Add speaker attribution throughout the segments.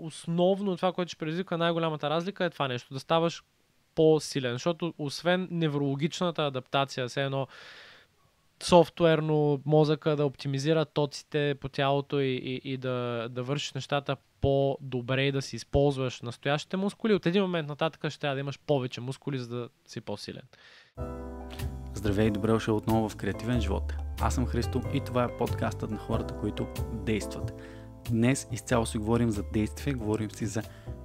Speaker 1: основно това, което ще предизвика най-голямата разлика е това нещо. Да ставаш по-силен, защото освен неврологичната адаптация, все едно софтуерно мозъка да оптимизира тоците по тялото и, и, и да, да вършиш нещата по-добре и да си използваш настоящите мускули, от един момент нататък ще трябва да имаш повече мускули,
Speaker 2: за да си по-силен. Здравей и добре дошъл отново в Креативен живот. Аз съм Христо и това е подкастът на хората, които действат. Днес изцяло си говорим за действие, говорим си за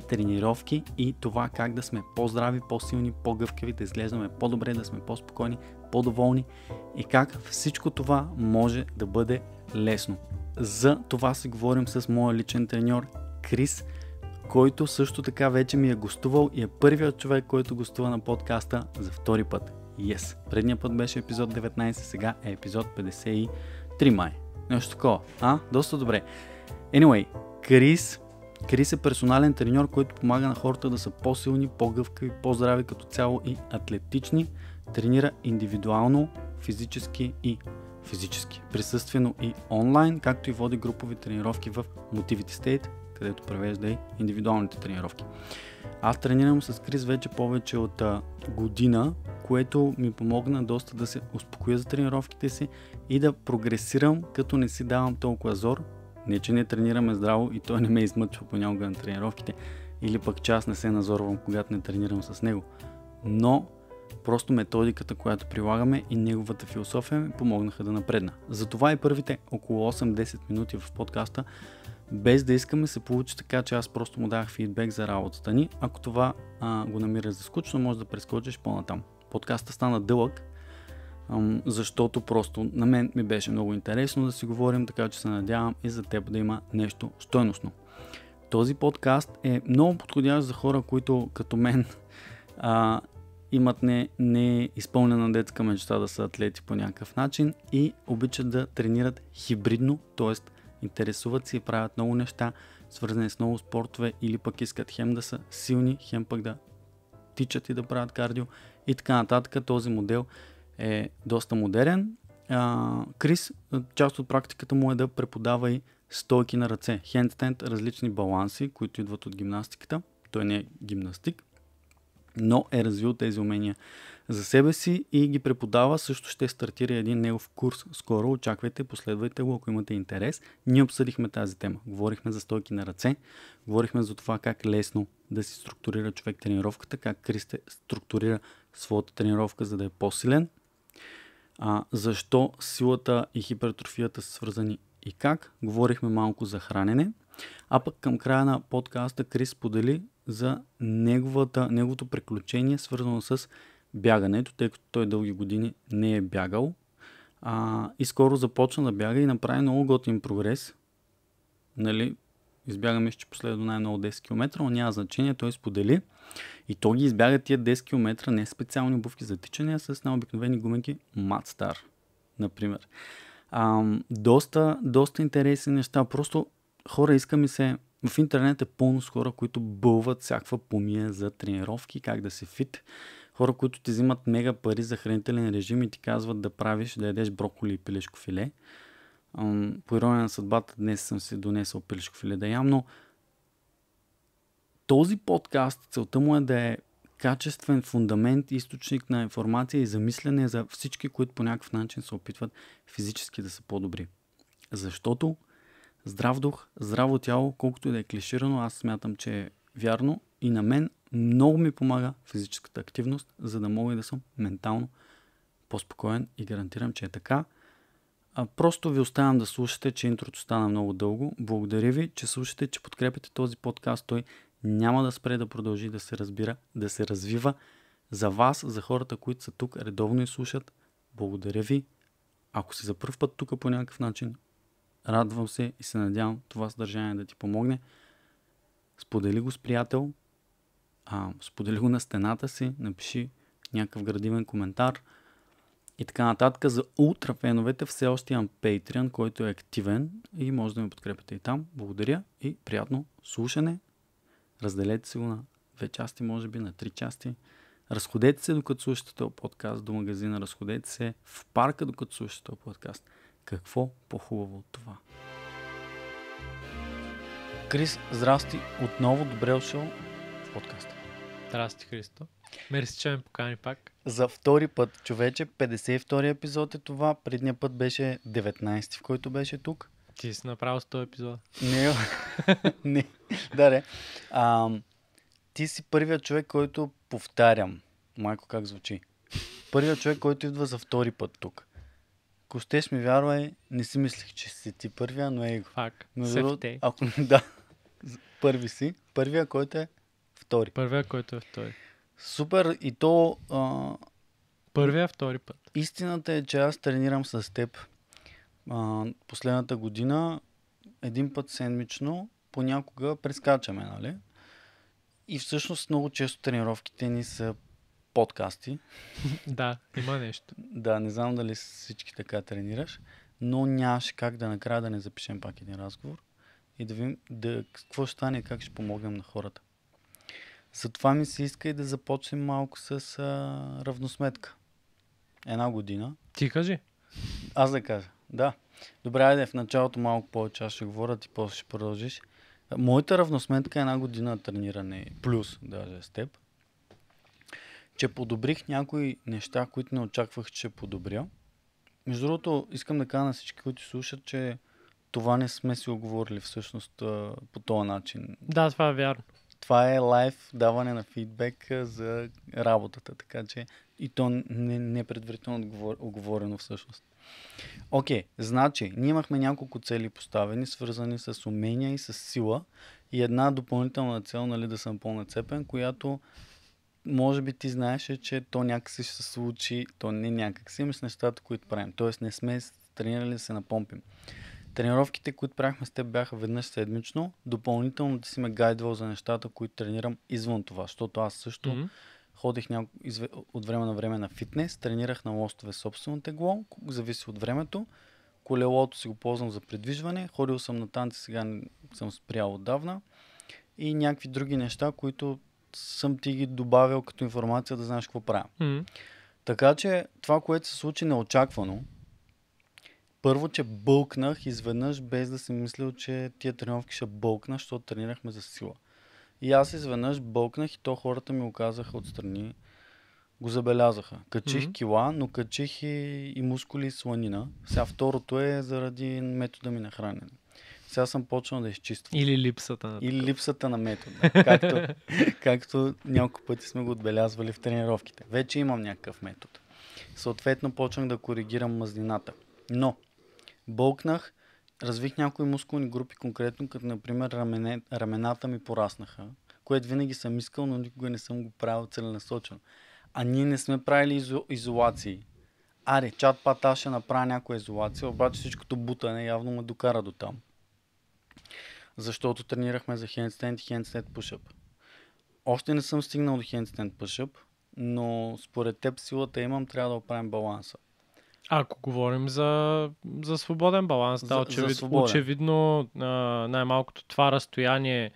Speaker 2: тренировки и това как да сме по-здрави, по-силни, по-гъвкави, да изглеждаме по-добре, да сме по-спокойни, по-доволни и как всичко това може да бъде лесно. За това си говорим с моя личен треньор Крис, който също така вече ми е гостувал и е първият човек, който гостува на подкаста за втори път. Yes! Предният път беше епизод 19, сега е епизод 53 май. Нещо такова. А? Доста добре. Anyway, Крис, Крис е персонален треньор, който помага на хората да са по-силни, по-гъвкави, по-здрави като цяло и атлетични. Тренира индивидуално, физически и физически, присъствено и онлайн, както и води групови тренировки в Motivity State, където превежда и индивидуалните тренировки. Аз тренирам с Крис вече повече от година, което ми помогна доста да се успокоя за тренировките си и да прогресирам, като не си давам толкова зор, не, че не тренираме здраво и той не ме измъчва понякога на тренировките или пък че аз не се назорвам, когато не тренирам с него. Но просто методиката, която прилагаме и неговата философия ми помогнаха да напредна. Затова и първите около 8-10 минути в подкаста без да искаме се получи така, че аз просто му дах фидбек за работата ни. Ако това а, го намираш за скучно, може да прескочиш по-натам. Подкаста стана дълъг, защото просто на мен ми беше много интересно да си говорим, така че се надявам и за теб да има нещо стойностно. Този подкаст е много подходящ за хора, които като мен а, имат не, не изпълнена детска мечта да са атлети по някакъв начин и обичат да тренират хибридно, т.е. интересуват се и правят много неща, свързани с много спортове или пък искат хем да са силни, хем пък да тичат и да правят кардио и така нататък. Този модел е доста модерен. А, Крис, част от практиката му е да преподава и стойки на ръце, хендстенд, различни баланси, които идват от гимнастиката. Той не е гимнастик, но е развил тези умения за себе си и ги преподава. Също ще стартира един негов курс скоро. Очаквайте, последвайте го, ако имате интерес. Ние обсъдихме тази тема. Говорихме за стойки на ръце, говорихме за това как лесно да си структурира човек тренировката, как Крис структурира своята тренировка, за да е по-силен, а, защо силата и хипертрофията са свързани и как. Говорихме малко за хранене, а пък към края на подкаста Крис подели за неговата, неговото приключение, свързано с бягането, тъй като той дълги години не е бягал. А, и скоро започна да бяга и направи много готин прогрес. Нали, избягаме, ще последно най-много 10 км, но няма значение, той сподели и то ги избяга тия 10 км не специални обувки за тичане, а с най-обикновени гуменки Матстар, например. А, доста, доста интересни неща. Просто хора иска ми се... В интернет е пълно с хора, които бълват всякаква помия за тренировки, как да се фит. Хора, които ти взимат мега пари за хранителен режим и ти казват да правиш, да ядеш броколи и пилешко филе. По ирония на съдбата днес съм си донесъл пилешко филе да ям, но този подкаст, целта му е да е качествен фундамент, източник на информация и замислене за всички, които по някакъв начин се опитват физически да са по-добри. Защото здрав дух, здраво тяло, колкото и да е клиширано, аз смятам, че е вярно и на мен много ми помага физическата активност, за да мога и да съм ментално по-спокоен и гарантирам, че е така. А просто ви оставям да слушате, че интрото стана много дълго. Благодаря ви, че слушате, че подкрепяте този подкаст. Той няма да спре да продължи да се разбира, да се развива. За вас, за хората, които са тук редовно и слушат, благодаря ви. Ако си за първ път тук по някакъв начин, радвам се и се надявам това съдържание да ти помогне. Сподели го с приятел, а, сподели го на стената си, напиши някакъв градивен коментар и така нататък. За ултрафеновете все още имам Patreon, който е активен и може да ме подкрепите и там. Благодаря и приятно слушане. Разделете се го на две части, може би, на три части. Разходете се, докато слушате този подкаст до магазина. Разходете се в парка, докато слушате този подкаст. Какво по-хубаво от това? Крис, здрасти. Отново добре дошъл в подкаста.
Speaker 1: Здрасти, Христо. Мерси, че ме покани пак.
Speaker 2: За втори път, човече, 52-и епизод е това. Предния път беше 19 в който беше тук.
Speaker 1: Ти си направил 100 епизода. Не,
Speaker 2: не. Да, не. А, ти си първият човек, който повтарям. Майко, как звучи? Първият човек, който идва за втори път тук. Костеш ми вярвай, не си мислих, че си ти първия, но е го. Фак. ако да, първи си, първия, който е втори.
Speaker 1: Първия, който е втори.
Speaker 2: Супер, и то... А... Първия, втори път. Истината е, че аз тренирам с теб а, последната година един път седмично, понякога прескачаме, нали? И всъщност много често тренировките ни са подкасти. да, има нещо. да, не знам дали всички така тренираш, но нямаше как да накрая да не запишем пак един разговор и да видим да, какво ще стане и как ще помогнем на хората. Затова ми се иска и да започнем малко с а, равносметка. Една година. Ти кажи. Аз да кажа. Да. Добре, айде в началото малко повече аз ще говоря, ти после ще продължиш. Моята равносметка е една година трениране, плюс даже с теб, че подобрих някои неща, които не очаквах, че подобря. Между другото, искам да кажа на всички, които слушат, че това не сме си оговорили всъщност по този начин. Да, това е вярно. Това е лайф даване на фидбек за работата, така че и то не, не е предварително оговорено всъщност. Окей, okay, значи, ние имахме няколко цели поставени, свързани с умения и с сила и една допълнителна цел, нали, да съм пълноцепен, която може би ти знаеше, че то някакси ще се случи, то не някакси, ами с нещата, които правим. Тоест не сме тренирали да се напомпим. Тренировките, които правихме с теб, бяха веднъж седмично. Допълнително ти си ме гайдвал за нещата, които тренирам извън това, защото аз също mm-hmm Ходих няко... от време на време на фитнес, тренирах на мостове собствено тегло, зависи от времето. Колелото си го ползвам за предвижване, ходил съм на танци, сега съм спрял отдавна. И някакви други неща, които съм ти ги добавил като информация да знаеш какво правя. Mm-hmm. Така че това, което се случи неочаквано, първо, че бълкнах изведнъж, без да съм мислил, че тия тренировки ще бълкна, защото тренирахме за сила. И аз изведнъж бълкнах и то хората ми оказаха отстрани. Го забелязаха. Качих mm-hmm. кила, но качих и, и мускули и сланина. Сега второто е заради метода ми на хранене. Сега съм почнал да изчиствам. Или липсата на Или липсата на метода. Както, както няколко пъти сме го отбелязвали в тренировките. Вече имам някакъв метод. Съответно почнах да коригирам мазнината. Но болкнах, Развих някои мускулни групи конкретно, като например рамене, рамената ми пораснаха, което винаги съм искал, но никога не съм го правил целенасочен. А ние не сме правили изо, изолации. Аре, чат пат аз ще направя някоя изолация, обаче всичкото бутане явно ме докара до там. Защото тренирахме за хендстенд и хендстенд пушъп. Още не съм стигнал до хендстенд пушъп, но според теб силата имам, трябва да оправим баланса.
Speaker 1: Ако говорим за, за свободен баланс, да, за, очевид, за свободен. очевидно а, най-малкото това разстояние,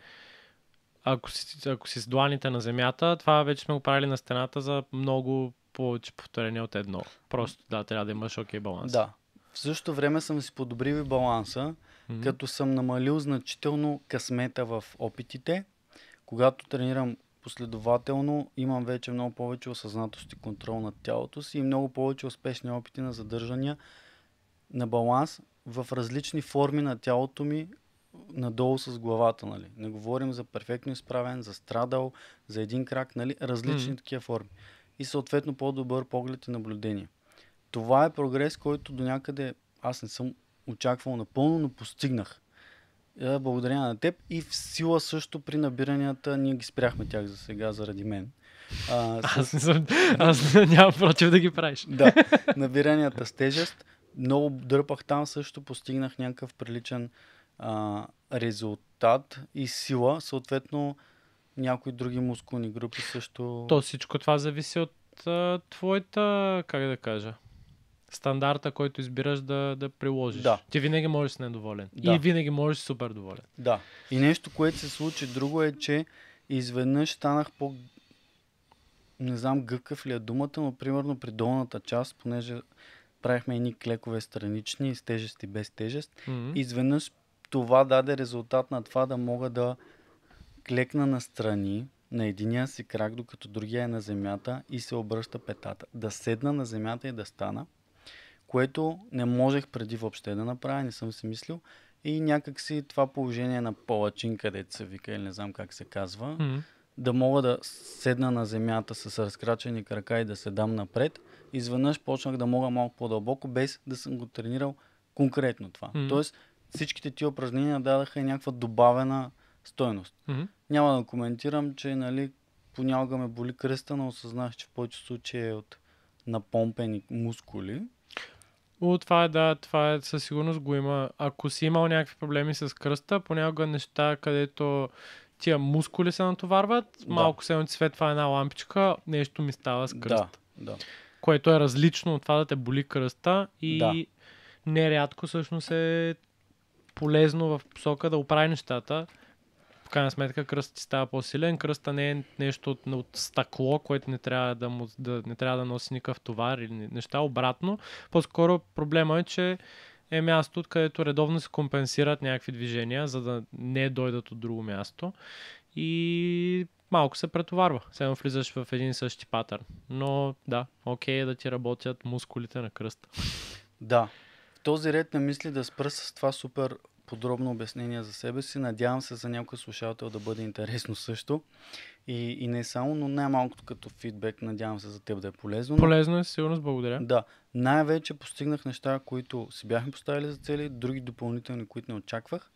Speaker 1: ако си, ако си с дуаните на земята, това вече сме го правили на стената за много повече повторение от едно. Просто да, трябва да имаш окей okay баланс. Да.
Speaker 2: В същото време съм си подобрил баланса, mm-hmm. като съм намалил значително късмета в опитите. Когато тренирам Последователно имам вече много повече осъзнатост и контрол над тялото си и много повече успешни опити на задържания на баланс в различни форми на тялото ми надолу с главата, нали? Не говорим за перфектно изправен, за страдал, за един крак, нали? Различни mm-hmm. такива форми. И съответно по-добър поглед и наблюдение. Това е прогрес, който до някъде аз не съм очаквал напълно, но постигнах. Е, благодаря на теб и в сила също при набиранията ние ги спряхме тях за сега заради мен. А, с... аз, не съм, аз нямам против да ги правиш. Да, набиранията с тежест. Много дърпах там също, постигнах някакъв приличен а, резултат и сила. Съответно, някои други мускулни групи също. То
Speaker 1: всичко това зависи от а, твоята, как да кажа, стандарта, който избираш да, да приложиш.
Speaker 2: Да. Ти винаги можеш си недоволен. Да. И винаги можеш си супер доволен. Да. И нещо, което се случи друго е, че изведнъж станах по... Не знам гъкъв ли е думата, но примерно при долната част, понеже правихме едни клекове странични, с тежест и без тежест, mm-hmm. изведнъж това даде резултат на това да мога да клекна настрани, на единия си крак, докато другия е на земята и се обръща петата. Да седна на земята и да стана – което не можех преди въобще да направя, не съм си мислил. И някакси това положение на палачин, където се вика или не знам как се казва, mm-hmm. да мога да седна на земята с разкрачени крака и да се дам напред, изведнъж почнах да мога малко по-дълбоко, без да съм го тренирал конкретно това. Mm-hmm. Тоест всичките ти упражнения дадаха и някаква добавена стойност. Mm-hmm. Няма да коментирам, че нали, понякога ме боли кръста, но осъзнах, че в повечето случаи е от напомпени мускули
Speaker 1: О, това е, да, това е, със сигурност го има. Ако си имал някакви проблеми с кръста, понякога неща, където тия мускули се натоварват, да. малко се цвет, това е една лампичка, нещо ми става с кръст. Да, да. Което е различно от това да те боли кръста и да. нерядко всъщност е полезно в посока да оправи нещата в крайна сметка кръстът ти става по-силен, кръста не е нещо от, от стъкло, което не трябва да, му, да, не трябва да носи никакъв товар или неща. Обратно, по-скоро проблема е, че е място, където редовно се компенсират някакви движения, за да не дойдат от друго място. И малко се претоварва. Сега влизаш в един и същи патърн. Но да, окей okay е да ти работят мускулите на кръста.
Speaker 2: Да. В този ред не мисли да спра с това супер подробно обяснение за себе си. Надявам се за някой слушател да бъде интересно също. И, и не само, но най-малкото като фидбек, надявам се за теб да е полезно. Полезно е, сигурно, благодаря. Да. Най-вече постигнах неща, които си бяхме поставили за цели, други допълнителни, които не очаквах.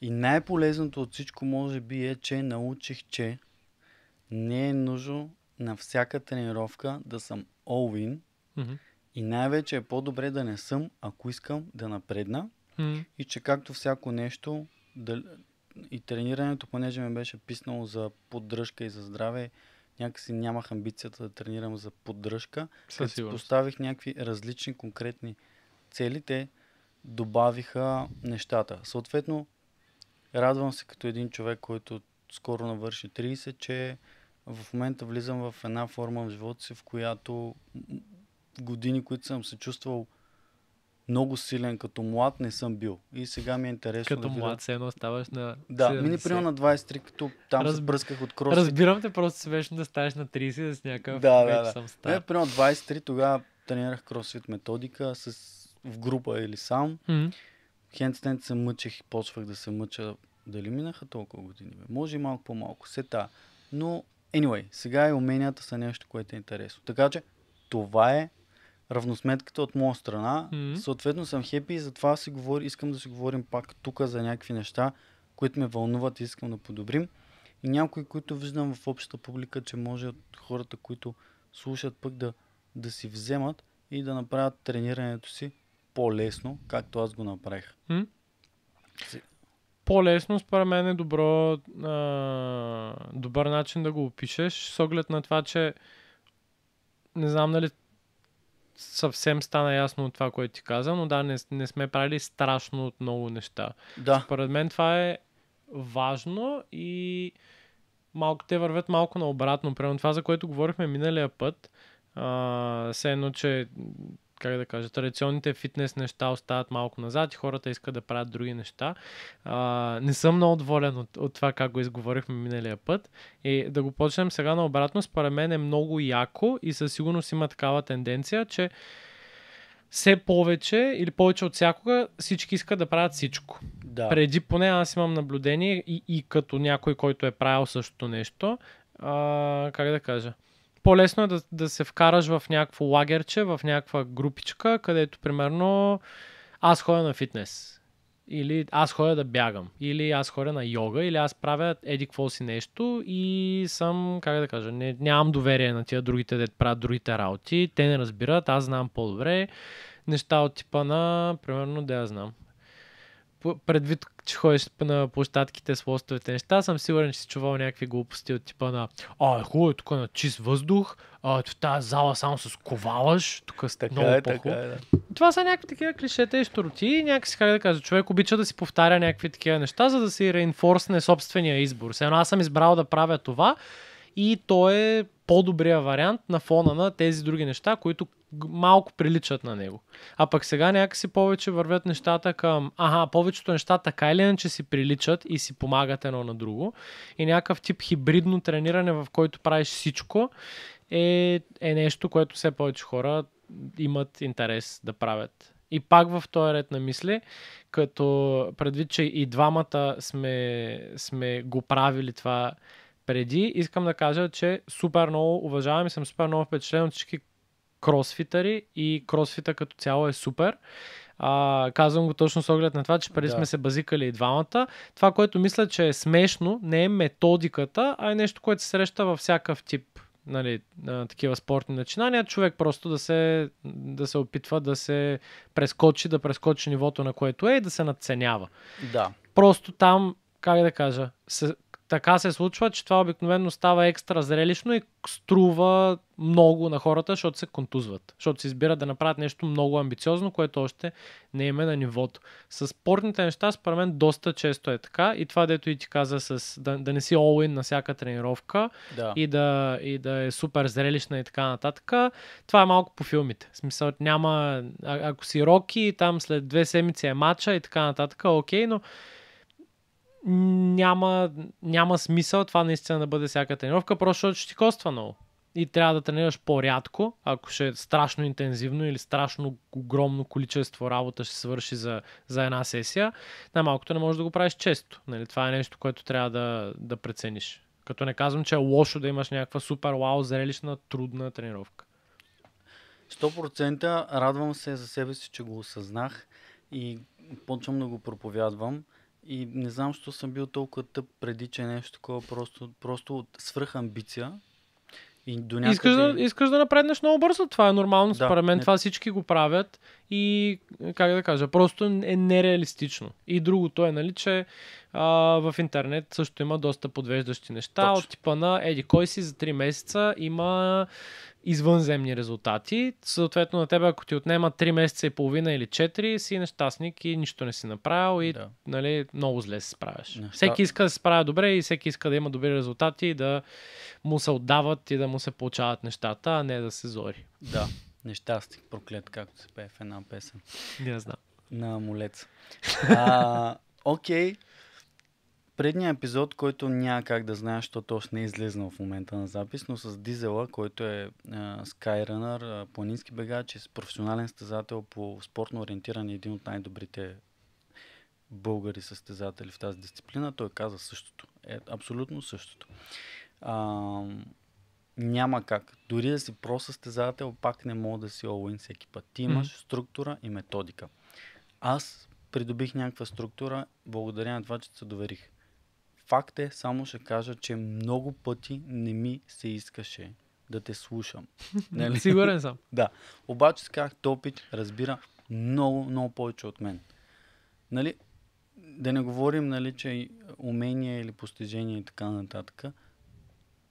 Speaker 2: И най-полезното от всичко, може би, е, че научих, че не е нужно на всяка тренировка да съм all-in. Mm-hmm. И най-вече е по-добре да не съм, ако искам да напредна. Mm. И че както всяко нещо, дали, и тренирането, понеже ме беше писнало за поддръжка и за здраве, някакси нямах амбицията да тренирам за поддръжка. Като си поставих някакви различни конкретни цели, те добавиха нещата. Съответно, радвам се като един човек, който скоро навърши 30, че в момента влизам в една форма в живота си, в която години, които съм се чувствал много силен като млад не съм бил. И сега ми е интересно. Като да млад, все едно
Speaker 1: оставаш на.
Speaker 2: Да, 70. мини примерно на 23, като там Разб... се бръсках от кросфит. Разбирам
Speaker 1: те, просто смешно да ставаш на 30 с някакъв. Да, да, да. Съм стар. Не, примерно
Speaker 2: 23, тогава тренирах кросфит методика с... в група или сам. Mm-hmm. Хендстенд се мъчех и почвах да се мъча. Дали минаха толкова години? Бе? Може и малко по-малко. Сета. Но, anyway, сега и уменията са нещо, което е интересно. Така че, това е равносметката от моя страна. Mm-hmm. Съответно съм хепи и затова си говори, искам да си говорим пак тук за някакви неща, които ме вълнуват и искам да подобрим. И някои, които виждам в общата публика, че може от хората, които слушат пък да, да си вземат и да направят тренирането си по-лесно, както аз го направих. Mm-hmm. По-лесно, според мен е добро,
Speaker 1: а, добър начин да го опишеш, с оглед на това, че не знам нали съвсем стана ясно от това, което ти каза, но да, не, не сме правили страшно от много неща. Да. Според мен това е важно и малко те вървят малко наобратно. Примерно това, за което говорихме миналия път, а, се едно, че как да кажа, традиционните фитнес неща остават малко назад и хората искат да правят други неща. А, не съм много доволен от, от това как го изговорихме миналия път. И да го почнем сега на обратно, според мен е много яко и със сигурност има такава тенденция, че все повече или повече от всякога всички искат да правят всичко. Да. Преди поне аз имам наблюдение и, и като някой, който е правил същото нещо, а, как да кажа, по-лесно е да, да се вкараш в някакво лагерче, в някаква групичка, където примерно аз ходя на фитнес. Или аз ходя да бягам. Или аз ходя на йога. Или аз правя еди какво си нещо и съм, как да кажа, не, нямам доверие на тия другите, да правят другите работи. Те не разбират, аз знам по-добре. Неща от типа на, примерно, да я знам предвид, че ходиш на площадките с лостовете неща, съм сигурен, че си чувал някакви глупости от типа на а, е хубаво, е тук на чист въздух, а, в е, тази зала само с ковалаш, тук сте много е, по Е, да. Това са някакви такива клишета и штороти, и някакси, как да кажа, човек обича да си повтаря някакви такива неща, за да си реинфорсне собствения избор. Сега аз съм избрал да правя това и то е по-добрия вариант на фона на тези други неща, които малко приличат на него. А пък сега някакси повече вървят нещата към, аха, повечето неща така или иначе си приличат и си помагат едно на друго. И някакъв тип хибридно трениране, в който правиш всичко, е, е нещо, което все повече хора имат интерес да правят. И пак в този ред на мисли, като предвид, че и двамата сме, сме го правили това преди, искам да кажа, че супер много уважавам и съм супер много впечатлен от всички кросфитъри и кросфита като цяло е супер. А, казвам го точно с оглед на това, че преди да. сме се базикали и двамата. Това, което мисля, че е смешно, не е методиката, а е нещо, което се среща във всякакъв тип нали, на такива спортни начинания. Човек просто да се, да се опитва да се прескочи, да прескочи нивото, на което е и да се надценява. Да. Просто там, как да кажа, се така се случва, че това обикновено става екстра зрелищно и струва много на хората, защото се контузват. Защото се избират да направят нещо много амбициозно, което още не е на нивото. С спортните неща, според мен, доста често е така. И това, дето и ти каза, с, да, да не си all на всяка тренировка да. И, да, и да е супер зрелищна и така нататък, това е малко по филмите. В смисъл, няма, а, ако си Роки, там след две седмици е мача и така нататък, окей, но няма, няма смисъл това наистина да бъде всяка тренировка, просто защото ще ти коства много. И трябва да тренираш по-рядко, ако ще е страшно интензивно или страшно огромно количество работа ще свърши за, за една сесия, най-малкото не можеш да го правиш често. Нали? Това е нещо, което трябва да, да прецениш. Като не казвам, че е лошо да имаш някаква супер вау, зрелищна, трудна тренировка.
Speaker 2: 100% радвам се за себе си, че го осъзнах и почвам да го проповядвам. И не знам, защо съм бил толкова тъп преди, че е нещо такова просто, просто от свръхамбиция. И до някъде... искаш, да,
Speaker 1: искаш да напреднеш много бързо. Това е нормално, да, според мен. Не... Това всички го правят. И, как да кажа, просто е нереалистично. И другото е, нали, че а, в интернет също има доста подвеждащи неща. Точно. От типа на Еди кой си за 3 месеца има извънземни резултати. Съответно на тебе, ако ти отнема 3 месеца и половина или 4, си нещастник и нищо не си направил и да. нали, много зле се справяш. Неща... Всеки иска да се справя добре и всеки иска да има добри резултати и да му се отдават и да му се получават нещата, а не да се
Speaker 2: зори. Да, нещастник, проклет, както се пее в една песен. Не знам. На молец. Окей, предния епизод, който няма как да знаеш, защото още не е излезнал в момента на запис, но с Дизела, който е а, скайранър, планински бегач, е професионален състезател по спортно ориентиране, един от най-добрите българи състезатели в тази дисциплина, той каза същото. Е, абсолютно същото. А, няма как. Дори да си просъстезател, пак не мога да си олуин всеки път. Ти имаш mm-hmm. структура и методика. Аз придобих някаква структура благодарение на това, че се доверих. Факт е, само ще кажа, че много пъти не ми се искаше да те слушам. нали? Сигурен съм. да. Обаче с Топит разбира много, много повече от мен. Нали? Да не говорим, нали, че умения или постижения и така нататък.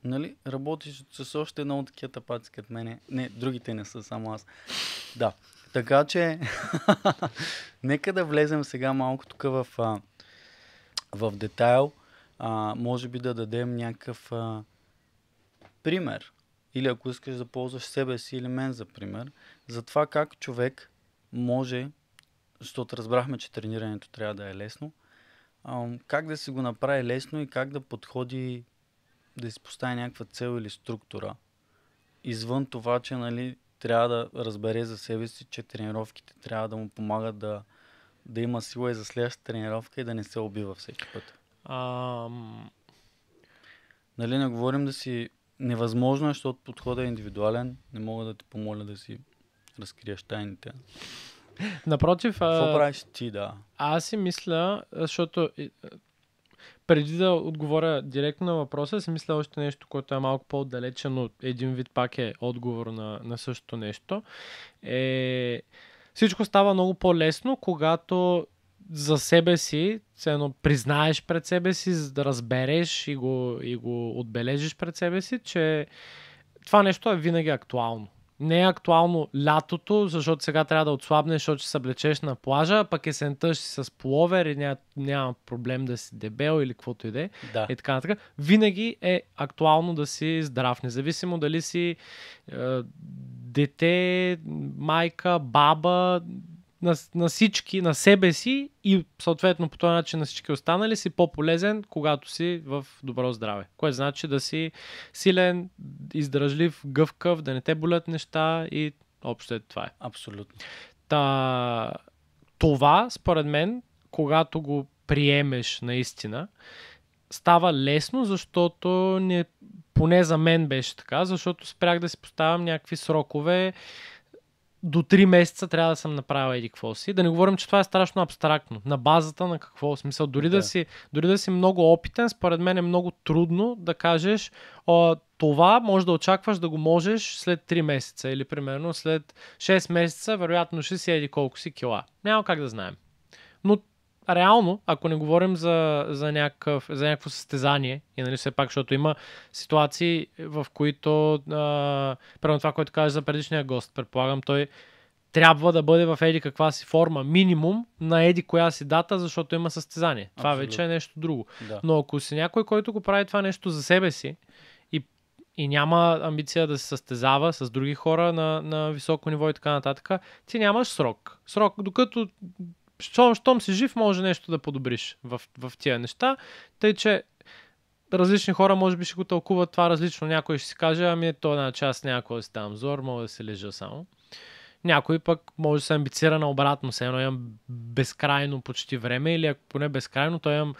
Speaker 2: Нали? Работиш с още едно от такива тапаци като мене. Не, другите не са, само аз. Да. Така че, нека да влезем сега малко тук в, в детайл а, може би да дадем някакъв а, пример. Или ако искаш да ползваш себе си или мен за пример, за това как човек може, защото разбрахме, че тренирането трябва да е лесно, а, как да си го направи лесно и как да подходи да си постави някаква цел или структура. Извън това, че нали, трябва да разбере за себе си, че тренировките трябва да му помагат да, да има сила и за следващата тренировка и да не се убива всеки път.
Speaker 1: А,
Speaker 2: Нали не говорим да си невъзможно, е, защото подходът е индивидуален. Не мога да ти помоля да си разкриеш тайните. Напротив... Какво правиш ти, да?
Speaker 1: Аз си мисля, защото преди да отговоря директно на въпроса, си мисля още нещо, което е малко по отдалече но Един вид пак е отговор на, на същото нещо. Е, всичко става много по-лесно, когато за себе си, цено признаеш пред себе си, за да разбереш и го, и го отбележиш пред себе си, че това нещо е винаги актуално. Не е актуално лятото, защото сега трябва да отслабнеш, защото ще се облечеш на плажа, пък есента ще си с пловер и няма, няма проблем да си дебел или каквото и да е. И така нататък. Винаги е актуално да си здрав, независимо дали си е, дете, майка, баба, на, на всички, на себе си и съответно по този начин на всички останали си по-полезен, когато си в добро здраве. Което значи да си силен, издръжлив, гъвкав, да не те болят неща и общо е това е. Абсолютно. Та, това, според мен, когато го приемеш наистина, става лесно, защото не, поне за мен беше така, защото спрях да си поставям някакви срокове, до 3 месеца трябва да съм направил еди какво си. Да не говорим, че това е страшно абстрактно. На базата на какво? смисъл, дори да, да си, дори да си много опитен, според мен е много трудно да кажеш о, това може да очакваш да го можеш след 3 месеца или примерно след 6 месеца, вероятно ще си еди колко си кила. Няма как да знаем. Но реално, ако не говорим за, за, някакъв, за някакво състезание, и нали все пак, защото има ситуации, в които, примерно това, което кажа за предишния гост, предполагам, той трябва да бъде в еди каква си форма, минимум на еди коя си дата, защото има състезание. Абсолютно. Това вече е нещо друго. Да. Но ако си някой, който го прави това нещо за себе си и, и няма амбиция да се състезава с други хора на, на високо ниво и така нататък, ти нямаш срок. Срок, докато щом, щом си жив, може нещо да подобриш в, в тия неща. Тъй, че различни хора може би ще го тълкуват това различно. Някой ще си каже, ами е, то една значи част някой да си там зор, мога да се лежа само. Някой пък може да се амбицира на обратно, се едно имам безкрайно почти време или ако поне безкрайно, то имам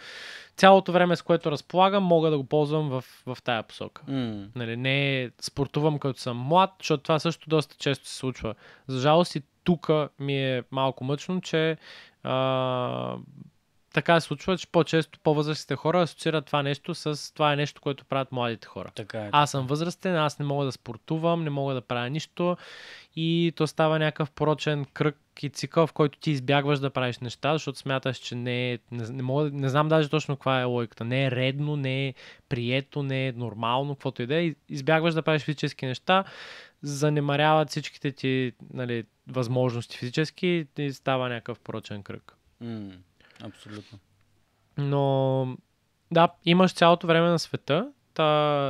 Speaker 1: цялото време, с което разполагам, мога да го ползвам в, в тая посока. Mm. Нали, не е спортувам като съм млад, защото това също доста често се случва. За жалост и тук ми е малко мъчно, че Uh, така се случва, че по-често по-възрастните хора асоциират това нещо с това е нещо, което правят младите хора. Така е. Аз съм е. възрастен, аз не мога да спортувам, не мога да правя нищо и то става някакъв порочен кръг и цикъл, в който ти избягваш да правиш неща, защото смяташ, че не е, не, не, мога, не знам даже точно каква е логиката, не е редно, не е прието, не е нормално, каквото и да е, избягваш да правиш физически неща, занемаряват всичките ти нали, възможности физически и става някакъв порочен кръг.
Speaker 2: Mm. Абсолютно.
Speaker 1: Но да, имаш цялото време на света, та,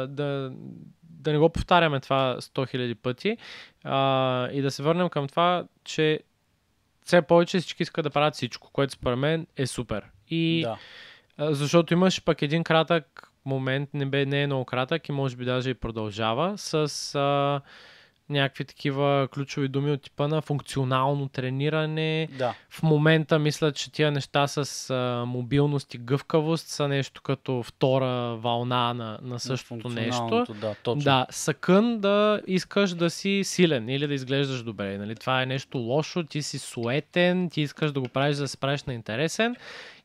Speaker 1: да, да не го повтаряме това 100 000 пъти а, и да се върнем към това, че все повече всички искат да правят всичко, което според мен е супер. И да. защото имаш пък един кратък момент, не, бе, не е много кратък и може би даже и продължава с... А, някакви такива ключови думи от типа на функционално трениране. Да. В момента мисля, че тия неща с а, мобилност и гъвкавост са нещо като втора вълна на, на същото нещо. Да, точно. да, съкън да искаш да си силен или да изглеждаш добре. Нали? Това е нещо лошо, ти си суетен, ти искаш да го правиш да се правиш на интересен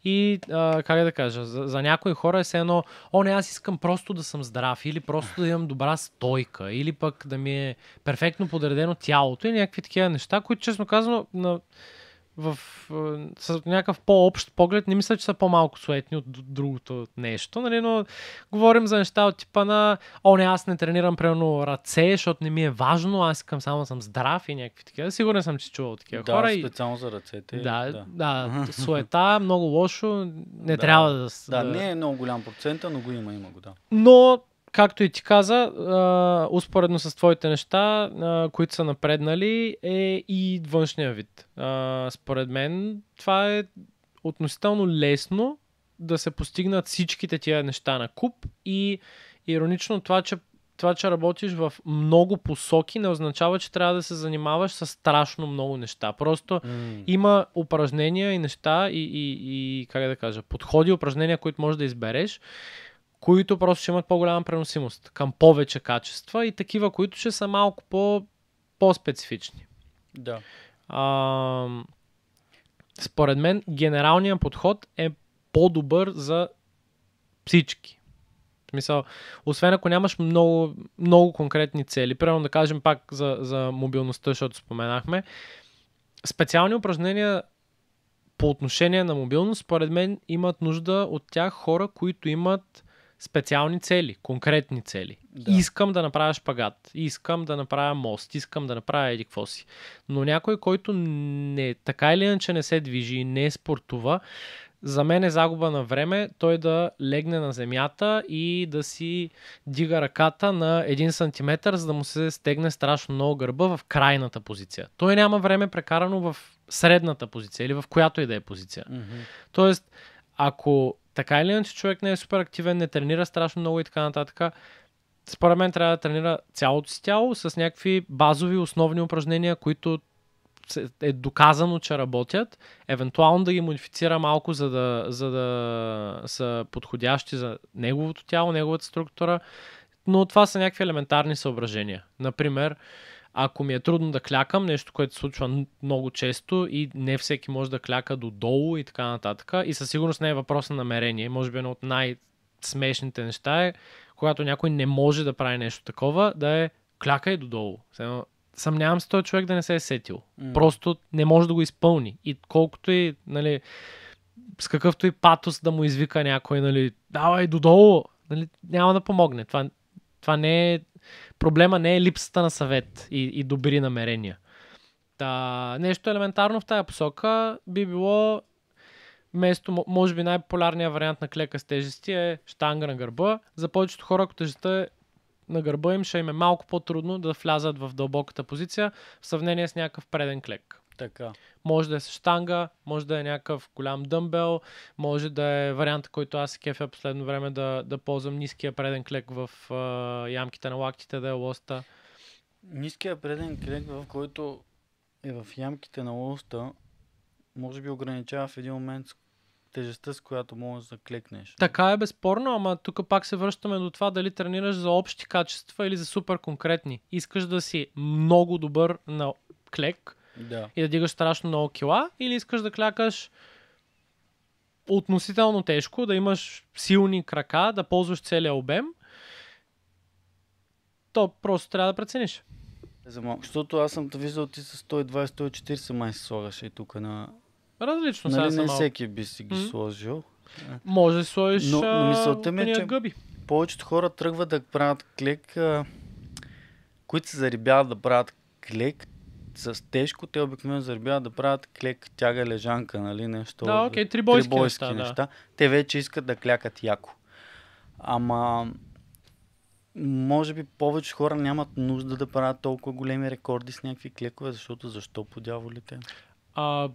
Speaker 1: и, а, как да кажа, за, за някои хора е все едно, о, не, аз искам просто да съм здрав, или просто да имам добра стойка, или пък да ми е перфектно подредено тялото и някакви такива неща, които, честно казано, на в, с някакъв по-общ поглед не мисля, че са по-малко суетни от другото нещо, нали, но говорим за неща от типа на о, не, аз не тренирам примерно ръце, защото не ми е важно, аз искам само съм здрав и някакви такива. Сигурен съм, че чувал такива да, хора. Да,
Speaker 2: специално и... за ръцете. Да, да, да суета,
Speaker 1: много лошо, не да, трябва да... Да, да, не
Speaker 2: е много голям процент, но го има, има го, да.
Speaker 1: Но както и ти каза, а, успоредно с твоите неща, а, които са напреднали, е и външния вид. А, според мен това е относително лесно да се постигнат всичките тия неща на куп и иронично това, че това, че работиш в много посоки, не означава, че трябва да се занимаваш с страшно много неща. Просто mm. има упражнения и неща и, и, и, как да кажа, подходи, упражнения, които можеш да избереш, които просто ще имат по-голяма преносимост към повече качества и такива, които ще са малко по- по-специфични. Да. А, според мен генералният подход е по-добър за всички. В смисъл, освен ако нямаш много, много конкретни цели, примерно да кажем пак за, за мобилността, защото споменахме, специални упражнения по отношение на мобилност, според мен имат нужда от тях хора, които имат специални цели, конкретни цели. Да. Искам да направя шпагат, искам да направя мост, искам да направя еди какво си. Но някой, който не, така или иначе не се движи и не е спортува, за мен е загуба на време той да легне на земята и да си дига ръката на 1 сантиметър, за да му се стегне страшно много гърба в крайната позиция. Той няма време прекарано в средната позиция или в която и да е позиция. Mm-hmm. Тоест, ако така или иначе човек не е супер активен, не тренира страшно много и така нататък, според мен трябва да тренира цялото си тяло с някакви базови основни упражнения, които е доказано, че работят. Евентуално да ги модифицира малко, за да, за да са подходящи за неговото тяло, неговата структура. Но това са някакви елементарни съображения. Например, ако ми е трудно да клякам, нещо, което се случва много често и не всеки може да кляка додолу и така нататък. И със сигурност не е въпрос на намерение. Може би едно от най-смешните неща е, когато някой не може да прави нещо такова, да е клякай додолу. Съмнявам се този човек да не се е сетил. Mm. Просто не може да го изпълни. И колкото и, нали, с какъвто и патос да му извика някой, нали, давай додолу, нали, няма да помогне. Това, това не е Проблема не е липсата на съвет и, и добри намерения. Та, нещо елементарно в тази посока би било вместо, може би най-популярният вариант на клека с тежести е штанга на гърба. За повечето хора, ако тежестта е на гърба им, ще им е малко по-трудно да влязат в дълбоката позиция в сравнение с някакъв преден клек. Така. Може да е штанга, може да е някакъв голям дъмбел, може да е вариант, който аз кефя последно време да, да ползвам ниския преден клек в а, ямките на лактите, да е лоста.
Speaker 2: Ниския преден клек, в който е в ямките на лоста, може би ограничава в един момент тежестта, с която можеш да клекнеш.
Speaker 1: Така е безспорно, ама тук пак се връщаме до това дали тренираш за общи качества или за супер конкретни. Искаш да си много добър на клек, да. и да дигаш страшно много кила, или искаш да клякаш относително тежко, да имаш силни крака, да ползваш целия
Speaker 2: обем, то просто трябва да прецениш. За малко, защото аз съм виждал ти с 120-140 май се слагаш и тук на... Различно нали, сега не малко. всеки би си ги mm-hmm. сложил. Може да сложиш но, но мисълта ми е, че гъби. повечето хора тръгват да правят клек, а, които се зарибяват да правят клек с тежко те обикновено зарбяват да правят клек, тяга, лежанка, нали, нещо. Да, окей, бойски три бойски неща, неща. Да. Те вече искат да клякат яко. Ама, може би повече хора нямат нужда да правят толкова големи рекорди с някакви клекове, защото защо по дяволите?
Speaker 1: А,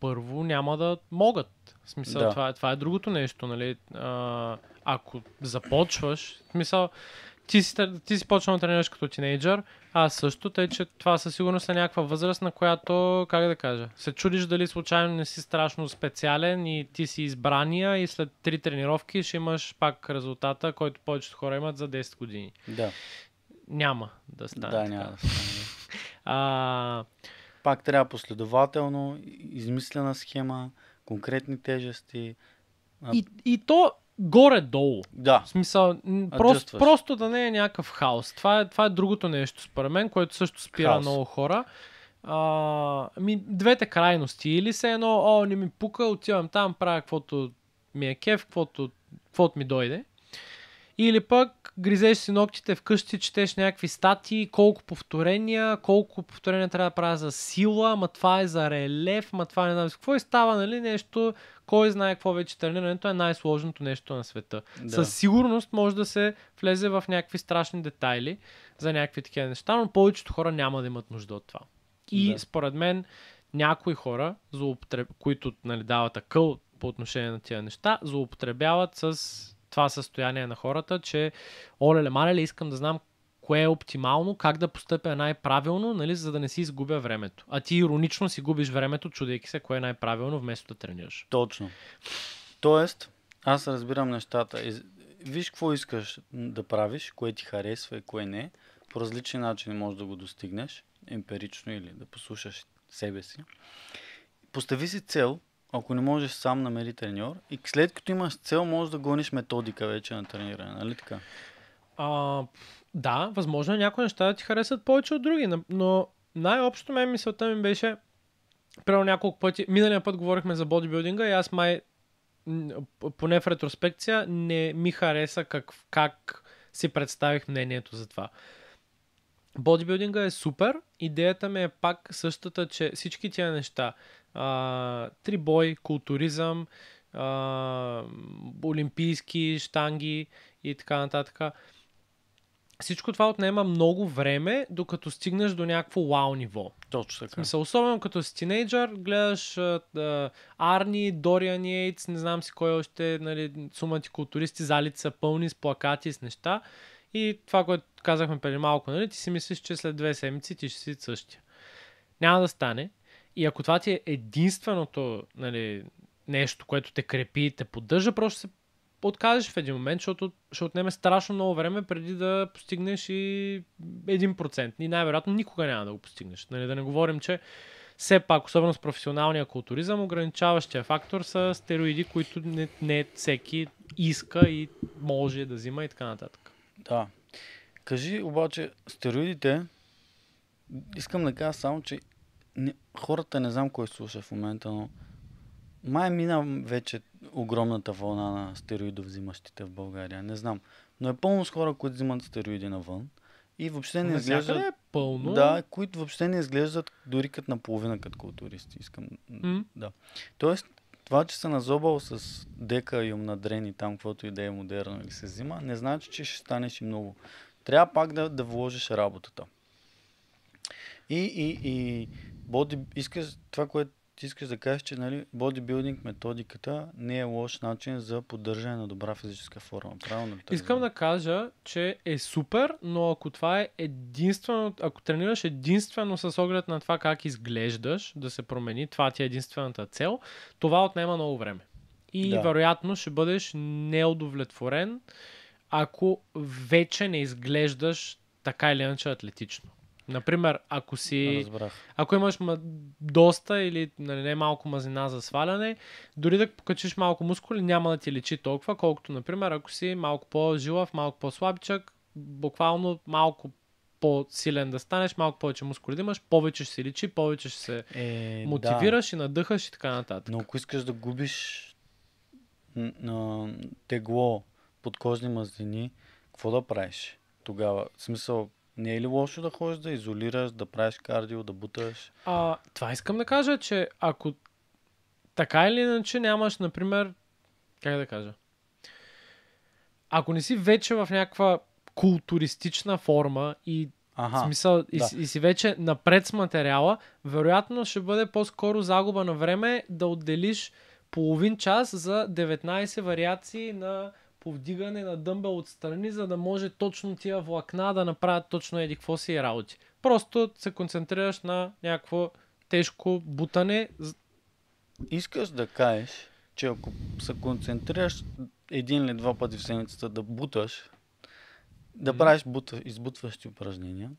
Speaker 1: първо няма да могат. В смисъл, да. това, това е другото нещо, нали? А, ако започваш, в смисъл, ти си, ти си почнал да тренираш като тинейджър, а също тъй, че това със сигурност е някаква възраст, на която, как да кажа, се чудиш дали случайно не си страшно специален и ти си избрания и след три тренировки ще имаш пак резултата, който повечето хора имат за 10 години. Да. Няма да стане. Да, няма да стане.
Speaker 2: а... Пак трябва последователно, измислена схема, конкретни тежести. И, и то горе-долу. Да. В смисъл, просто, просто
Speaker 1: да не е някакъв хаос. Това е, това е другото нещо, според мен, което също спира хаос. много хора. А, ми, двете крайности. Или се едно, о, не ми пука, отивам там, правя каквото ми е кеф, каквото, каквото ми дойде. Или пък гризеш си ногтите вкъщи, четеш някакви статии, колко повторения, колко повторения трябва да правя за сила, ма това е за релеф, ма това не знам какво и става, нали, нещо, кой знае какво вече тренирането е най-сложното нещо на света. Да. Със сигурност може да се влезе в някакви страшни детайли за някакви такива неща, но повечето хора няма да имат нужда от това. И да. според мен някои хора, които нали, дават акъл по отношение на тия неща, злоупотребяват с това състояние на хората, че оле ли, искам да знам кое е оптимално, как да постъпя най-правилно, нали, за да не си изгубя времето. А ти иронично си губиш времето, чудейки се кое е най-правилно, вместо
Speaker 2: да тренираш. Точно. Тоест, аз разбирам нещата. Виж какво искаш да правиш, кое ти харесва и кое не. По различни начини можеш да го достигнеш, емпирично или да послушаш себе си. Постави си цел, ако не можеш сам намери треньор и след като имаш цел, можеш да гониш методика вече на трениране, нали така? А, да, възможно е някои неща да ти харесат повече от други,
Speaker 1: но най-общо мен мисълта ми беше, Прямо няколко пъти, миналия път говорихме за бодибилдинга и аз май, поне в ретроспекция, не ми хареса как, как си представих мнението за това. Бодибилдинга е супер, идеята ми е пак същата, че всички тия неща – а, трибой, културизъм, а, олимпийски штанги и така нататък. Всичко това отнема много време, докато стигнеш до някакво вау ниво. Точно така. смисъл, особено като си тинейджър, гледаш а, Арни, Дориан Йейтс, не знам си кой още, нали, сумати културисти, залите са пълни с плакати, с неща. И това, което казахме преди малко, нали, ти си мислиш, че след две седмици ти ще си същия. Няма да стане. И ако това ти е единственото нали, нещо, което те крепи и те поддържа, просто се откажеш в един момент, защото ще отнеме страшно много време преди да постигнеш и 1%. И най-вероятно никога няма да го постигнеш. Нали, да не говорим, че все пак, особено с професионалния културизъм, ограничаващия фактор са стероиди, които не, не всеки иска и може да взима
Speaker 2: и така нататък. Да. Кажи обаче, стероидите, искам да кажа само, че не, хората не знам кой слуша в момента, но май мина вече огромната вълна на стероидов взимащите в България. Не знам. Но е пълно с хора, които взимат стероиди навън. И въобще не изглеждат... е пълно. Да, които въобще не изглеждат дори като наполовина като културисти. Искам... Mm. Да. Тоест, това, че са назобал с дека и умнадрени там, каквото и да е модерно или се взима, не значи, че ще станеш и много. Трябва пак да, да вложиш работата. И, и, и боди, иска, това, което ти искаш да кажеш, че нали, бодибилдинг методиката не е лош начин за поддържане на добра физическа форма. Правилно ли?
Speaker 1: Искам да кажа, че е супер, но ако това е единствено, ако тренираш единствено с оглед на това как изглеждаш да се промени, това ти е единствената цел, това отнема много време. И да. вероятно ще бъдеш неудовлетворен, ако вече не изглеждаш така или иначе атлетично. Например, ако си. Разбрах. Ако имаш ма, доста или нали, не малко мазнина за сваляне, дори да покачиш малко мускули, няма да ти лечи толкова, колкото, например, ако си малко по-жилав, малко по-слабчък, буквално малко по-силен да станеш, малко повече мускули да имаш, повече ще се личи, повече ще се е, мотивираш
Speaker 2: да. и надъхаш и така нататък. Но ако искаш да губиш тегло, подкожни мазнини, какво да правиш тогава? В смисъл, не е ли лошо да ходиш да изолираш, да правиш кардио, да буташ?
Speaker 1: А, това искам да кажа, че ако така или иначе нямаш, например, как да кажа, ако не си вече в някаква културистична форма и Аха, смисъл, и, и си вече напред с материала, вероятно ще бъде по-скоро загуба на време да отделиш половин час за 19 вариации на повдигане на дъмбел отстрани, за да може точно тия влакна да направят точно еди какво си е работи. Просто се
Speaker 2: концентрираш на някакво тежко бутане. Искаш да кажеш, че ако се концентрираш един или два пъти в седмицата да буташ, да правиш бута, избутващи упражнения,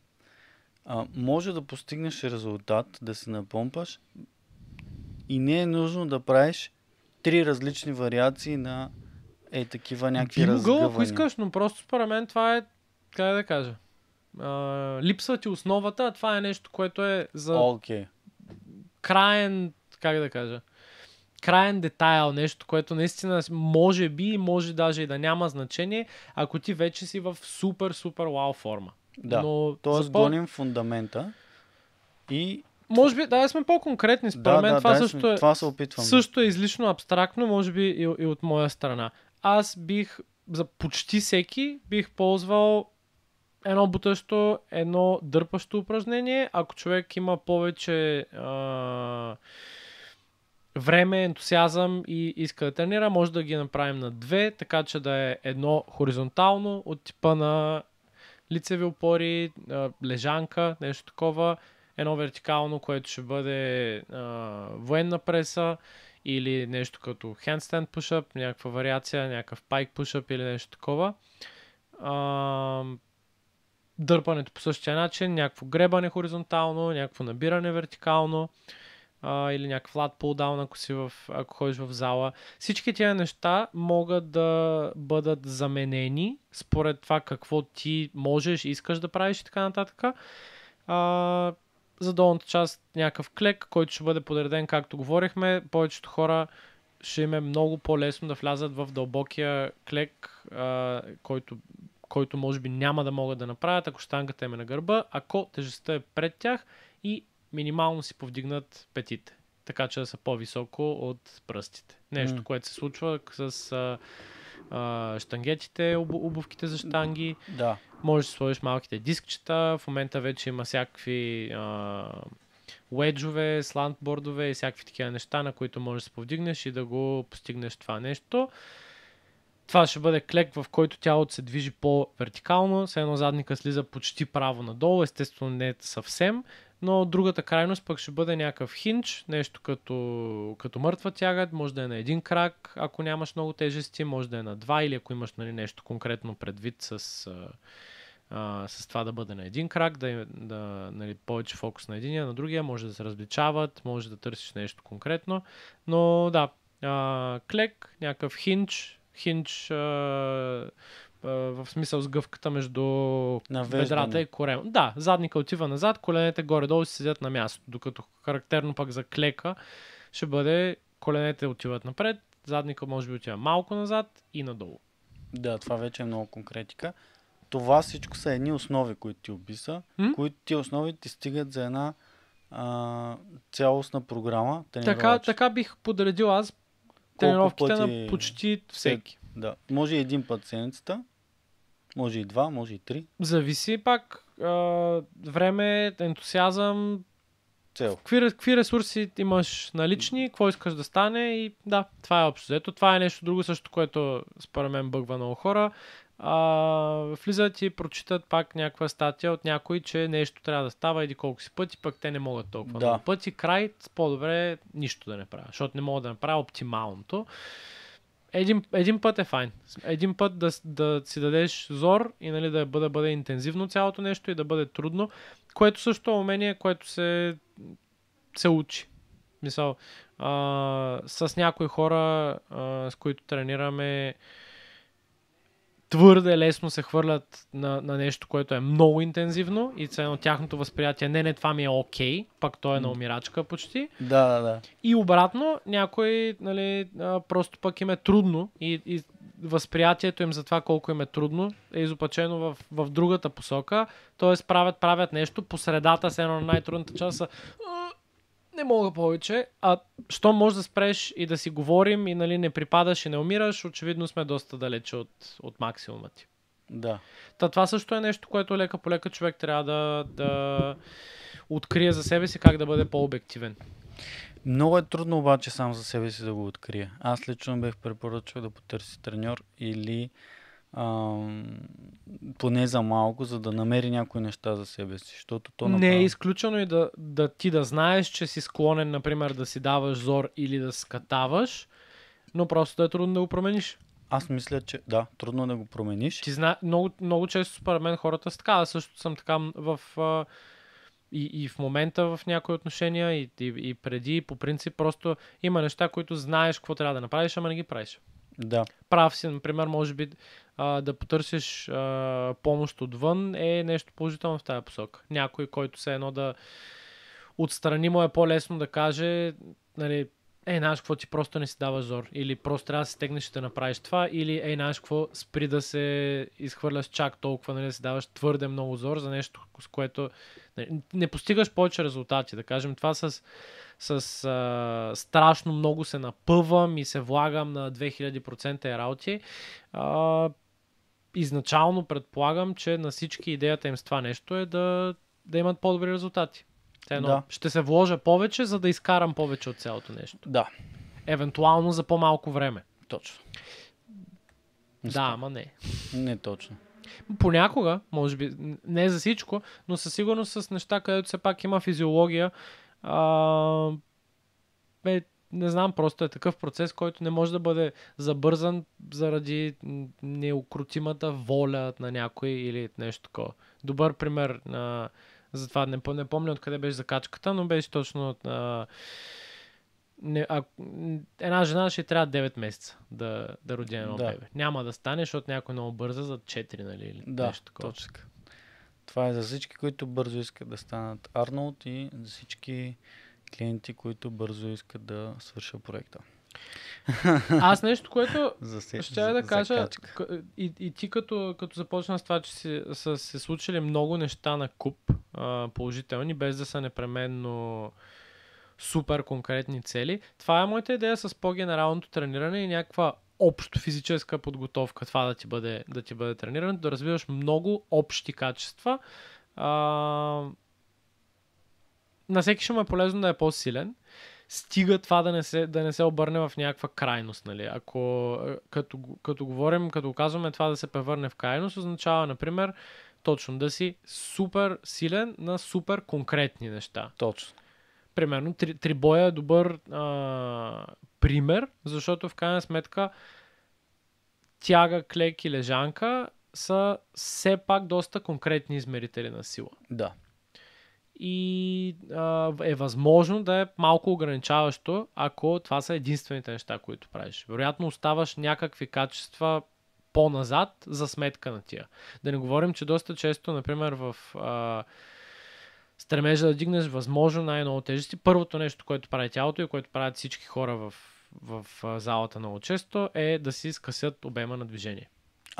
Speaker 2: а, може да постигнеш резултат, да се напомпаш и не е нужно да правиш три различни вариации на е такива някакви Би могъл, ако искаш,
Speaker 1: но просто според мен това е, как да кажа, а, липсва ти основата, а това е нещо, което е за okay. краен, как да кажа, краен детайл, нещо, което наистина може би и може даже и да няма значение, ако ти вече си в супер, супер вау форма. Да, Но т.е. За... гоним
Speaker 2: фундамента
Speaker 1: и може би, да, сме по-конкретни според да, мен. Да, това, да, също, сме, е, това се опитвам. също е излишно абстрактно, може би и, и от моя страна аз бих за почти всеки бих ползвал едно бутащо, едно дърпащо упражнение. Ако човек има повече а, време, ентусиазъм и иска да тренира, може да ги направим на две, така че да е едно хоризонтално от типа на лицеви опори, а, лежанка, нещо такова, едно вертикално, което ще бъде а, военна преса или нещо като handstand push-up, някаква вариация, някакъв pike push-up или нещо такова. А, дърпането по същия начин, някакво гребане хоризонтално, някакво набиране вертикално а, или някакъв flat pull-down, ако, си в, ако ходиш в зала. Всички тия неща могат да бъдат заменени според това какво ти можеш, искаш да правиш и така нататък. А, за долната част някакъв клек, който ще бъде подреден, както говорихме. Повечето хора ще им е много по-лесно да влязат в дълбокия клек, а, който, който може би няма да могат да направят, ако штангата им е на гърба, ако тежестта е пред тях и минимално си повдигнат петите, така че да са по-високо от пръстите. Нещо, mm. което се случва с... А, а, штангетите, об, обувките за штанги. Да. Можеш да сложиш малките дискчета. В момента вече има всякакви а, уеджове, слантбордове и всякакви такива неща, на които можеш да се повдигнеш и да го постигнеш това нещо. Това ще бъде клек, в който тялото се движи по-вертикално, с едно задника слиза почти право надолу, естествено не съвсем, но другата крайност пък ще бъде някакъв хинч, нещо като, като мъртва тяга, може да е на един крак, ако нямаш много тежести, може да е на два или ако имаш нали, нещо конкретно предвид с, а, с това да бъде на един крак, да, да нали, повече фокус на единия, на другия, може да се различават, може да търсиш нещо конкретно. Но да, а, клек, някакъв хинч, хинч а, в смисъл с гъвката между Навеждане. бедрата и корема. Да, задника отива назад, коленете горе-долу си седят на място, докато характерно пък за клека ще бъде коленете
Speaker 2: отиват напред, задника може би отива малко назад и надолу. Да, това вече е много конкретика. Това всичко са едни основи, които ти описа, м които ти основи ти стигат за една а, цялостна програма. Така,
Speaker 1: така бих подредил аз
Speaker 2: тренировките пъти... на почти всеки. Да, може и един път седмицата. Може и два, може и три.
Speaker 1: Зависи пак а, време, ентусиазъм, цел. Какви, какви ресурси имаш налични, какво искаш да стане и да, това е общо. Ето това е нещо друго също, което според мен бъгва много хора. А, влизат и прочитат пак някаква статия от някой, че нещо трябва да става иди колко си пъти, пък те не могат толкова да. много пъти. Край, по-добре нищо да не правя, защото не мога да направя оптималното един, един път е файн. Един път да, да си дадеш зор и нали, да бъде, бъде интензивно цялото нещо и да бъде трудно, което също е умение, което се, се учи. Мисъл, а, с някои хора, а, с които тренираме, твърде лесно се хвърлят на, на нещо, което е много интензивно и цено тяхното възприятие, не, не, това ми е окей, okay, пак то е на умирачка почти. Да, да, да. И обратно, някой, нали, просто пък им е трудно и, и възприятието им за това колко им е трудно е изопачено в, в другата посока, т.е. правят, правят нещо, посредата, с едно на най-трудната част са не мога повече. А що може да спреш и да си говорим и нали, не припадаш и не умираш, очевидно сме доста далече от, от максимума ти. Да. Та това също е нещо, което лека по лека човек трябва да, да открие за себе си как да бъде
Speaker 2: по-обективен. Много е трудно обаче сам за себе си да го открия. Аз лично бех препоръчал да потърси треньор или а, поне за малко, за да намери някои неща за себе си. Защото то направи... Не
Speaker 1: е изключено и да, да ти да знаеш, че си склонен, например, да си даваш зор или да скатаваш, но просто е трудно да го промениш. Аз мисля, че да, трудно да го промениш. Ти зна... много, много често според мен хората са така. Аз също съм така в... А... И, и в момента в някои отношения, и, и, и преди, и по принцип, просто има неща, които знаеш какво трябва да направиш, ама не ги правиш. Да. Прав си, например, може би а, да потърсиш а, помощ отвън е нещо положително в тази посока. Някой, който се едно да отстрани му е по-лесно да каже, нали, ей, знаеш какво, ти просто не си дава зор. Или просто трябва да се стегнеш и да направиш това. Или ей, знаеш какво, спри да се изхвърляш чак толкова, нали, да си даваш твърде много зор за нещо, с което нали, не постигаш повече резултати. Да кажем, това с, с а, страшно много се напъвам и се влагам на 2000% работи. А, изначално предполагам, че на всички идеята им с това нещо е да, да имат по-добри резултати. Едно, да. Ще се вложа повече, за да изкарам повече от цялото нещо. Да. Евентуално за по-малко време. Точно. Не да, ама не.
Speaker 2: Не точно.
Speaker 1: Понякога, може би, не за всичко, но със сигурност с неща, където все пак има физиология, а, е, не знам, просто е такъв процес, който не може да бъде забързан заради неукрутимата воля на някой или нещо такова. Добър пример на... за това. Не, не помня откъде беше закачката, но беше точно от... А... Не, а, една жена ще трябва 9 месеца да, да роди едно да. бебе. Няма да стане, защото някой много бърза за 4,
Speaker 2: нали? Или да, нещо такова. точно. Това е за всички, които бързо искат да станат Арнолд и за всички, клиенти, които бързо искат да свърша проекта. Аз нещо, което за се, ще за, да кажа, и, и ти като,
Speaker 1: като започна с това, че си, са се случили много неща на куп а, положителни, без да са непременно супер конкретни цели, това е моята идея с по-генералното трениране и някаква общо физическа подготовка, това да ти бъде, да ти бъде тренирането, да развиваш много общи качества. А, на всеки ще му е полезно да е по-силен, стига това да не се, да не се обърне в някаква крайност. Нали? Ако, е, като, като говорим, като казваме това да се превърне в крайност, означава, например, точно да си супер силен на супер конкретни неща. Точно. Примерно, три, трибоя е добър а, пример, защото в крайна сметка тяга, клек и лежанка са все пак доста конкретни измерители на сила. Да и а, е възможно да е малко ограничаващо, ако това са единствените неща, които правиш. Вероятно оставаш някакви качества по-назад за сметка на тия. Да не говорим, че доста често, например, в а, стремежа да дигнеш възможно най ново тежести, първото нещо, което прави тялото и което правят всички хора в, в залата много често, е да си скъсят обема на движение.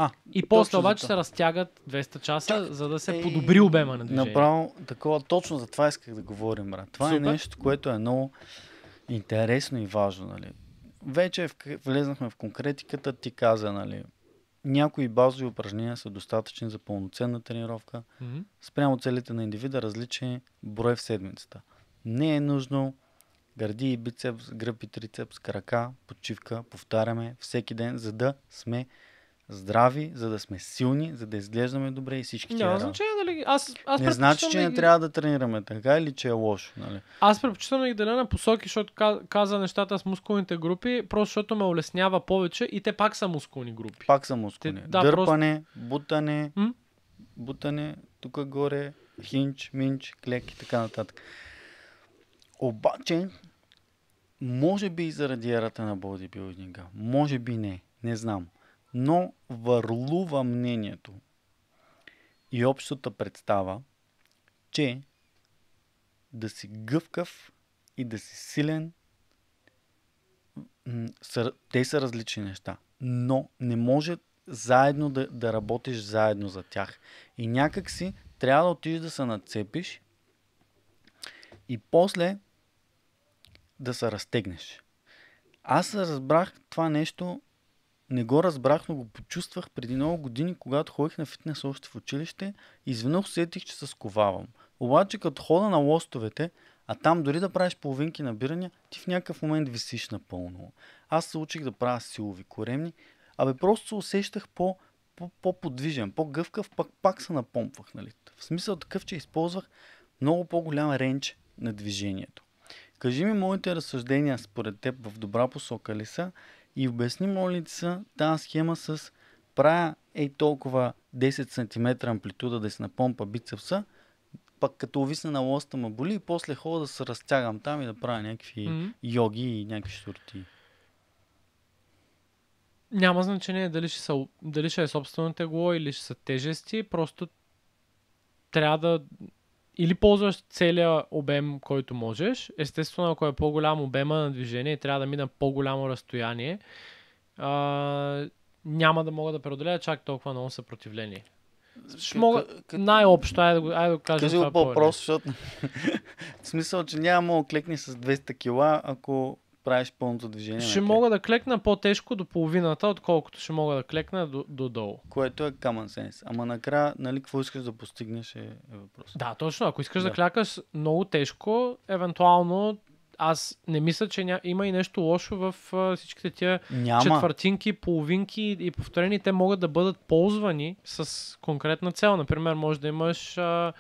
Speaker 2: А, и после обаче се
Speaker 1: разтягат 200 часа, Чак, за да се е, подобри обема на движение.
Speaker 2: Направо такова, точно за това исках да говорим, брат. Това е Супер. е нещо, което е много интересно и важно, нали. Вече в, влезнахме в конкретиката, ти каза, нали, някои базови упражнения са достатъчни за пълноценна тренировка, mm-hmm. спрямо целите на индивида, различен брой в седмицата. Не е нужно гърди и бицепс, гръб и трицепс, крака, почивка, повтаряме всеки ден, за да сме здрави, за да сме силни, за да изглеждаме добре и всички тези работи. значение, нали? Аз, аз не значи, че не ги... трябва да тренираме така или че е лошо. Нали?
Speaker 1: Аз предпочитам да ги деля на посоки, защото каза нещата с мускулните групи, просто защото ме улеснява повече и те пак са мускулни групи.
Speaker 2: Пак са мускулни. Те, да, Дърпане, просто... бутане, М? бутане, тук горе, хинч, минч, клек и така нататък. Обаче, може би и заради ерата на бодибилдинга, може би не, не знам но върлува мнението и общата представа, че да си гъвкав и да си силен, те са различни неща. Но не може заедно да, да работиш заедно за тях. И някак си трябва да отидеш да се нацепиш и после да се разтегнеш. Аз разбрах това нещо не го разбрах, но го почувствах преди много години, когато ходих на фитнес още в училище и изведнъж усетих, че се сковавам. Обаче като хода на лостовете, а там дори да правиш половинки набирания, ти в някакъв момент висиш напълно. Аз се учих да правя силови коремни, абе просто се усещах по, по, по-подвижен, по-гъвкав, пак пак се напомпвах. Нали? В смисъл такъв, че използвах много по-голям ренч на движението. Кажи ми моите разсъждения според теб в добра посока ли са и обясни, моля ти са, тази схема с правя е толкова 10 см амплитуда да си напомпа бицепса, пък като увисна на лоста ма боли и после хода да се разтягам там и да правя някакви mm-hmm. йоги и някакви сурти.
Speaker 1: Няма значение дали ще, са, дали ще е собствено тегло или ще са тежести, просто трябва да или ползваш целия обем, който можеш. Естествено, ако е по-голям обема на движение и трябва да мина по-голямо разстояние, а, няма да мога да преодоля чак толкова много съпротивление.
Speaker 2: Ще мога... К-
Speaker 1: Най-общо, айде да го, айде да го кажа. Кажи го по-просто, защото
Speaker 2: в смисъл, че няма да кликни с 200 кила, ако правиш пълното движение. Ще мога
Speaker 1: да клекна по-тежко до половината, отколкото ще мога да клекна до, до долу. Което е common sense.
Speaker 2: Ама накрая, нали, какво искаш да постигнеш е, е въпрос. Да, точно. Ако искаш да. да клякаш много
Speaker 1: тежко, евентуално аз не мисля, че ня... има и нещо лошо в а, всичките тия Няма. четвъртинки, половинки и повторени. Те могат да бъдат ползвани с конкретна цел. Например, може да имаш а,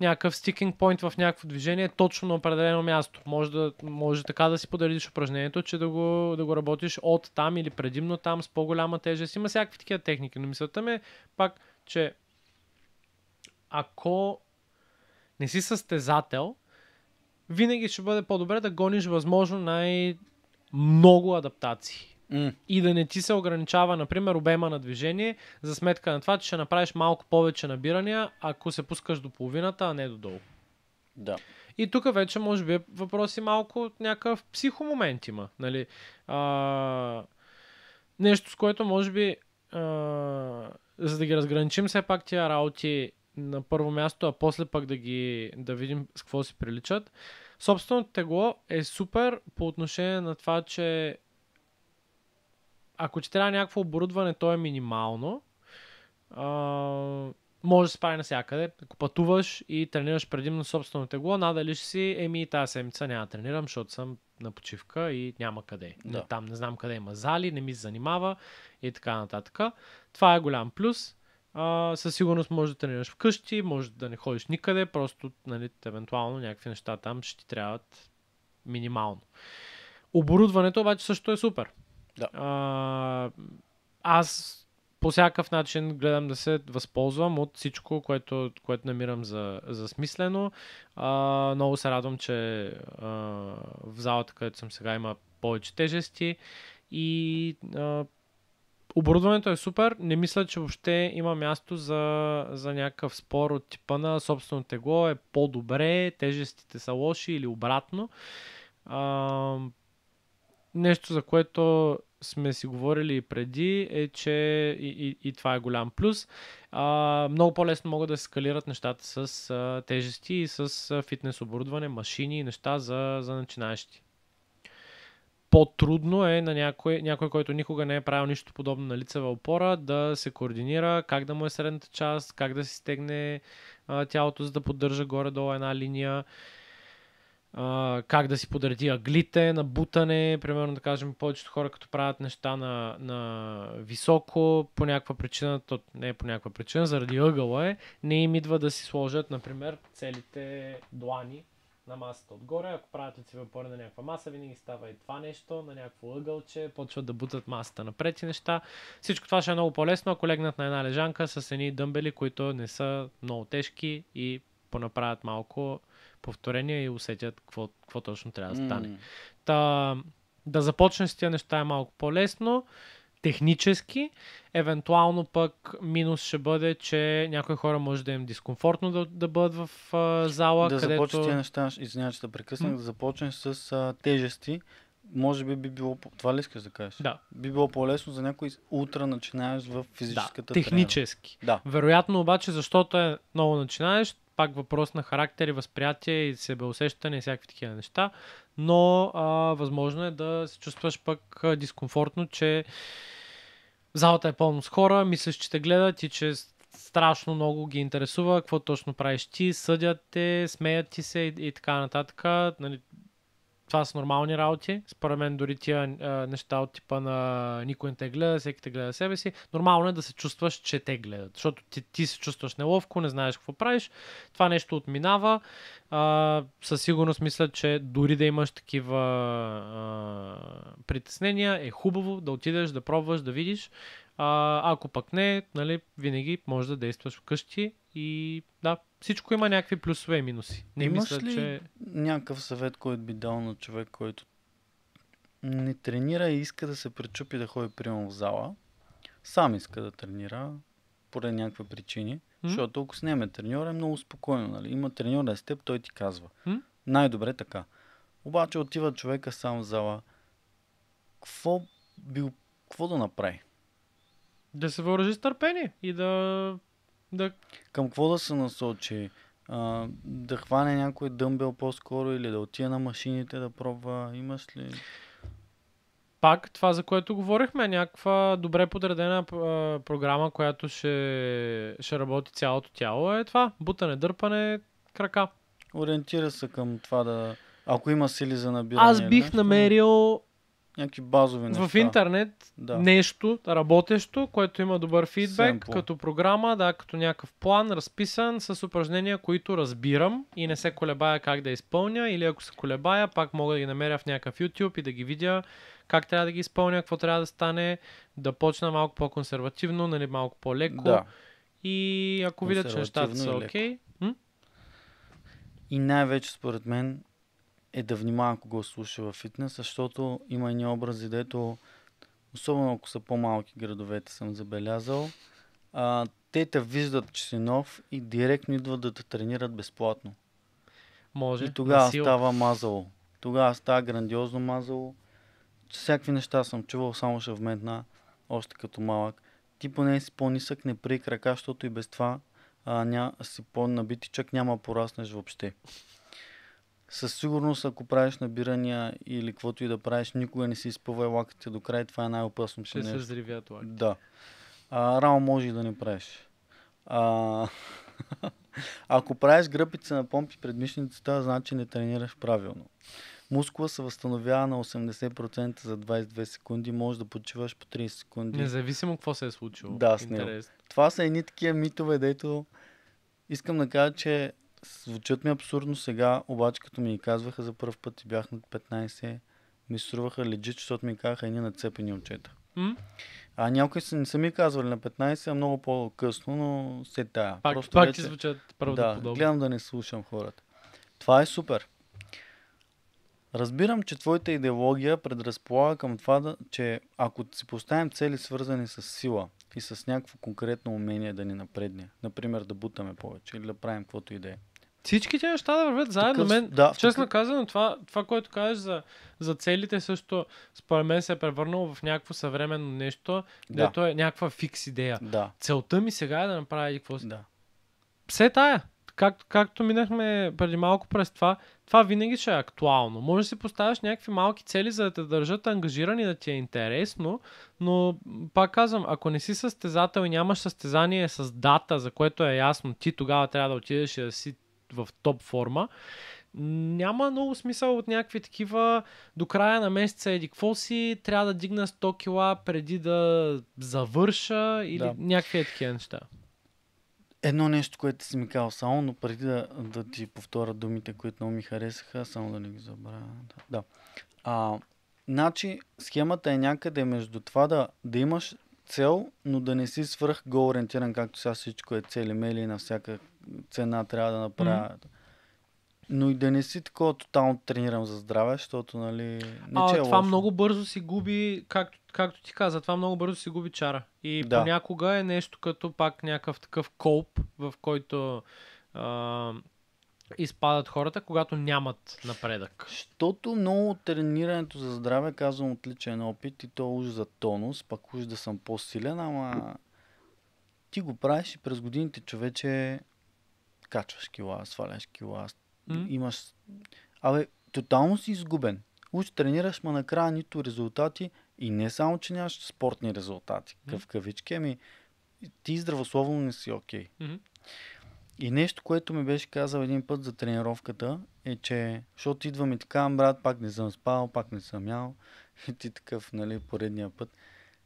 Speaker 1: някакъв стикинг point в някакво движение точно на определено място. Може, да, може така да си подредиш упражнението, че да го, да го работиш от там или предимно там с по-голяма тежест. Има всякакви такива техники, но мисълта ми е пак, че ако не си състезател, винаги ще бъде по-добре да гониш възможно най- много адаптации. Mm. И да не ти се ограничава, например, обема на движение, за сметка на това, че ще направиш малко повече набирания, ако се пускаш до половината, а не до долу. Да. И тук вече, може би, е въпроси малко от някакъв психомомент има. Нали? А, нещо, с което, може би, а, за да ги разграничим все пак тия работи на първо място, а после пък да ги да видим с какво си приличат. Собственото тегло е супер по отношение на това, че ако ти трябва някакво оборудване, то е минимално. А, може да се прави навсякъде. Ако пътуваш и тренираш предимно собствено тегло, надали ще си, еми тази седмица няма да тренирам, защото съм на почивка и няма къде. Да. Там не знам къде има зали, не ми се занимава и така нататък. Това е голям плюс. А, със сигурност може да тренираш вкъщи, може да не ходиш никъде, просто нали, евентуално някакви неща там ще ти трябват минимално. Оборудването обаче също е супер. Да. А, аз по всякакъв начин гледам да се възползвам от всичко, което, което намирам за, за смислено. А, много се радвам, че а, в залата, където съм сега, има повече тежести и а, Оборудването е супер. Не мисля, че въобще има място за, за някакъв спор от типа на собствено тегло е по-добре, тежестите са лоши или обратно. А, нещо, за което сме си говорили преди, е, че и, и, и това е голям плюс. А, много по-лесно могат да се скалират нещата с а, тежести и с а, фитнес оборудване, машини и неща за, за начинаещи. По-трудно е на някой, някой, който никога не е правил нищо подобно на лицева опора, да се координира как да му е средната част, как да се стегне а, тялото, за да поддържа горе-долу една линия как да си подреди аглите, на бутане, примерно да кажем, повечето хора като правят неща на, на високо, по някаква причина, то не е по някаква причина, заради ъгъла е, не им идва да си сложат, например, целите длани на масата отгоре. Ако правят лицеви опори на някаква маса, винаги става и това нещо, на някакво ъгълче, почват да бутат масата напред и неща. Всичко това ще е много по-лесно, ако легнат на една лежанка с едни дъмбели, които не са много тежки и понаправят малко повторения и усетят какво, какво точно трябва да стане. Mm. Та, да започнеш с тези неща е малко по-лесно, технически. Евентуално пък минус ще бъде, че някои хора може да им дискомфортно да, да бъдат в а, зала. Да където... започнеш тези неща,
Speaker 2: извинявай, че да прекъснах, mm. да започнеш с а, тежести, може би би било, това ли искаш да кажеш? Да. Би било по-лесно за някой утра начинаеш в физическата да, технически. Тренера.
Speaker 1: Да. Вероятно обаче, защото е много начинаеш, пак въпрос на характер и възприятие и себеусещане и всякакви такива неща, но а, възможно е да се чувстваш пък дискомфортно, че залата е пълно с хора, мислиш, че те гледат и че страшно много ги интересува какво точно правиш ти, съдят те, смеят ти се и, и така нататък. Нали, това са нормални работи. Според мен дори тия а, неща от типа на никой не те гледа, всеки те гледа себе си. Нормално е да се чувстваш, че те гледат. Защото ти, ти се чувстваш неловко, не знаеш какво правиш. Това нещо отминава. А, със сигурност мисля, че дори да имаш такива а, притеснения, е хубаво да отидеш, да пробваш, да видиш. А, ако пък не, нали, винаги можеш да действаш вкъщи и да, всичко има някакви плюсове и минуси. Не Имаш мисля, ли че...
Speaker 2: някакъв съвет, който би дал на човек, който не тренира и иска да се пречупи да ходи приема в зала, сам иска да тренира, поред някакви причини, mm-hmm. защото ако снеме треньор е много спокойно, нали? Има треньор да е с теб, той ти казва. Mm-hmm. Най-добре е така. Обаче отива човека сам в зала. Какво, би. какво да направи? Да се въоръжи с търпение и да да. Към какво да се насочи? А, да хване някой дъмбел по-скоро или да отида на машините да пробва? Имаш ли? Пак
Speaker 1: това, за което говорихме, е някаква добре подредена а, програма, която ще,
Speaker 2: ще работи цялото тяло, е това. Бутане, дърпане, крака. Ориентира се към това да... Ако има сили за набиране. Аз бих нещо,
Speaker 1: намерил
Speaker 2: някакви базови неща. В
Speaker 1: интернет да. нещо работещо, което има добър фидбек, Семпо. като програма, да, като някакъв план, разписан с упражнения, които разбирам и не се колебая как да изпълня или ако се колебая, пак мога да ги намеря в някакъв YouTube и да ги видя как трябва да ги изпълня, какво трябва да стане, да почна малко по-консервативно, нали, малко по-леко. Да. И ако видя, че нещата са окей. Okay,
Speaker 2: и най-вече според мен е да внимавам кого слуша във фитнес, защото има едни образи, дето, особено ако са по-малки градовете, съм забелязал, а, те те виждат, че си нов и директно идват да те тренират безплатно.
Speaker 1: Може. И тогава става
Speaker 2: мазало. Тогава става грандиозно мазало. Всякакви неща съм чувал, само ще вметна, още като малък. Ти поне си по-нисък, не при крака, защото и без това а, ня, си по набити чак няма пораснеш въобще със сигурност, ако правиш набирания или каквото и да правиш, никога не си изпъвай лакътите до край. Това е най-опасното Ще нещо. Ще се взривят лаките. Да. А, рамо може и да не правиш. А, ако правиш гръбица на помпи пред мишницата, значи не тренираш правилно. Мускула се възстановява на 80% за 22 секунди, може да почиваш по 30 секунди. Независимо какво се е случило. Да, с Това са едни такива митове, дето искам да кажа, че звучат ми абсурдно сега, обаче като ми казваха за първ път и бях на 15, ми струваха легит, защото ми казаха едни нацепени момчета. Mm? А някои са, не са ми казвали на 15, а много по-късно, но се тая. Пак, Просто пак вече... ти звучат правда Да, гледам да не слушам хората. Това е супер. Разбирам, че твоята идеология предразполага към това, че ако си поставим цели свързани с сила, и с някакво конкретно умение да ни напредне. Например, да бутаме повече или да правим каквото и да е.
Speaker 1: Всички тези неща да вървят заедно. Такъв, мен, да, честно такъв... казано, това, това, което кажеш за, за целите, също според мен се е превърнало в някакво съвременно нещо, да. дето е някаква фикс идея. Да. Целта ми сега е да направя и какво си. Да. Все тая как, както минахме преди малко през това, това винаги ще е актуално. Може да си поставиш някакви малки цели, за да те държат ангажирани, да ти е интересно, но пак казвам, ако не си състезател и нямаш състезание с дата, за което е ясно, ти тогава трябва да отидеш и да си в топ форма, няма много смисъл от някакви такива до края на месеца еди какво си, трябва да дигна 100 кила преди да завърша или да. някакви е такива неща.
Speaker 2: Едно нещо, което си ми казал само, но преди да, да ти повторя думите, които много ми харесаха, само да не ги забравя. Да. А, значи, схемата е някъде между това да, да имаш цел, но да не си свърх го ориентиран, както сега всичко е цели мели на всяка цена трябва да направя. Mm-hmm. Но и да не си такова тотално тренирам за здраве, защото, нали, не а, че е това лошо.
Speaker 1: много бързо си губи, както, както ти каза, това много бързо си губи чара. И да. понякога е нещо като пак някакъв такъв колп, в който а, изпадат хората, когато нямат напредък.
Speaker 2: Щото много тренирането за здраве, казвам отличен опит и то е уж за тонус, пак уж да съм по-силен, ама ти го правиш и през годините човече качваш кила, сваляш кила, Mm. Имаш... Абе, тотално си изгубен. Уж тренираш, ма накрая нито резултати и не само, че нямаш спортни резултати, mm. Къв кавички, ами ти здравословно не си окей. Okay. Mm-hmm. И нещо, което ми беше казал един път за тренировката, е, че, защото идвам и така, брат, пак не съм спал, пак не съм ял, и ти такъв, нали, поредния път.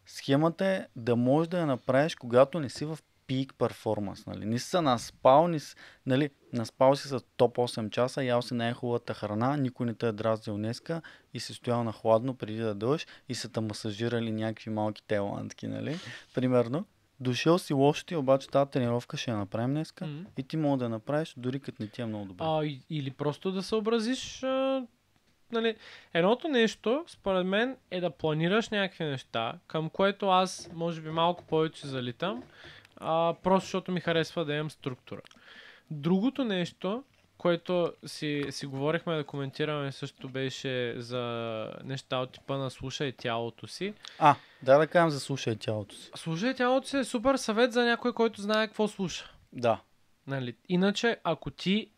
Speaker 2: Схемата е да можеш да я направиш, когато не си в пик перформанс. Нали. Не са наспал, не си, нали, наспал си с топ 8 часа, ял си най-хубавата храна, никой не те е дразнил днеска и си стоял на хладно преди да дойш и са те масажирали някакви малки телантки, нали? Примерно. Дошъл си лош ти, обаче тази тренировка ще я направим днеска mm-hmm. и ти мога да я направиш, дори като не ти е много добре.
Speaker 1: А, или просто да съобразиш а, нали, едното нещо, според мен, е да планираш някакви неща, към което аз, може би, малко повече залитам а, просто защото ми харесва да имам структура. Другото нещо, което си, си говорихме да коментираме също беше за неща от типа на слушай тялото си.
Speaker 2: А, да да кажем за слушай тялото си.
Speaker 1: Слушай тялото си е супер съвет за някой, който знае какво слуша. Да. Нали? Иначе, ако ти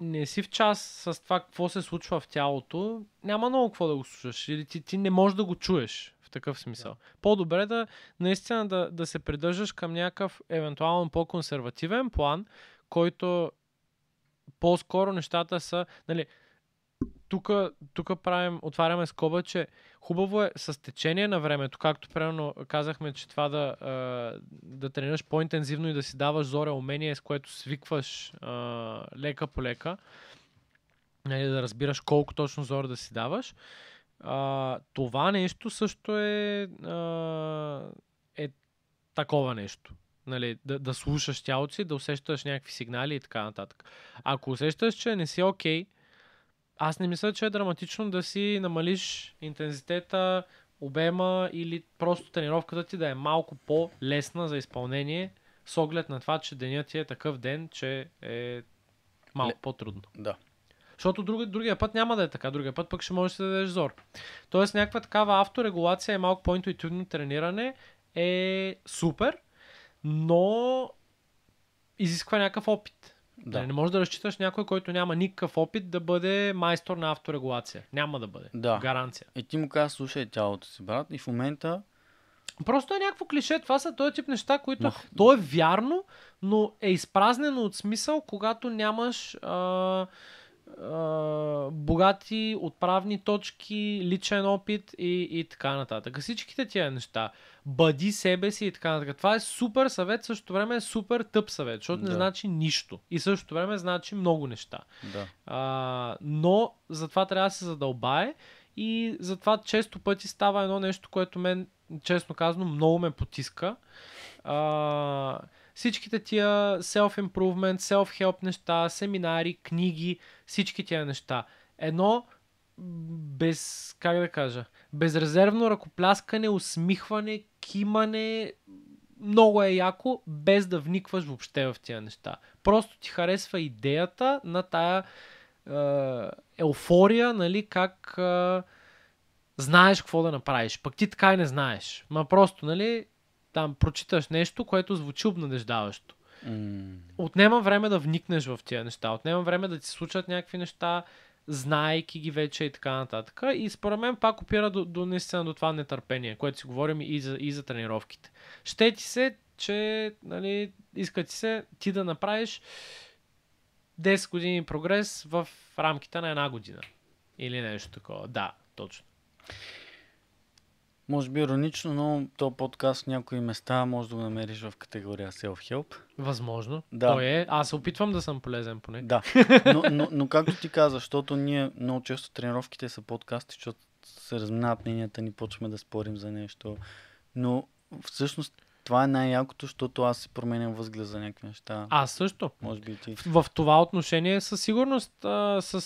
Speaker 1: не си в час с това какво се случва в тялото, няма много какво да го слушаш. Или ти, ти не можеш да го чуеш такъв смисъл. Yeah. По-добре да наистина да, да се придържаш към някакъв евентуално по-консервативен план, който по-скоро нещата са, нали, тук, тук правим, отваряме скоба, че хубаво е с течение на времето, както примерно казахме, че това да, да тренираш по-интензивно и да си даваш зоре умение, с което свикваш лека по лека, нали, да разбираш колко точно зор да си даваш. А, това нещо също е, а, е такова нещо. Нали, да, да слушаш тялото си, да усещаш някакви сигнали и така нататък. Ако усещаш, че не си окей, okay, аз не мисля, че е драматично да си намалиш интензитета, обема или просто тренировката ти да е малко по-лесна за изпълнение с оглед на това, че денят ти е такъв ден, че е малко Ле... по-трудно. Да. Защото друг, другия път няма да е така, другия път пък ще можеш да дадеш зор. Тоест някаква такава авторегулация и малко по-интуитивно трениране е супер, но изисква някакъв опит. Да. Не можеш да разчиташ някой, който няма никакъв опит да бъде майстор на авторегулация. Няма да бъде. Да. Гаранция. И ти му казваш, слушай тялото си, брат, и в момента Просто е някакво клише. Това са този тип неща, които... Мах... То е вярно, но е изпразнено от смисъл, когато нямаш... А богати отправни точки, личен опит и, и така нататък. Всичките тия неща. Бъди себе си и така нататък. Това е супер съвет, същото време е супер тъп съвет, защото да. не значи нищо. И същото време значи много неща. Да. А, но затова трябва да се задълбае и затова често пъти става едно нещо, което мен, честно казано, много ме потиска. А, Всичките тия self-improvement, self-help неща, семинари, книги, всички тия неща. Едно без, как да кажа, безрезервно ръкопляскане, усмихване, кимане, много е яко, без да вникваш въобще в тия неща. Просто ти харесва идеята на тая е, еуфория, нали, как е, знаеш какво да направиш. Пък ти така и не знаеш. Ма просто, нали, там прочиташ нещо, което звучи обнадеждаващо. Mm. Отнема време да вникнеш в тия неща, отнема време да ти случат някакви неща, знаеки ги вече и така нататък. И според мен пак опира до, до наистина до това нетърпение, което си говорим и за, и за тренировките. Ще ти се, че нали, иска ти се ти да направиш 10 години прогрес в рамките на една година. Или нещо такова. Да, точно.
Speaker 2: Може би иронично, но то подкаст в някои места може да го намериш в категория Self-Help. Възможно. Да.
Speaker 1: е. Аз се опитвам да съм полезен поне. Да.
Speaker 2: Но, но, но както ти каза, защото ние много често тренировките са подкасти, защото се разминават мненията ни, почваме да спорим за нещо. Но всъщност това е най-якото, защото аз си променям възглед за някакви неща.
Speaker 1: Аз също. Може би ти. В, в това отношение със сигурност а, с, а,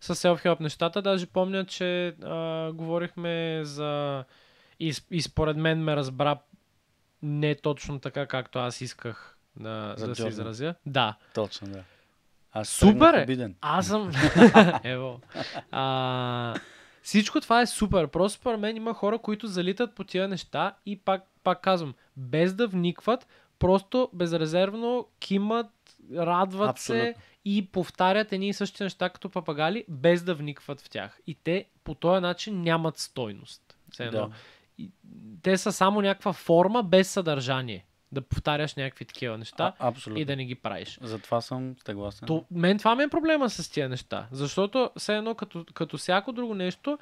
Speaker 1: с self-help нещата. Даже помня, че а, говорихме за и, и според мен ме разбра не точно така, както аз исках да, За да се изразя. Да. Точно, да. Аз супер е! Аз съм... Ево. А, всичко това е супер. Просто според мен има хора, които залитат по тия неща и пак, пак казвам, без да вникват, просто безрезервно кимат, радват Абсолютно. се и повтарят едни и същи неща като папагали, без да вникват в тях. И те по този начин нямат стойност. Все едно. Да те са само някаква форма без съдържание. Да повтаряш някакви такива неща а, и да не ги правиш. Затова съм съгласен. То, мен това ми е проблема с тия неща. Защото все едно като, като всяко друго нещо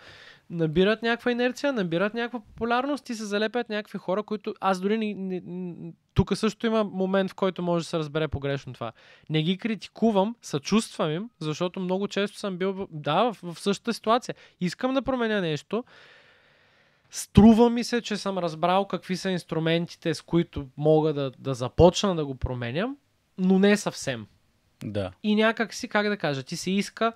Speaker 1: набират някаква инерция, набират някаква популярност и се залепят някакви хора, които аз дори не, не, тук също има момент, в който може да се разбере погрешно това. Не ги критикувам, съчувствам им, защото много често съм бил да, в, в същата ситуация. Искам да променя нещо, Струва ми се, че съм разбрал какви са инструментите, с които мога да, да започна да го променям, но не съвсем. Да. И някак си, как да кажа, ти се иска.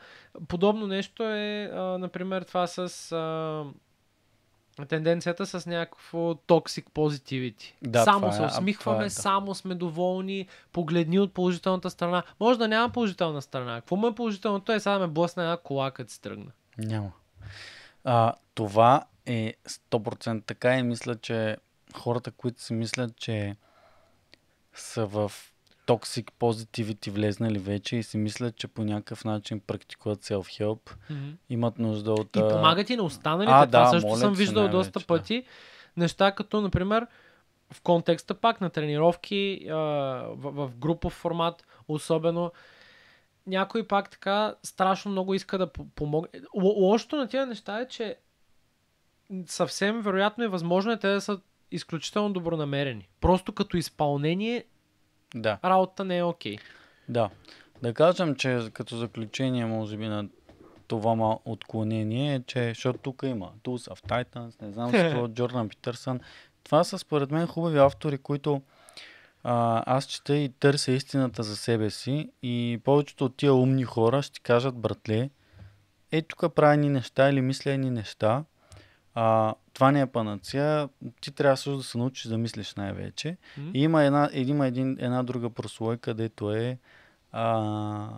Speaker 1: Подобно нещо е, а, например, това с а, тенденцията с някакво токсик позитивити. Да, само е се е, усмихваме, е, да. само сме доволни, погледни от положителната страна. Може да няма положителна страна. Какво ме е положителното е сега да ме блъсна една кола, като си тръгна.
Speaker 2: Няма. А, това е 100% така и мисля, че хората, които си мислят, че са в токсик позитивити влезнали вече и си мислят, че по някакъв начин практикуват self-help, mm-hmm. имат нужда от... И помагат и на останалите. А, Това да, също съм виждал доста
Speaker 1: пъти. Неща като, например, в контекста пак на тренировки, в, групов формат, особено, някой пак така страшно много иска да помогне. Лошото на тези неща е, че съвсем вероятно е възможно е те да са изключително добронамерени. Просто като изпълнение да. работата не е окей. Okay.
Speaker 2: Да. Да кажем, че като заключение може би на това ма отклонение е, че защото тук има Tools of Titans, не знам какво, Джордан Питърсън. Това са според мен хубави автори, които а, аз чета и търся истината за себе си и повечето от тия умни хора ще кажат, братле, е тук прави ни неща или мисля ни неща, а, това не е панация. Ти трябва също да се научиш да мислиш най-вече. Mm-hmm. И има една, има един, една друга прослойка, където е а,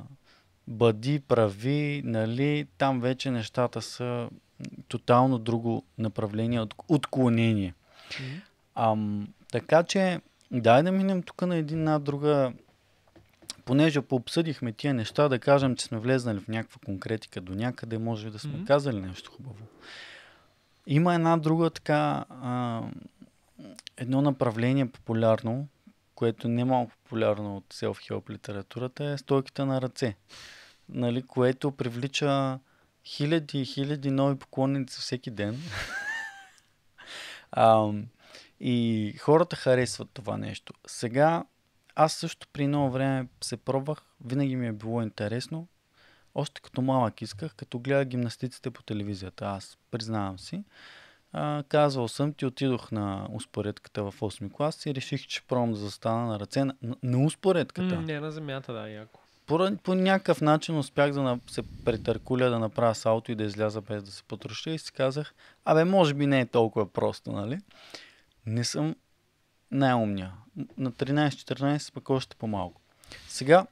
Speaker 2: бъди, прави, нали, там вече нещата са тотално друго направление, от, отклонение. Mm-hmm. така че, дай да минем тук на една друга понеже пообсъдихме тия неща, да кажем, че сме влезнали в някаква конкретика до някъде, може да сме mm-hmm. казали нещо хубаво. Има една друга така, а, едно направление популярно, което не е малко популярно от self-help литературата, е стойките на ръце, нали, което привлича хиляди и хиляди нови поклонници всеки ден. а, и хората харесват това нещо. Сега аз също при едно време се пробвах, винаги ми е било интересно, още като малък исках, като гледах гимнастиците по телевизията, аз признавам си. А, казвал съм ти, отидох на успоредката в 8 клас и реших, че пробвам да застана на ръце на, на успоредката.
Speaker 1: не на земята, да, яко.
Speaker 2: По, по някакъв начин успях да на, се претъркуля, да направя салто и да изляза без да се потруша и си казах, абе, може би не е толкова просто, нали? Не съм най-умния. На 13-14 пък още по-малко. Сега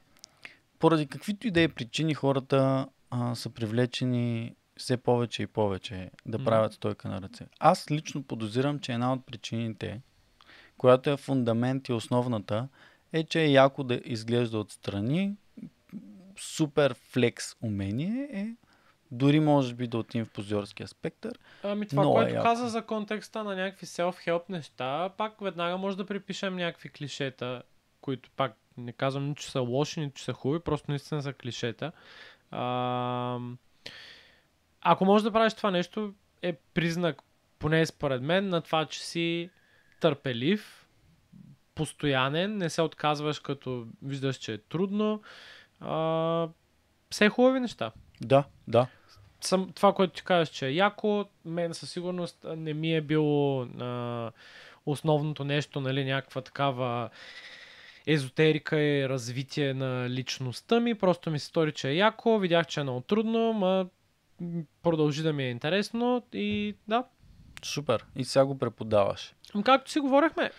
Speaker 2: поради каквито и да е причини хората а, са привлечени все повече и повече да правят стойка на ръце. Аз лично подозирам, че една от причините, която е фундамент и основната, е, че е яко да изглежда отстрани. Супер флекс умение е дори може би да отим в позиорския спектър. Ами това, е което е яко. каза
Speaker 1: за контекста на някакви self-help неща, пак веднага може да припишем някакви клишета, които пак не казвам ни, че са лоши, ни, че са хубави, просто наистина са клишета. А, ако можеш да правиш това нещо, е признак, поне според мен, на това, че си търпелив, постоянен, не се отказваш като виждаш, че е трудно. А, все е хубави неща.
Speaker 2: Да, да.
Speaker 1: Съм, това, което ти казваш, че е яко, мен със сигурност не ми е било а, основното нещо, нали, някаква такава езотерика и е развитие на личността ми. Просто ми се стори, че е яко, видях, че е много трудно, ма продължи да ми е интересно и да. Супер. И сега го
Speaker 2: преподаваш.
Speaker 1: Ами, както си говорихме,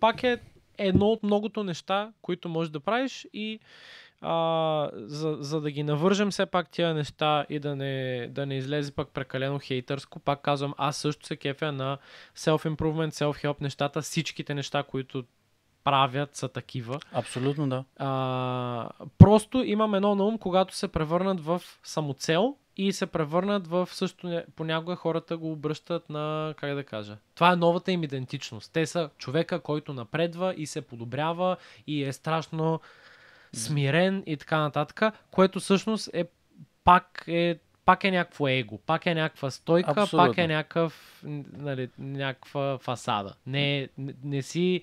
Speaker 1: пак е едно от многото неща, които можеш да правиш и а, за, за да ги навържем все пак тия неща и да не, да не излезе пък прекалено хейтърско, пак казвам, аз също се кефя на self-improvement, self-help нещата, всичките неща, които правят, са такива. Абсолютно, да. А, просто имам едно на ум, когато се превърнат в самоцел и се превърнат в също понякога хората го обръщат на, как да кажа, това е новата им идентичност. Те са човека, който напредва и се подобрява и е страшно смирен и така нататък, което всъщност е пак е пак е някакво его, пак е някаква стойка, Абсолютно. пак е някакъв, нали, някаква фасада. Не, не, не си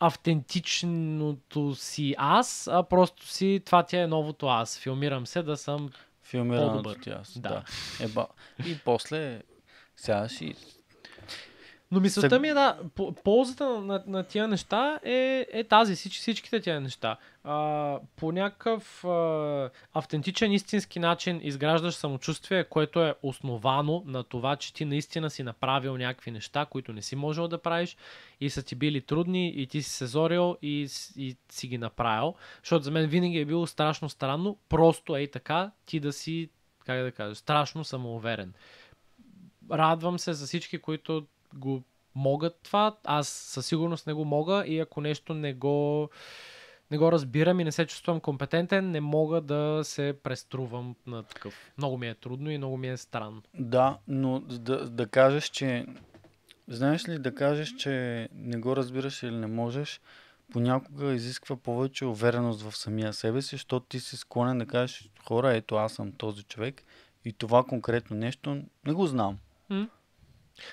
Speaker 1: автентичното си аз, а просто си това ти е новото аз. Филмирам се да съм Филмирам по-добър. ти е аз. Да. да.
Speaker 2: Еба. И после сега си
Speaker 1: но мисълта ми е да, ползата на, на, на тия неща е, е тази, всич, всичките тия неща. А, по някакъв а, автентичен, истински начин изграждаш самочувствие, което е основано на това, че ти наистина си направил някакви неща, които не си можел да правиш и са ти били трудни и ти си се зорил и, и си ги направил. Защото за мен винаги е било страшно странно, просто е така, ти да си, как да кажа, страшно самоуверен. Радвам се за всички, които го могат това. Аз със сигурност не го мога и ако нещо не го, не го разбирам и не се чувствам компетентен, не мога да се преструвам на такъв. Много ми е трудно и много ми е странно.
Speaker 2: Да, но да, да кажеш, че Знаеш ли да кажеш, че не го разбираш или не можеш, понякога изисква повече увереност в самия себе си, защото ти си склонен да кажеш, хора, ето аз съм този човек и това конкретно нещо не го знам. Mm.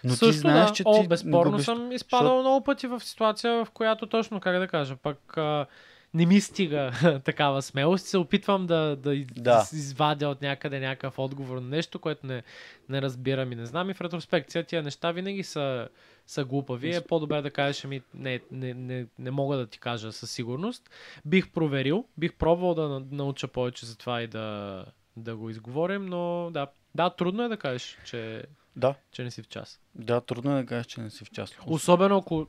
Speaker 2: Но Също, ти знаеш, да. че ти... безспорно губиш... съм изпадал Шо...
Speaker 1: много пъти в ситуация, в която точно, как да кажа, пък а, не ми стига такава смелост. Се опитвам да, да, да извадя от някъде някакъв отговор на нещо, което не, не разбирам и не знам. И в ретроспекция тия неща винаги са, са глупави. Е по-добре да кажеш, ами не, не, не, не мога да ти кажа със сигурност. Бих проверил, бих пробвал да науча повече за това и да, да го изговорим, но да, да, трудно е да кажеш, че да. Че не си в час.
Speaker 2: Да, трудно е да кажеш, че не си в час.
Speaker 1: Особено ако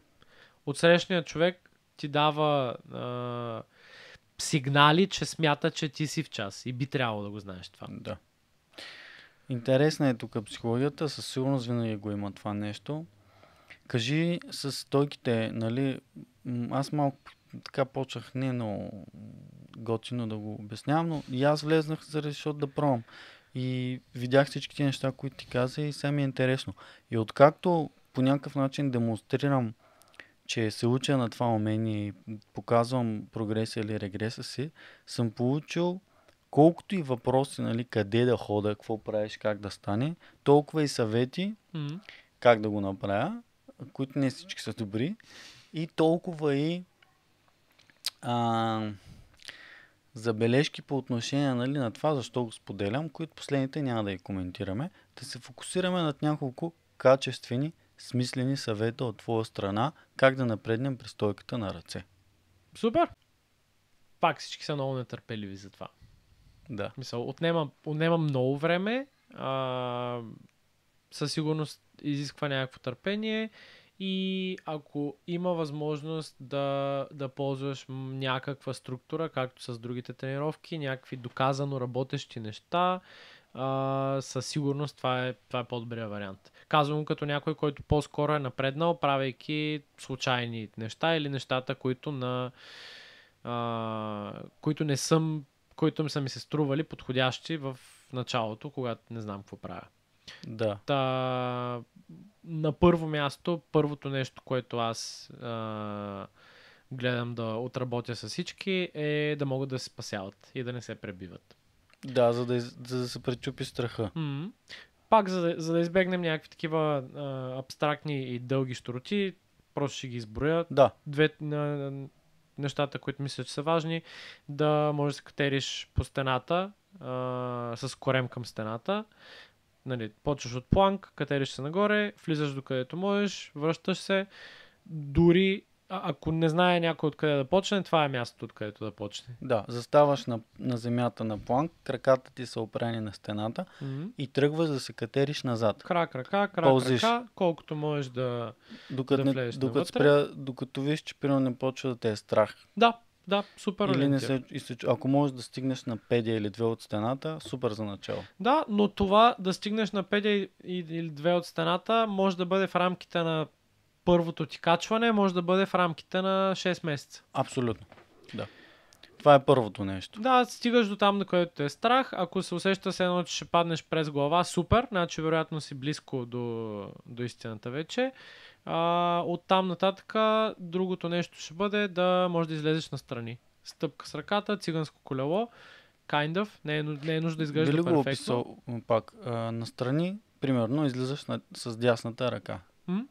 Speaker 1: отсрещният човек ти дава а, сигнали, че смята, че ти си в час. И би трябвало да го знаеш това. Да.
Speaker 2: Интересна е тук психологията, със сигурност винаги го има това нещо. Кажи с стойките, нали, аз малко така почнах не но готино да го обяснявам, но и аз влезнах заради, защото да пробвам. И видях всички тези неща, които ти каза и сега ми е интересно. И откакто по някакъв начин демонстрирам, че се уча на това умение и показвам прогреса или регреса си, съм получил колкото и въпроси, нали, къде да хода, какво правиш, как да стане, толкова и съвети, mm-hmm. как да го направя, които не всички са добри, и толкова и а, забележки по отношение нали, на това, защо го споделям, които последните няма да ги коментираме. Да се фокусираме над няколко качествени, смислени съвета от твоя страна, как да напреднем при стойката на ръце. Супер!
Speaker 1: Пак всички са много нетърпеливи за това. Да. Мисъл, отнема, отнема много време, а, със сигурност изисква някакво търпение и ако има възможност да, да ползваш някаква структура, както с другите тренировки, някакви доказано работещи неща, а, със сигурност това е, това е по-добрия вариант. Казвам като някой, който по-скоро е напреднал, правейки случайни неща или нещата, които, на, а, които не съм, които ми са ми се стрували подходящи в началото, когато не знам какво правя. Да. Та, на първо място, първото нещо, което аз а, гледам да отработя с всички, е да могат да се спасяват и да не се пребиват.
Speaker 2: Да, за да, за да се пречупи страха.
Speaker 1: М-м. Пак, за да, за да избегнем някакви такива а, абстрактни и дълги штороти, просто ще ги изброя. Да. Две на, нещата, които мисля, че са важни, да можеш да катериш по стената, а, с корем към стената нали, почваш от планк, катериш се нагоре, влизаш до където можеш, връщаш се. Дори а, ако не знае някой откъде да почне, това е
Speaker 2: мястото откъдето да почне. Да, заставаш на, на земята на планк, краката ти са опрени на стената mm-hmm. и тръгваш да се катериш назад. Крак, крака, крак, крака, колкото можеш да, докато да не, докато, навътре. спря, докато виж, че примерно не почва да те е страх. Да, да, супер или не се, Ако можеш да стигнеш на 5 или 2 от стената, супер за начало.
Speaker 1: Да, но това да стигнеш на 5 или 2 от стената може да бъде в рамките на първото ти качване, може да бъде в рамките на 6 месеца. Абсолютно,
Speaker 2: да. Това е първото нещо.
Speaker 1: Да, стигаш до там, на което е страх. Ако се усеща се едно, че ще паднеш през глава, супер. Значи, вероятно си близко до, до истината вече. А, от там нататък другото нещо ще бъде да можеш да излезеш на страни. Стъпка с ръката, циганско колело, kind of, не е, не е нужда да изглежда Били перфектно. го
Speaker 2: описал пак? А, настрани, примерно, излизаш на, с дясната ръка. М?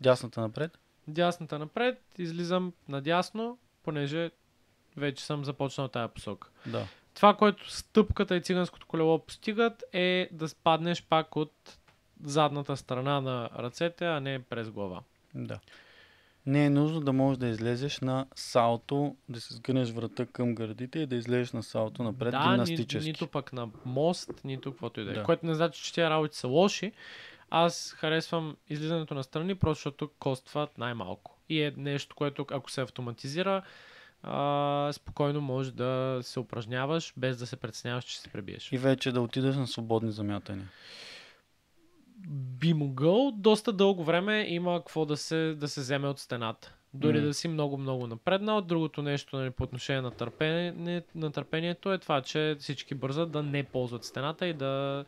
Speaker 2: Дясната напред?
Speaker 1: Дясната напред, излизам надясно, понеже вече съм започнал тази посока. Да. Това, което стъпката и циганското колело постигат е да спаднеш пак от задната страна на ръцете, а не
Speaker 2: през глава. Да. Не е нужно да можеш да излезеш на салто, да се сгънеш врата към гърдите и да излезеш на салто напред да, гимнастически. Ни,
Speaker 1: нито пък на мост, нито каквото и да е. Което не значи, че тия работи са лоши. Аз харесвам излизането на страни, просто защото костват най-малко. И е нещо, което ако се автоматизира, а, спокойно можеш да се упражняваш, без да се преценяваш, че се пребиеш.
Speaker 2: И вече да отидеш на свободни замятания
Speaker 1: би могъл, доста дълго време има какво да се, да се вземе от стената. Дори mm. да си много-много напреднал. Другото нещо нали, по отношение на, търпение, на търпението е това, че всички бързат да не ползват стената и да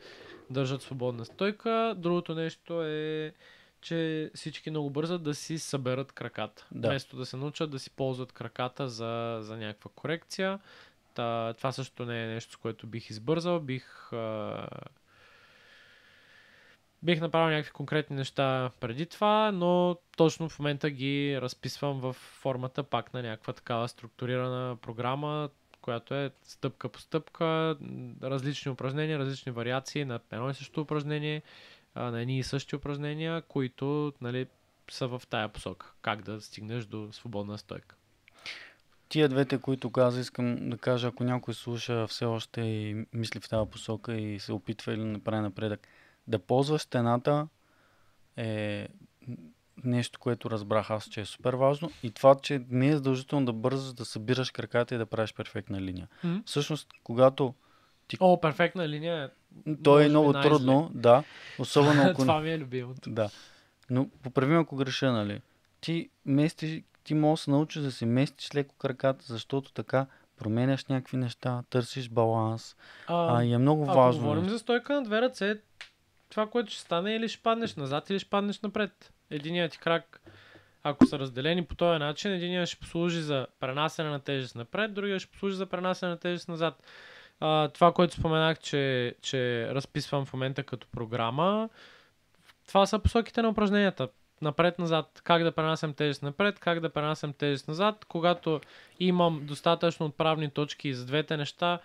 Speaker 1: държат свободна стойка. Другото нещо е че всички много бързат да си съберат краката. Да. Вместо да се научат да си ползват краката за, за някаква корекция. Та, това също не е нещо, с което бих избързал. Бих а, Бих направил някакви конкретни неща преди това, но точно в момента ги разписвам в формата пак на някаква такава структурирана програма, която е стъпка по стъпка, различни упражнения, различни вариации на едно и също упражнение, на едни и същи упражнения, които нали, са в тая посока. Как да стигнеш до свободна стойка.
Speaker 2: Тия двете, които каза, искам да кажа, ако някой слуша все още и мисли в тази посока и се опитва или направи напредък, да ползваш стената е нещо, което разбрах аз, че е супер важно. И това, че не е задължително да бързаш да събираш краката и да правиш перфектна линия. Mm-hmm. Всъщност, когато ти... О, перфектна линия е... То е много трудно, да. Особено ако... това ми е любимото. Да. Но поправим ако греша, нали? Ти местиш, ти можеш да се научиш да си местиш леко краката, защото така променяш някакви неща, търсиш баланс. А, а и е много важно. Ако говорим
Speaker 1: за стойка на две ръце, това, което ще стане, или е ще паднеш назад, или ще паднеш напред. Единият ти крак, ако са разделени по този начин, единият ще послужи за пренасене на тежест напред, другия ще послужи за пренасене на тежест назад. А, това, което споменах, че, че разписвам в момента като програма, това са посоките на упражненията. Напред-назад, как да пренасям тежест напред, как да пренасям тежест назад. Когато имам достатъчно отправни точки за двете неща,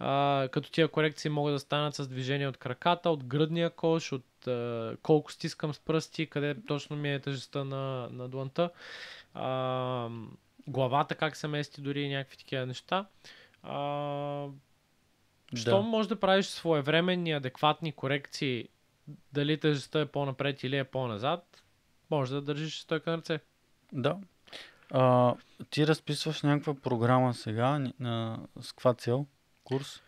Speaker 1: а, като тия корекции могат да станат с движение от краката, от гръдния кош, от а, колко стискам с пръсти, къде точно ми е тъжестта на, на дланта, а, главата как се мести, дори и някакви такива неща. А, да. Що може да правиш своевременни, адекватни корекции, дали тежестта е по-напред или е по-назад, може да държиш стойка на ръце.
Speaker 2: Да. А, ти разписваш някаква програма сега на, с каква цел? курс?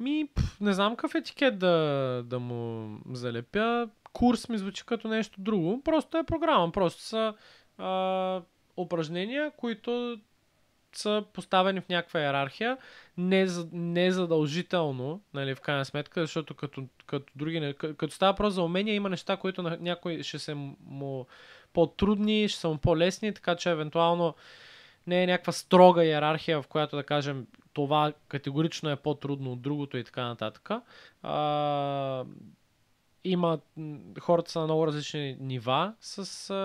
Speaker 1: Ми, пъл, не знам какъв етикет да, да му залепя. Курс ми звучи като нещо друго. Просто е програма. Просто са а, упражнения, които са поставени в някаква иерархия, не, не задължително, нали, в крайна сметка, защото като, като други, като става просто за умения, има неща, които на някой ще се му по-трудни, ще са му по-лесни, така че евентуално не е някаква строга иерархия, в която да кажем това категорично е по-трудно от другото и така нататък. А, има хората са на много различни нива с,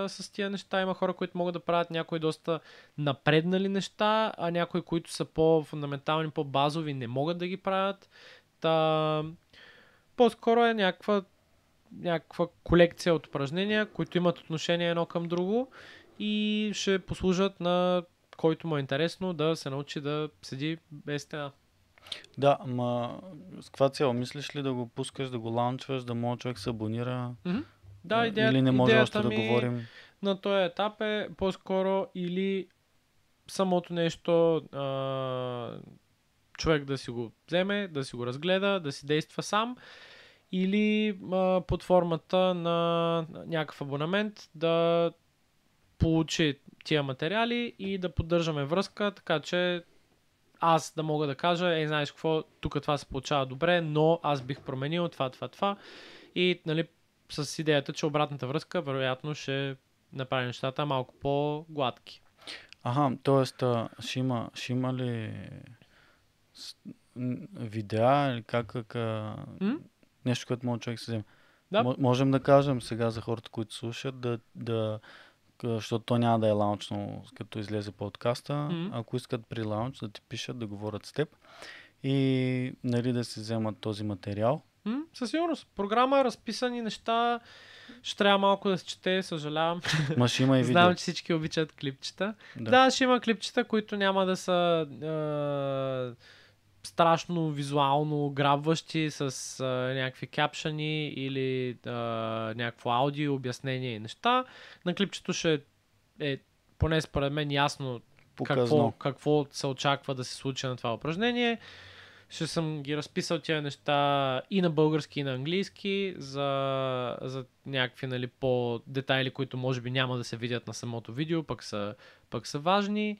Speaker 1: с тия неща. Има хора, които могат да правят някои доста напреднали неща, а някои, които са по-фундаментални, по-базови, не могат да ги правят. Та, по-скоро е някаква, някаква колекция от упражнения, които имат отношение едно към друго и ще послужат на който му е интересно, да се научи да седи без стена.
Speaker 2: Да, ма с каква цел? Мислиш ли да го пускаш, да го лаунчваш, да може човек се абонира? Mm-hmm. Да, идея, или не може още да ми... говорим?
Speaker 1: На този етап е по-скоро или самото нещо а, човек да си го вземе, да си го разгледа, да си действа сам или а, под формата на някакъв абонамент да получи тия материали и да поддържаме връзка, така че аз да мога да кажа, е, знаеш какво, тук това се получава добре, но аз бих променил това, това, това. И нали, с идеята, че обратната връзка вероятно ще направи нещата малко по-гладки.
Speaker 2: Аха, т.е. ще има, ще има ли видеа или как, как М? нещо, което може човек се вземе. Да. Можем да кажем сега за хората, които слушат, да, да защото то няма да е лаунчно, като излезе подкаста. Mm-hmm. Ако искат при лаунч да ти пишат, да говорят с теб и нали, да си вземат този материал.
Speaker 1: Mm-hmm. Със сигурност. Програма, разписани неща. Ще трябва малко да се чете, съжалявам. Ма ще има и видео. Знам, че всички обичат клипчета. Да. да, ще има клипчета, които няма да са... Е страшно визуално грабващи с а, някакви капшани или а, някакво аудио, обяснение и неща. На клипчето ще е, поне според мен, ясно какво, какво се очаква да се случи на това упражнение. Ще съм ги разписал тия неща и на български, и на английски за, за някакви нали, по-детайли, които може би няма да се видят на самото видео, пък са, пък са важни.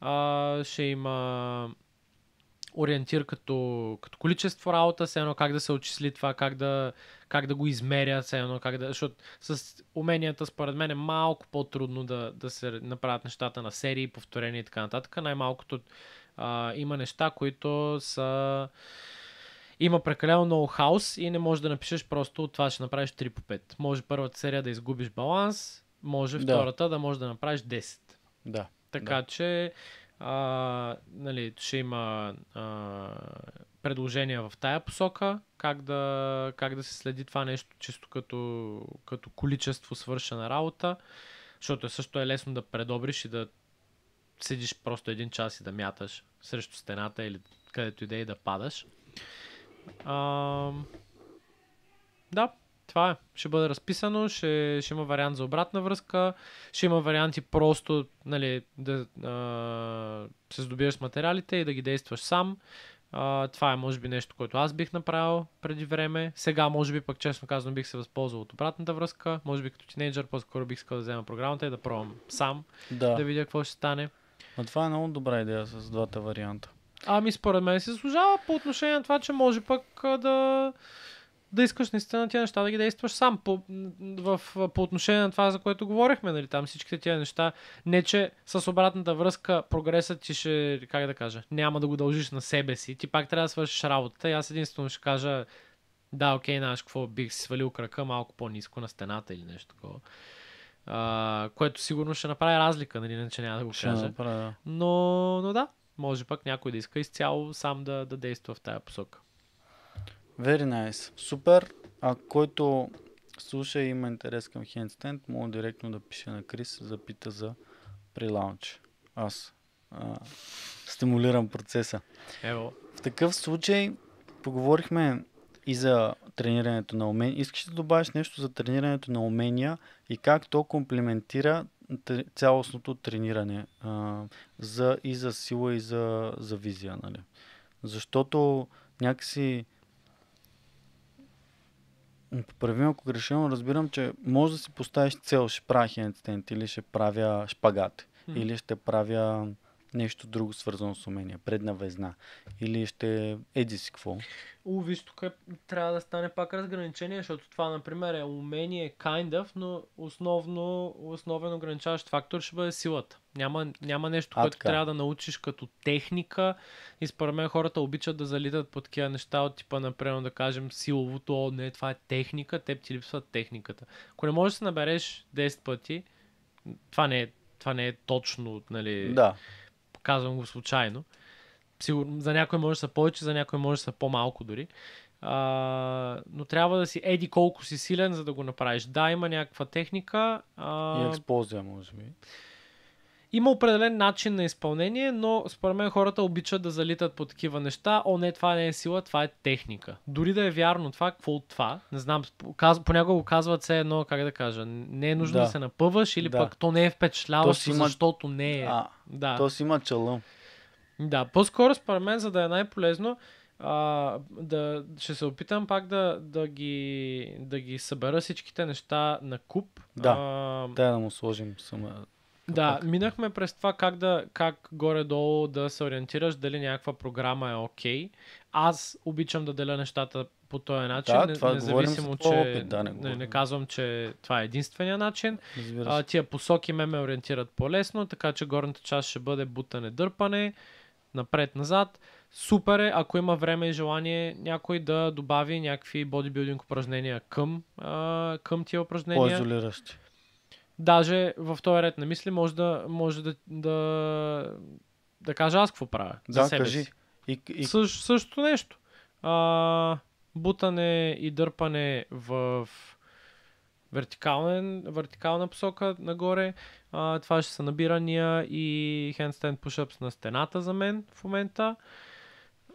Speaker 1: А, ще има ориентир като, като количество работа, все едно как да се отчисли това, как да, как да го измеря, все едно как да... Защото с уменията, според мен, е малко по-трудно да, да се направят нещата на серии, повторения и така нататък. Най-малкото а, има неща, които са... Има прекалено много хаос и не можеш да напишеш просто това ще направиш 3 по 5. Може първата серия да изгубиш баланс, може втората да, да можеш да направиш 10. Да. Така да. че а, нали, ще има а, предложения в тая посока, как да, как да се следи това нещо чисто като, като количество свършена работа, защото е също е лесно да предобриш и да седиш просто един час и да мяташ срещу стената или където и да е и да падаш. А, да, това е. Ще бъде разписано, ще, ще има вариант за обратна връзка, ще има варианти просто нали, да а, се здобиеш с материалите и да ги действаш сам. Uh, това е може би нещо, което аз бих направил преди време. Сега може би пък честно казано бих се възползвал от обратната връзка. Може би като тинейджър по-скоро бих искал да взема програмата и да пробвам сам да, да видя какво ще стане.
Speaker 2: Но това е много добра идея с двата варианта.
Speaker 1: Ами според мен се служава по отношение на това, че може пък да да искаш наистина тия неща да ги действаш сам. По, в, по отношение на това, за което говорихме, нали, там всичките тия неща, не че с обратната връзка прогресът ти ще, как да кажа, няма да го дължиш на себе си, ти пак трябва да свършиш работата и аз единствено ще кажа, да, окей, знаеш какво, бих си свалил крака малко по-низко на стената или нещо такова. Uh, което сигурно ще направи разлика, нали, не че няма да го ще кажа. Направя. Но, но да, може пък някой да иска изцяло сам да, да действа в тая посока.
Speaker 2: Very nice. Супер. А който слуша и има интерес към Handstand, мога директно да пише на Крис, запита за прилаунч. Аз а, стимулирам процеса. Ево. В такъв случай поговорихме и за тренирането на умения. Искаш да добавиш нещо за тренирането на умения и как то комплементира цялостното трениране а, за, и за сила, и за, за визия. Нали? Защото някакси Поправим ако греша, но разбирам, че може да си поставиш цел, ще правя хендстенд или ще правя шпагат mm. или ще правя нещо друго свързано с умения, предна везна или ще еди си какво.
Speaker 1: У, виж, тук е, трябва да стане пак разграничение, защото това, например, е умение kind of, но основно, основен ограничаващ фактор ще бъде силата. Няма, няма нещо, което така. трябва да научиш като техника и според мен хората обичат да залитат по такива неща от типа, например, да кажем силовото, о, не, това е техника, теб ти липсва техниката. Ако не можеш да се набереш 10 пъти, това не е, това не е точно, нали... Да казвам го случайно. Сигурно, за някой може да са повече, за някой може да са по-малко дори. А, но трябва да си еди колко си силен, за да го направиш. Да, има някаква техника. А... И
Speaker 2: експозия, може би.
Speaker 1: Има определен начин на изпълнение, но според мен хората обичат да залитат по такива неща. О, не, това не е сила, това е техника. Дори да е вярно това, какво от това? Не знам, понякога го казват все едно, как да кажа, не е нужно да, да се напъваш или да. пък то не е впечатляващо, има... защото не е. А, да. То си има чалъм. Да, по-скоро според мен, за да е най-полезно, а, да, ще се опитам пак да, да, ги, да ги събера всичките неща на куп. Да, а,
Speaker 2: да, да му сложим само да,
Speaker 1: пък. минахме през това как, да, как горе-долу да се ориентираш, дали някаква програма е окей. Okay. Аз обичам да деля нещата по този начин, да, това независимо, че опит, да, не, не, не казвам, че това е единствения начин. А, тия посоки ме ме ориентират по-лесно, така че горната част ще бъде бутане-дърпане, напред-назад. Супер е, ако има време и желание някой да добави някакви бодибилдинг упражнения към, а, към тия упражнения. По-изолиращи даже в този ред на мисли може да, може да, да, да кажа аз какво правя. Да, за себе кажи. Си. И, и... Същ, същото нещо. А, бутане и дърпане в вертикален, вертикална посока нагоре. А, това ще са набирания и handstand push-ups на стената за мен в момента.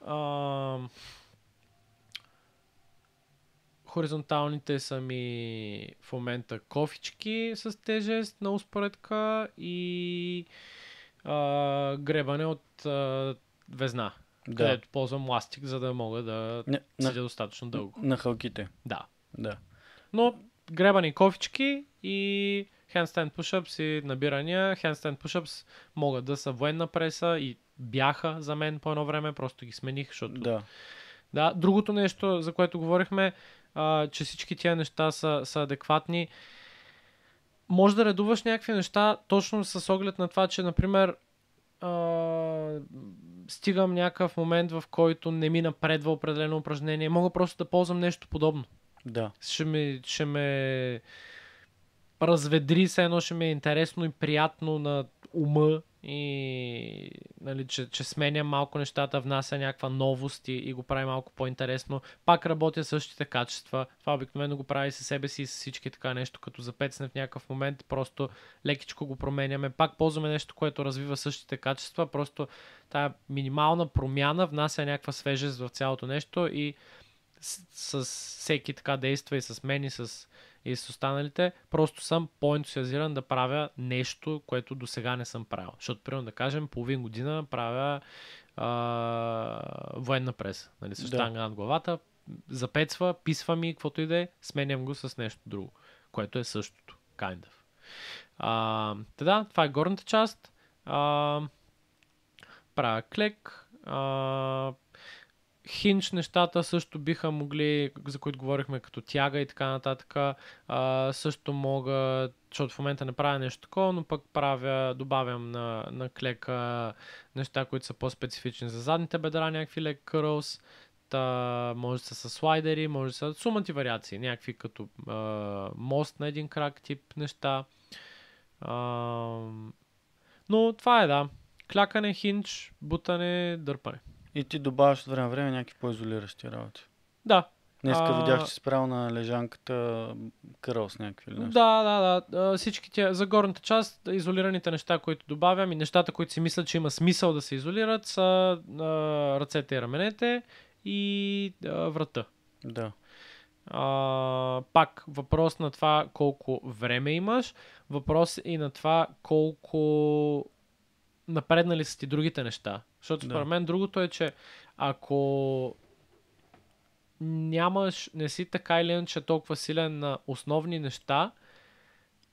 Speaker 1: А, хоризонталните са ми в момента кофички с тежест на успоредка и а, гребане от а, везна. Да. Където ползвам ластик, за да мога да не, седя на, достатъчно дълго. На
Speaker 2: хълките. Да. да.
Speaker 1: Но гребани кофички и handstand push-ups и набирания. Handstand push-ups могат да са военна преса и бяха за мен по едно време, просто ги смених, защото... Да. Да, другото нещо, за което говорихме, а, че всички тия неща са, са адекватни. Може да редуваш някакви неща точно с оглед на това, че, например, а, стигам някакъв момент, в който не ми напредва определено упражнение. Мога просто да ползвам нещо подобно. Да. Ще ме, ще ме разведри, се едно ще ми е интересно и приятно на ума и нали, че, че сменя малко нещата, внася някаква новост и, и го прави малко по-интересно. Пак работя същите качества. Това обикновено го прави със себе си и с всички така нещо, като запецне в някакъв момент, просто лекичко го променяме. Пак ползваме нещо, което развива същите качества, просто тая минимална промяна внася някаква свежест в цялото нещо и с, с всеки така действа и с мен и с и с останалите, просто съм по-ентусиазиран да правя нещо, което до сега не съм правил. Защото, примерно да кажем, половин година правя а, военна преса. Нали, с да. над главата, запецва, писва ми, каквото и да е, сменям го с нещо друго, което е същото. Kind of. А, да, това е горната част. А, правя клек. А, Хинч нещата също биха могли, за които говорихме като тяга и така нататък, а, също мога, защото в момента не правя нещо такова, но пък правя, добавям на, на клека неща, които са по-специфични за задните бедра, някакви лек кърлс, та, може да са с слайдери, може да са сумати вариации, някакви като а, мост на един крак тип неща. А, но това е да. Клякане, хинч,
Speaker 2: бутане, дърпане. И ти добавяш от време на време някакви по-изолиращи работи. Да. Днеска а... видях, че спрял на лежанката кръл с някакви неща.
Speaker 1: Да, Да, да, да. тя, за горната част, изолираните неща, които добавям и нещата, които си мислят, че има смисъл да се изолират, са а, ръцете и раменете и а, врата. Да. А, пак въпрос на това колко време имаш, въпрос и на това колко напреднали са ти другите неща. Защото да. според мен другото е, че ако нямаш, не си така или иначе толкова силен на основни неща,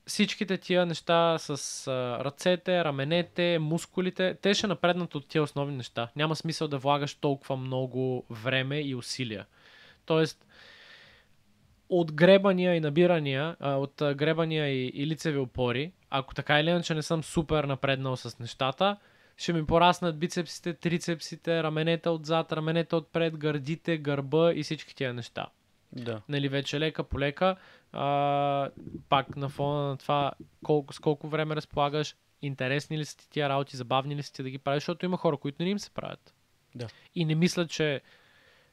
Speaker 1: всичките тия неща с а, ръцете, раменете, мускулите, те ще напреднат от тия основни неща. Няма смисъл да влагаш толкова много време и усилия. Тоест, от гребания и набирания, а, от гребания и, и лицеви опори, ако така или иначе не съм супер напреднал с нещата, ще ми пораснат бицепсите, трицепсите, раменете отзад, раменете отпред, гърдите, гърба и всички тия неща. Да. Нали, вече лека по лека, а, пак на фона на това колко, с колко време разполагаш, интересни ли са ти тия работи, забавни ли са ти да ги правиш, защото има хора, които не им се правят. Да. И не мислят, че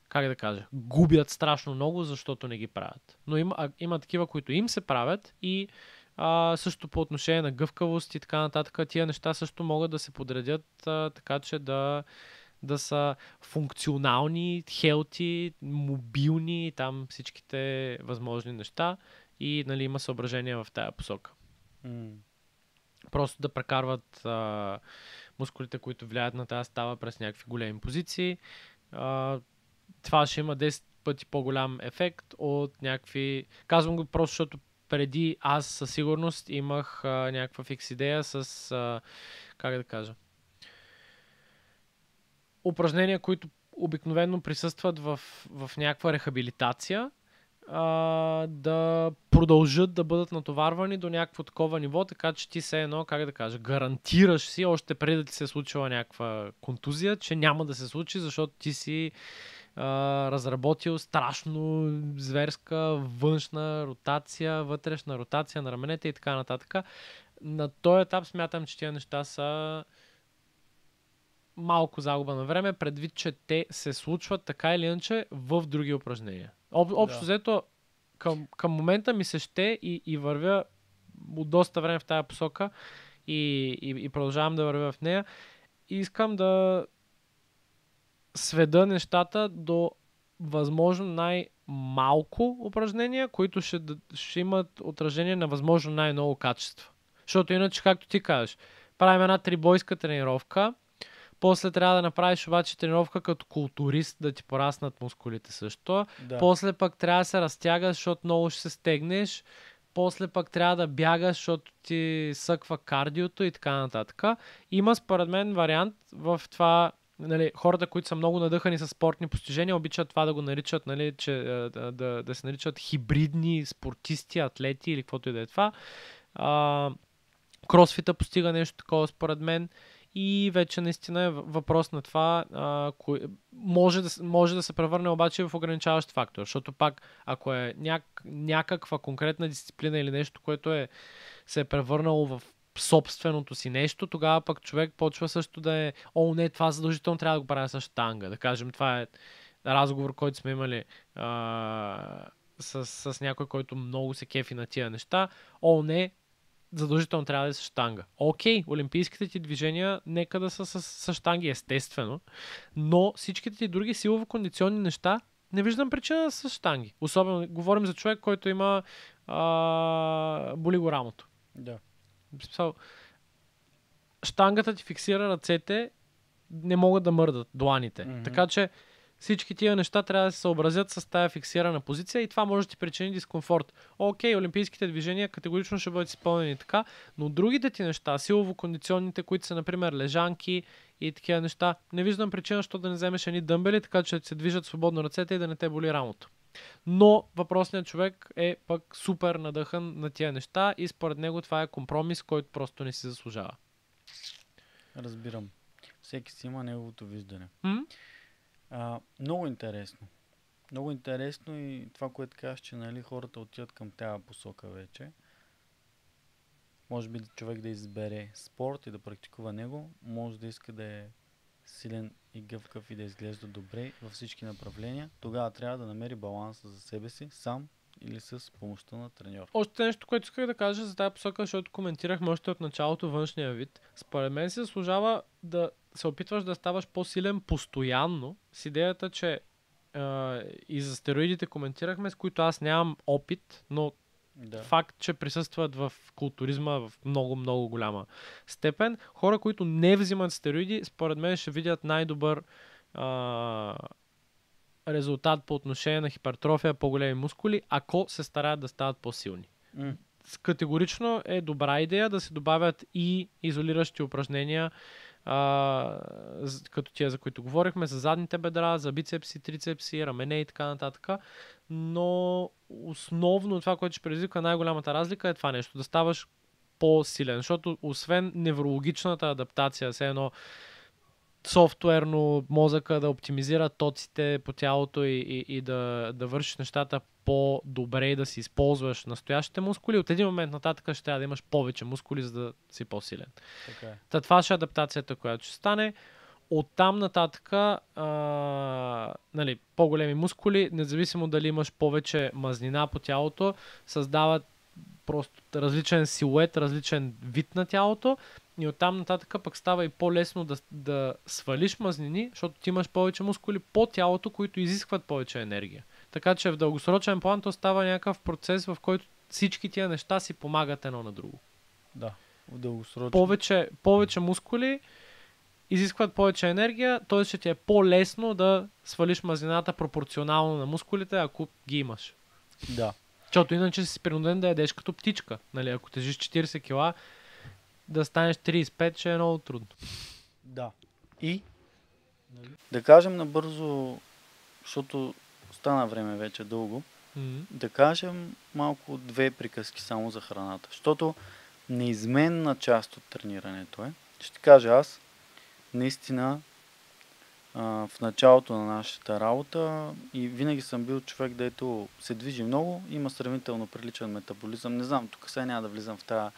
Speaker 1: как да кажа, губят страшно много, защото не ги правят. Но има, има такива, които им се правят и а, също по отношение на гъвкавост и така нататък, тия неща също могат да се подредят а, така, че да, да са функционални, хелти, мобилни, там всичките възможни неща и нали, има съображения в тая посока. Mm. Просто да прекарват а, мускулите, които влияят на тази става през някакви големи позиции. А, това ще има 10 пъти по-голям ефект от някакви... Казвам го просто, защото преди аз със сигурност имах а, някаква фикс идея с, а, как да кажа, упражнения, които обикновено присъстват в, в някаква рехабилитация, а, да продължат да бъдат натоварвани до някакво такова ниво, така че ти се едно, как да кажа, гарантираш си, още преди да ти се е случила някаква контузия, че няма да се случи, защото ти си а, разработил страшно зверска външна ротация, вътрешна ротация на раменете и така нататък. На този етап смятам, че тези неща са малко загуба на време, предвид, че те се случват така или иначе в други упражнения. Об, общо да. взето, към, към момента ми се ще и, и вървя от доста време в тази посока и, и, и продължавам да вървя в нея. И искам да сведа нещата до възможно най-малко упражнения, които ще, ще имат отражение на възможно най ново качество. Защото иначе, както ти кажеш, правим една трибойска тренировка, после трябва да направиш обаче тренировка като културист, да ти пораснат мускулите също. Да. После пък трябва да се разтягаш, защото много ще се стегнеш. После пък трябва да бягаш, защото ти съква кардиото и така нататък. Има според мен вариант в това нали, хората, които са много надъхани с спортни постижения, обичат това да го наричат, нали, че, да, да, да се наричат хибридни спортисти, атлети или каквото и да е това. А, кросфита постига нещо такова според мен. И вече наистина е въпрос на това, а, кое, може, да, може да се превърне обаче в ограничаващ фактор, защото пак, ако е няк, някаква конкретна дисциплина или нещо, което е, се е превърнало в собственото си нещо, тогава пък човек почва също да е, о, не, това задължително трябва да го правя с танга. Да кажем, това е разговор, който сме имали а, с, с някой, който много се кефи на тия неща. О, не, задължително трябва да е с штанга. Окей, олимпийските ти движения нека да са с, с штанги, естествено, но всичките ти други силово-кондиционни неща не виждам причина с штанги. Особено говорим за човек, който има а, боли го рамото. Да. Писал, штангата ти фиксира ръцете, не могат да мърдат дуаните. Mm-hmm. Така че всички тия неща трябва да се съобразят с тая фиксирана позиция и това може да ти причини дискомфорт. Окей, олимпийските движения категорично ще бъдат изпълнени така, но другите ти неща, силово-кондиционните, които са, например, лежанки и такива неща, не виждам причина, защото да не вземеш едни дъмбели, така че да се движат свободно ръцете и да не те боли рамото. Но въпросният човек е пък супер надъхан на тия неща и според него това е компромис, който просто не си заслужава.
Speaker 2: Разбирам. Всеки си има неговото виждане. М? А, много интересно. Много интересно и това, което казваш, че нали, хората отиват към тази посока вече. Може би човек да избере спорт и да практикува него, може да иска да е силен и гъвкав и да изглежда добре във всички направления, тогава трябва да намери баланса за себе си сам или с помощта на треньор.
Speaker 1: Още нещо, което исках да кажа за тази посока, защото коментирахме още от началото външния вид. Според мен се заслужава да се опитваш да ставаш по-силен постоянно с идеята, че и за стероидите коментирахме, с които аз нямам опит, но да. Факт, че присъстват в културизма в много-много голяма степен. Хора, които не взимат стероиди, според мен ще видят най-добър а, резултат по отношение на хипертрофия, по-големи мускули, ако се стараят да стават по-силни. Mm. Категорично е добра идея да се добавят и изолиращи упражнения а, като тия, за които говорихме, за задните бедра, за бицепси, трицепси, рамене и така нататък. Но основно това, което ще предизвика най-голямата разлика е това нещо, да ставаш по-силен, защото освен неврологичната адаптация, все едно софтуерно мозъка да оптимизира тоците по тялото и, и, и да, да вършиш нещата по-добре да си използваш настоящите мускули, от един момент нататък ще трябва да имаш повече мускули, за да си по-силен. Okay. Е. Та, това ще е адаптацията, която ще стане. От там нататък а, нали, по-големи мускули, независимо дали имаш повече мазнина по тялото, създават просто различен силует, различен вид на тялото и оттам нататък пък става и по-лесно да, да свалиш мазнини, защото ти имаш повече мускули по тялото, които изискват повече енергия. Така че в дългосрочен план то става някакъв процес, в който всички тия неща си помагат едно на друго. Да, в дългосрочен. Повече, повече мускули изискват повече енергия, т.е. ще ти е по-лесно да свалиш мазината пропорционално на мускулите, ако ги имаш. Да. Защото иначе си принуден да ядеш като птичка. Нали, ако тежиш 40 кила, да станеш 35 ще е много трудно. Да. И?
Speaker 2: Нали? Да кажем набързо, защото остана време вече дълго, mm-hmm. да кажем малко две приказки само за храната. Защото неизменна част от тренирането е, ще кажа аз, наистина а, в началото на нашата работа и винаги съм бил човек, дето се движи много, има сравнително приличен метаболизъм. Не знам, тук сега няма да влизам в тази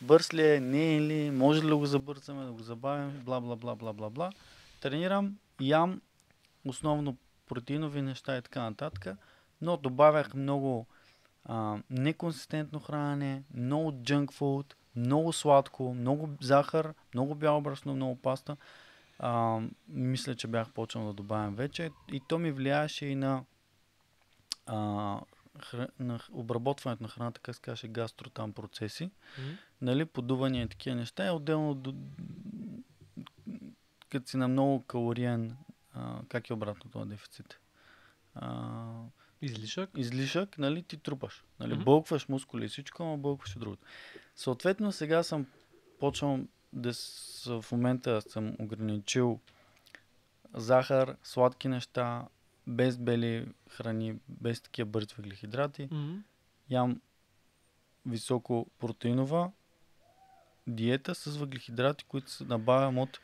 Speaker 2: бърз ли е, не е ли, може ли да го забързаме, да го забавим, бла, бла, бла, бла, бла, бла. Тренирам, ям основно протеинови неща и така нататък, но добавях много а, неконсистентно хранене, много junk food, много сладко, много захар, много бяло брашно, много паста. А, мисля, че бях почнал да добавям вече и то ми влияеше и на, а, хра... на обработването на храната, как се каже, гастро там процеси, mm-hmm. нали, подувания и такива неща. отделно до... като си на много калориен а, как е обратно това дефицит? А, излишък. Излишък, нали, ти трупаш. Нали, mm-hmm. Бълкваш мускули и всичко, но бълкваш и другото. Съответно, сега съм почвам да с, в момента съм ограничил захар, сладки неща, без бели храни, без такива бързи въглехидрати. Mm-hmm. Ям високо протеинова диета с въглехидрати, които се набавям от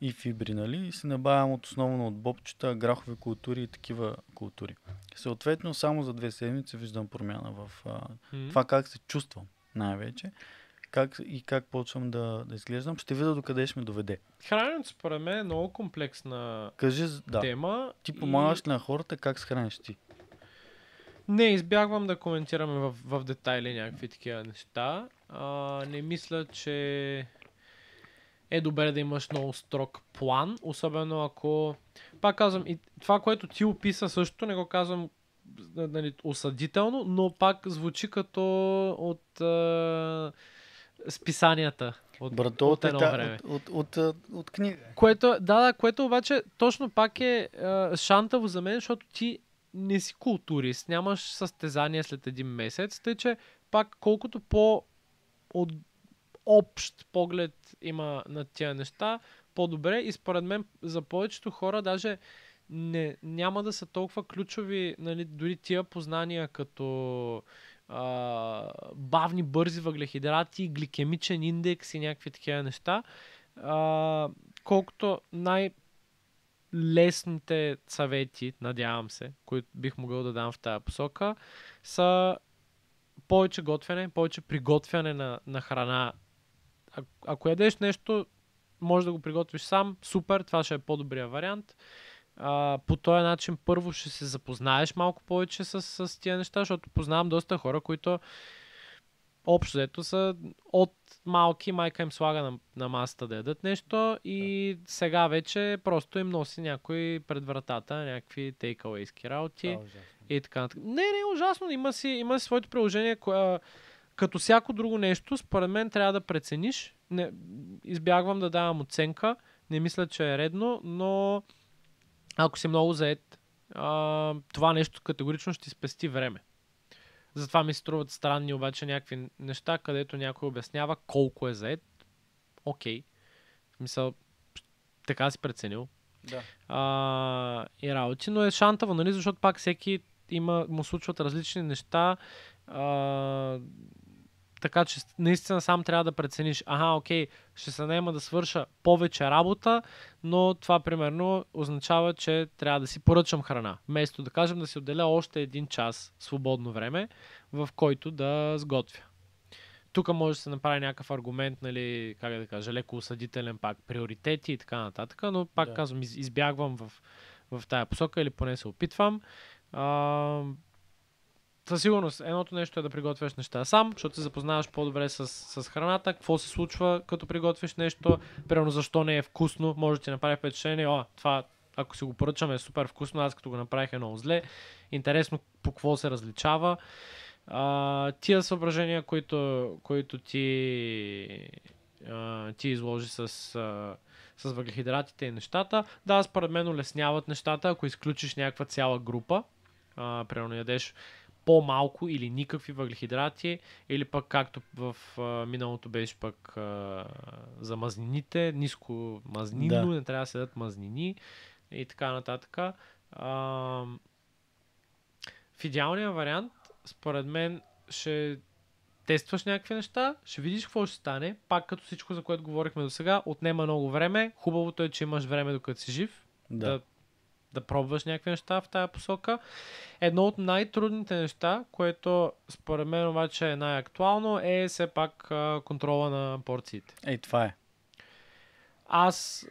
Speaker 2: и фибри, нали? И се набавям от основно от бобчета, грахови култури и такива култури. Съответно, само за две седмици виждам промяна в а, mm-hmm. това как се чувствам най-вече как, и как почвам да, да изглеждам. Ще видя докъде ще ме доведе.
Speaker 1: Храненето според мен е много комплексна
Speaker 2: Кажи, да. тема. Ти помагаш и... на хората как се храниш ти?
Speaker 1: Не, избягвам да коментираме в, в детайли някакви такива неща. А, не мисля, че е добре да имаш много строг план, особено ако, пак казвам, и това, което ти описа също, не го казвам нали, осъдително, но пак звучи като от е, списанията. От, Брат,
Speaker 2: от едно да, време. От,
Speaker 1: от, от, от книга. Което, да, да, което обаче точно пак е е шантаво за мен, защото ти не си културист, нямаш състезание след един месец, тъй че пак колкото по от общ поглед има на тия неща, по-добре и според мен за повечето хора даже не, няма да са толкова ключови нали, дори тия познания като а, бавни бързи въглехидрати, гликемичен индекс и някакви такива неща, а, колкото най- лесните съвети, надявам се, които бих могъл да дам в тази посока, са повече готвяне, повече приготвяне на, на храна а, ако ядеш нещо, може да го приготвиш сам, супер, това ще е по-добрия вариант. А, по този начин първо ще се запознаеш малко повече с, с тия неща, защото познавам доста хора, които общо дето са от малки, майка им слага на, на масата да ядат нещо и да. сега вече просто им носи някои пред вратата, някакви тейкалейски работи да, е и така нататък. Не, не, ужасно, има си, има си своето приложение, кое, като всяко друго нещо, според мен трябва да прецениш. Не, избягвам да давам оценка, не мисля, че е редно, но ако си много заед, а, това нещо категорично ще спести време. Затова ми се струват странни обаче някакви неща, където някой обяснява колко е заед. Окей. Okay. Мисля, така си преценил. Да. А, и работи, но е шантаво, нали? Защото пак всеки има, му случват различни неща. А, така че наистина сам трябва да прецениш, Аха, окей, ще се наема да свърша повече работа, но това примерно означава, че трябва да си поръчам храна. Вместо да кажем да си отделя още един час свободно време, в който да сготвя. Тук може да се направи някакъв аргумент, нали, как да кажа, леко осъдителен пак, приоритети и така нататък, но пак да. казвам, избягвам в, в тая посока или поне се опитвам. А, със сигурност, едното нещо е да приготвяш неща сам, защото се запознаваш по-добре с, с храната, какво се случва, като приготвиш нещо, примерно защо не е вкусно, може да ти направи впечатление, о, това ако си го поръчаме е супер вкусно, аз като го направих е много зле, интересно по какво се различава. А, тия съображения, които, които ти, а, ти изложи с, а, с въглехидратите и нещата, да, според мен улесняват нещата, ако изключиш някаква цяла група, а, примерно ядеш по-малко или никакви въглехидрати, или пък както в а, миналото беше пък а, за мазнините, ниско мазнино, да. не трябва да се дадат мазнини и така нататък. А, в идеалния вариант, според мен, ще тестваш някакви неща, ще видиш какво ще стане, пак като всичко, за което говорихме до сега, отнема много време. Хубавото е, че имаш време докато си жив, да. да да пробваш някакви неща в тази посока. Едно от най-трудните неща, което според мен обаче е най-актуално, е все пак контрола на
Speaker 2: порциите. Ей, това е.
Speaker 1: Аз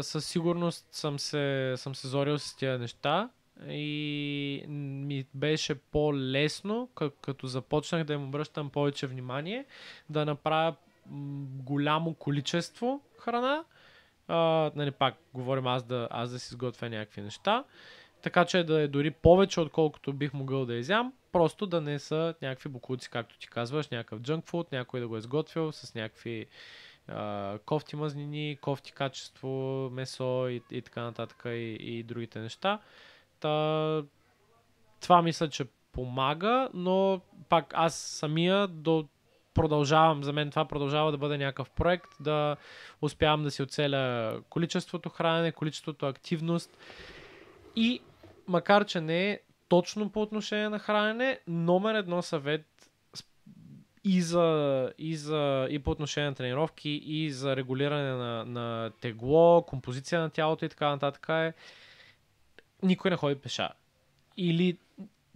Speaker 1: със сигурност съм се, съм се зорил с тия неща и ми беше по-лесно, като започнах да им обръщам повече внимание, да направя голямо количество храна, а, нали, пак говорим аз да, аз да си сготвя някакви неща, така че да е дори повече, отколкото бих могъл да изям, просто да не са някакви буклуци, както ти казваш, някакъв junk food, някой да го е сготвил с някакви а, кофти мазнини, кофти качество, месо и, и така нататък и, и другите неща. Та, това мисля, че помага, но пак аз самия до продължавам, за мен това продължава да бъде някакъв проект, да успявам да си оцеля количеството хранене, количеството активност и макар, че не е точно по отношение на хранене, номер едно съвет и, за, и, за, и по отношение на тренировки, и за регулиране на, на тегло, композиция на тялото и така нататък е никой не ходи пеша. Или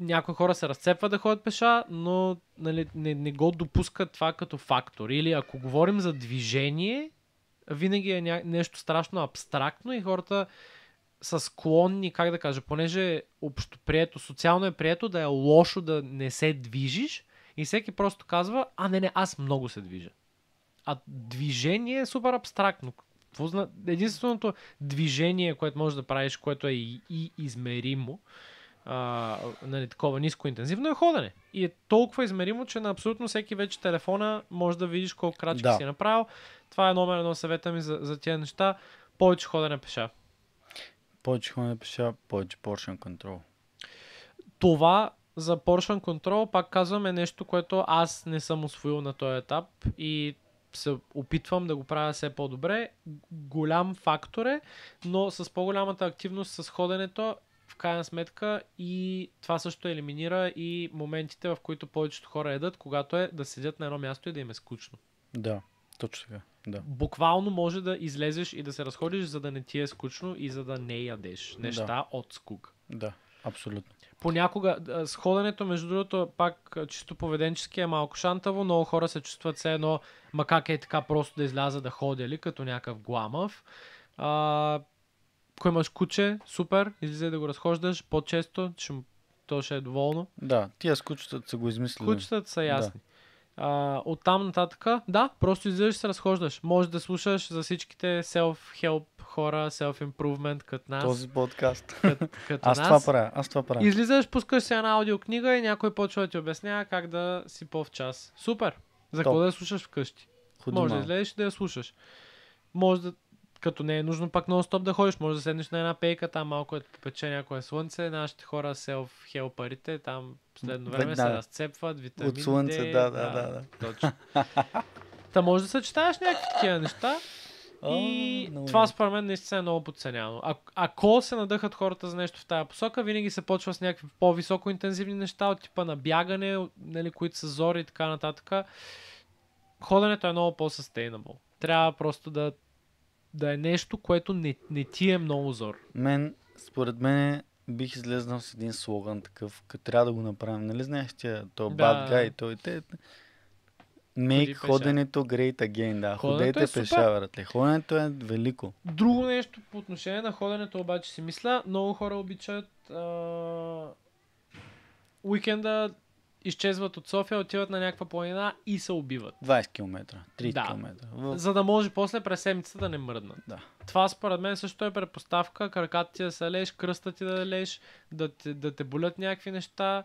Speaker 1: някои хора се разцепват да ходят пеша, но нали, не, не го допускат това като фактор. Или ако говорим за движение, винаги е ня... нещо страшно абстрактно и хората са склонни, как да кажа, понеже общо прието, социално е прието да е лошо да не се движиш и всеки просто казва, а не, не, аз много се движа. А движение е супер абстрактно. Единственото движение, което можеш да правиш, което е и, и измеримо, а, нали, такова ниско интензивно е ходене. И е толкова измеримо, че на абсолютно всеки вече телефона може да видиш колко крачки да. си е направил. Това е номер едно съвета ми за, за тези неща. Повече ходене пеша.
Speaker 2: Повече ходене пеша, повече поршен контрол. Това за поршен
Speaker 1: Control, пак казвам, е нещо, което аз не съм освоил на този етап и се опитвам да го правя все по-добре. Голям фактор е, но с по-голямата активност с ходенето в крайна сметка и това също елиминира и моментите, в които повечето хора едат, когато е да седят на едно място и да им е скучно.
Speaker 2: Да, точно така. Да.
Speaker 1: Буквално може да излезеш и да се разходиш, за да не ти е скучно и за да не ядеш неща да.
Speaker 2: от скук. Да, абсолютно.
Speaker 1: Понякога, сходенето, между другото, пак чисто поведенчески е малко шантаво, много хора се чувстват все едно, ма как е така просто да изляза да ходя ли, като някакъв гламав. А, ако имаш куче, супер, излизай да го разхождаш по-често, че то ще е доволно. Да, тия с кучетата са го измислили. Кучетата са ясни. Да. А, от там нататък, да, просто излизаш се разхождаш. Може да слушаш за всичките self-help хора, self-improvement като нас. Този подкаст.
Speaker 2: Кът, като аз нас. това правя, аз това правя.
Speaker 1: Излизаш, пускаш си една аудиокнига и някой почва да ти обяснява как да си по в час. Супер!
Speaker 2: За какво да я слушаш вкъщи? Ходи Може мал. да
Speaker 1: излезеш и да я слушаш. Може да като не е нужно пак нон-стоп да ходиш, може да седнеш на една пейка, там малко е попече някое слънце, нашите хора селф хел парите, там последно време да, се разцепват, витамин От слънце, D, да, да, да, да. Точно. Та може да съчетаеш някакви такива неща. О, и много. това според мен наистина е много подценявано. А, ако се надъхат хората за нещо в тази посока, винаги се почва с някакви по-високо интензивни неща, от типа на бягане, нали, които са зори и така нататък. Ходенето е много по-sustainable. Трябва просто да да е нещо, което не, не ти е много зор.
Speaker 2: Мен, според мен бих излезнал с един слоган такъв, като трябва да го направим. Нали знаеш че то да. bad guy, той те... Е, make ходенето great again, да. Ходете е пеша, братле. Ходенето е велико.
Speaker 1: Друго нещо по отношение на ходенето обаче си мисля, много хора обичат а... уикенда изчезват от София, отиват на някаква планина и се убиват. 20 км, 30 да. км. В... За да може после през седмицата да не мръднат. Да. Това според мен също е предпоставка, краката ти да се леш, кръста ти да леш, да те, да те болят някакви неща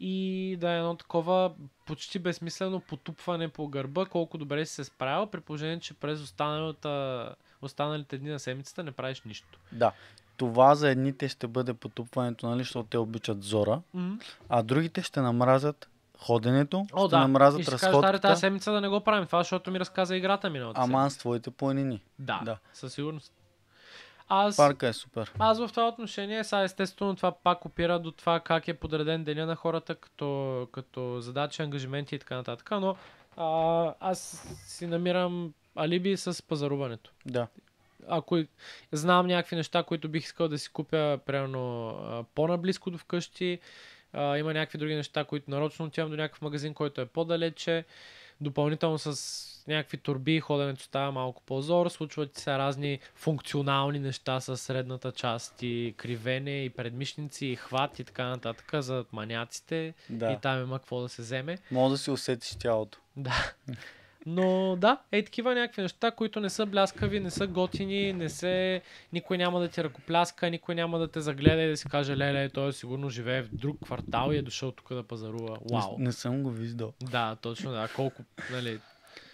Speaker 1: и да е едно такова почти безсмислено потупване по гърба, колко добре си се справил, при положение, че през останалата, останалите дни на седмицата не правиш нищо.
Speaker 2: Да това за едните ще бъде потупването, нали, защото те обичат зора, mm-hmm. а другите ще намразят ходенето, О, ще да. намразят и ще разходката. Кажа, тази
Speaker 1: седмица да не го правим това, защото ми разказа играта миналата Аман
Speaker 2: с твоите планини. Да, да, със сигурност. Аз, Парка е супер.
Speaker 1: Аз в това отношение, сега естествено това пак опира до това как е подреден деня на хората като, като задачи, ангажименти и така нататък, но а, аз си намирам алиби с пазаруването. Да ако знам някакви неща, които бих искал да си купя, примерно по-наблизко до вкъщи, а, има някакви други неща, които нарочно отивам до някакъв магазин, който е по-далече. Допълнително с някакви турби ходенето става малко по-зор, случват се разни функционални неща с средната част и кривене и предмишници и хват и така нататък за маняците да. и там има какво да се вземе.
Speaker 2: Може да си усетиш тялото. Да. Но да, е
Speaker 1: такива някакви неща, които не са бляскави, не са готини, не се... никой няма да ти ръкопляска, никой няма да те загледа и да си каже, леле, той сигурно живее в друг квартал и е дошъл тук да пазарува.
Speaker 2: Вау. Не, не съм го виждал. Да, точно да. Колко, нали,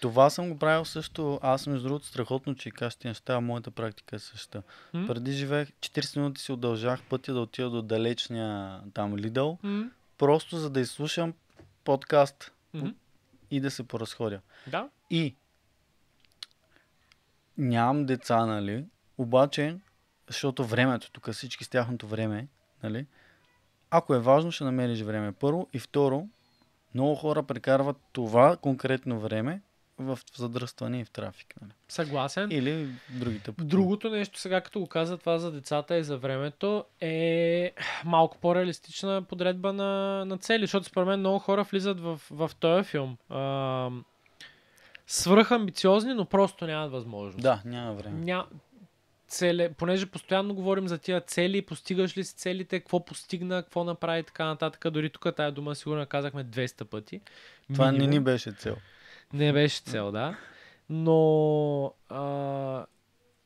Speaker 2: това съм го правил също. Аз, между другото, страхотно, че кащи неща, а моята практика е същата. М-м? Преди живеех 40 минути си удължах пътя да отида до далечния там Лидъл, просто за да изслушам подкаст и да се поразходя. Да. И нямам деца, нали? Обаче, защото времето тук, всички с тяхното време, нали? Ако е важно, ще намериш време. Първо. И второ, много хора прекарват това конкретно време в задръстване и в трафик. Нали?
Speaker 1: Съгласен. Или другите пъти. Другото нещо сега, като го каза това за децата и за времето, е малко по-реалистична подредба на, на цели, защото според мен много хора влизат в, в този филм. А, амбициозни, но просто нямат възможност. Да, няма време. Ня... Цели, Понеже постоянно говорим за тия цели, постигаш ли си целите, какво постигна, какво направи така нататък. Дори тук тая дума сигурно казахме 200 пъти. Минимум. Това не ни беше цел. Не беше цел, да. Но а,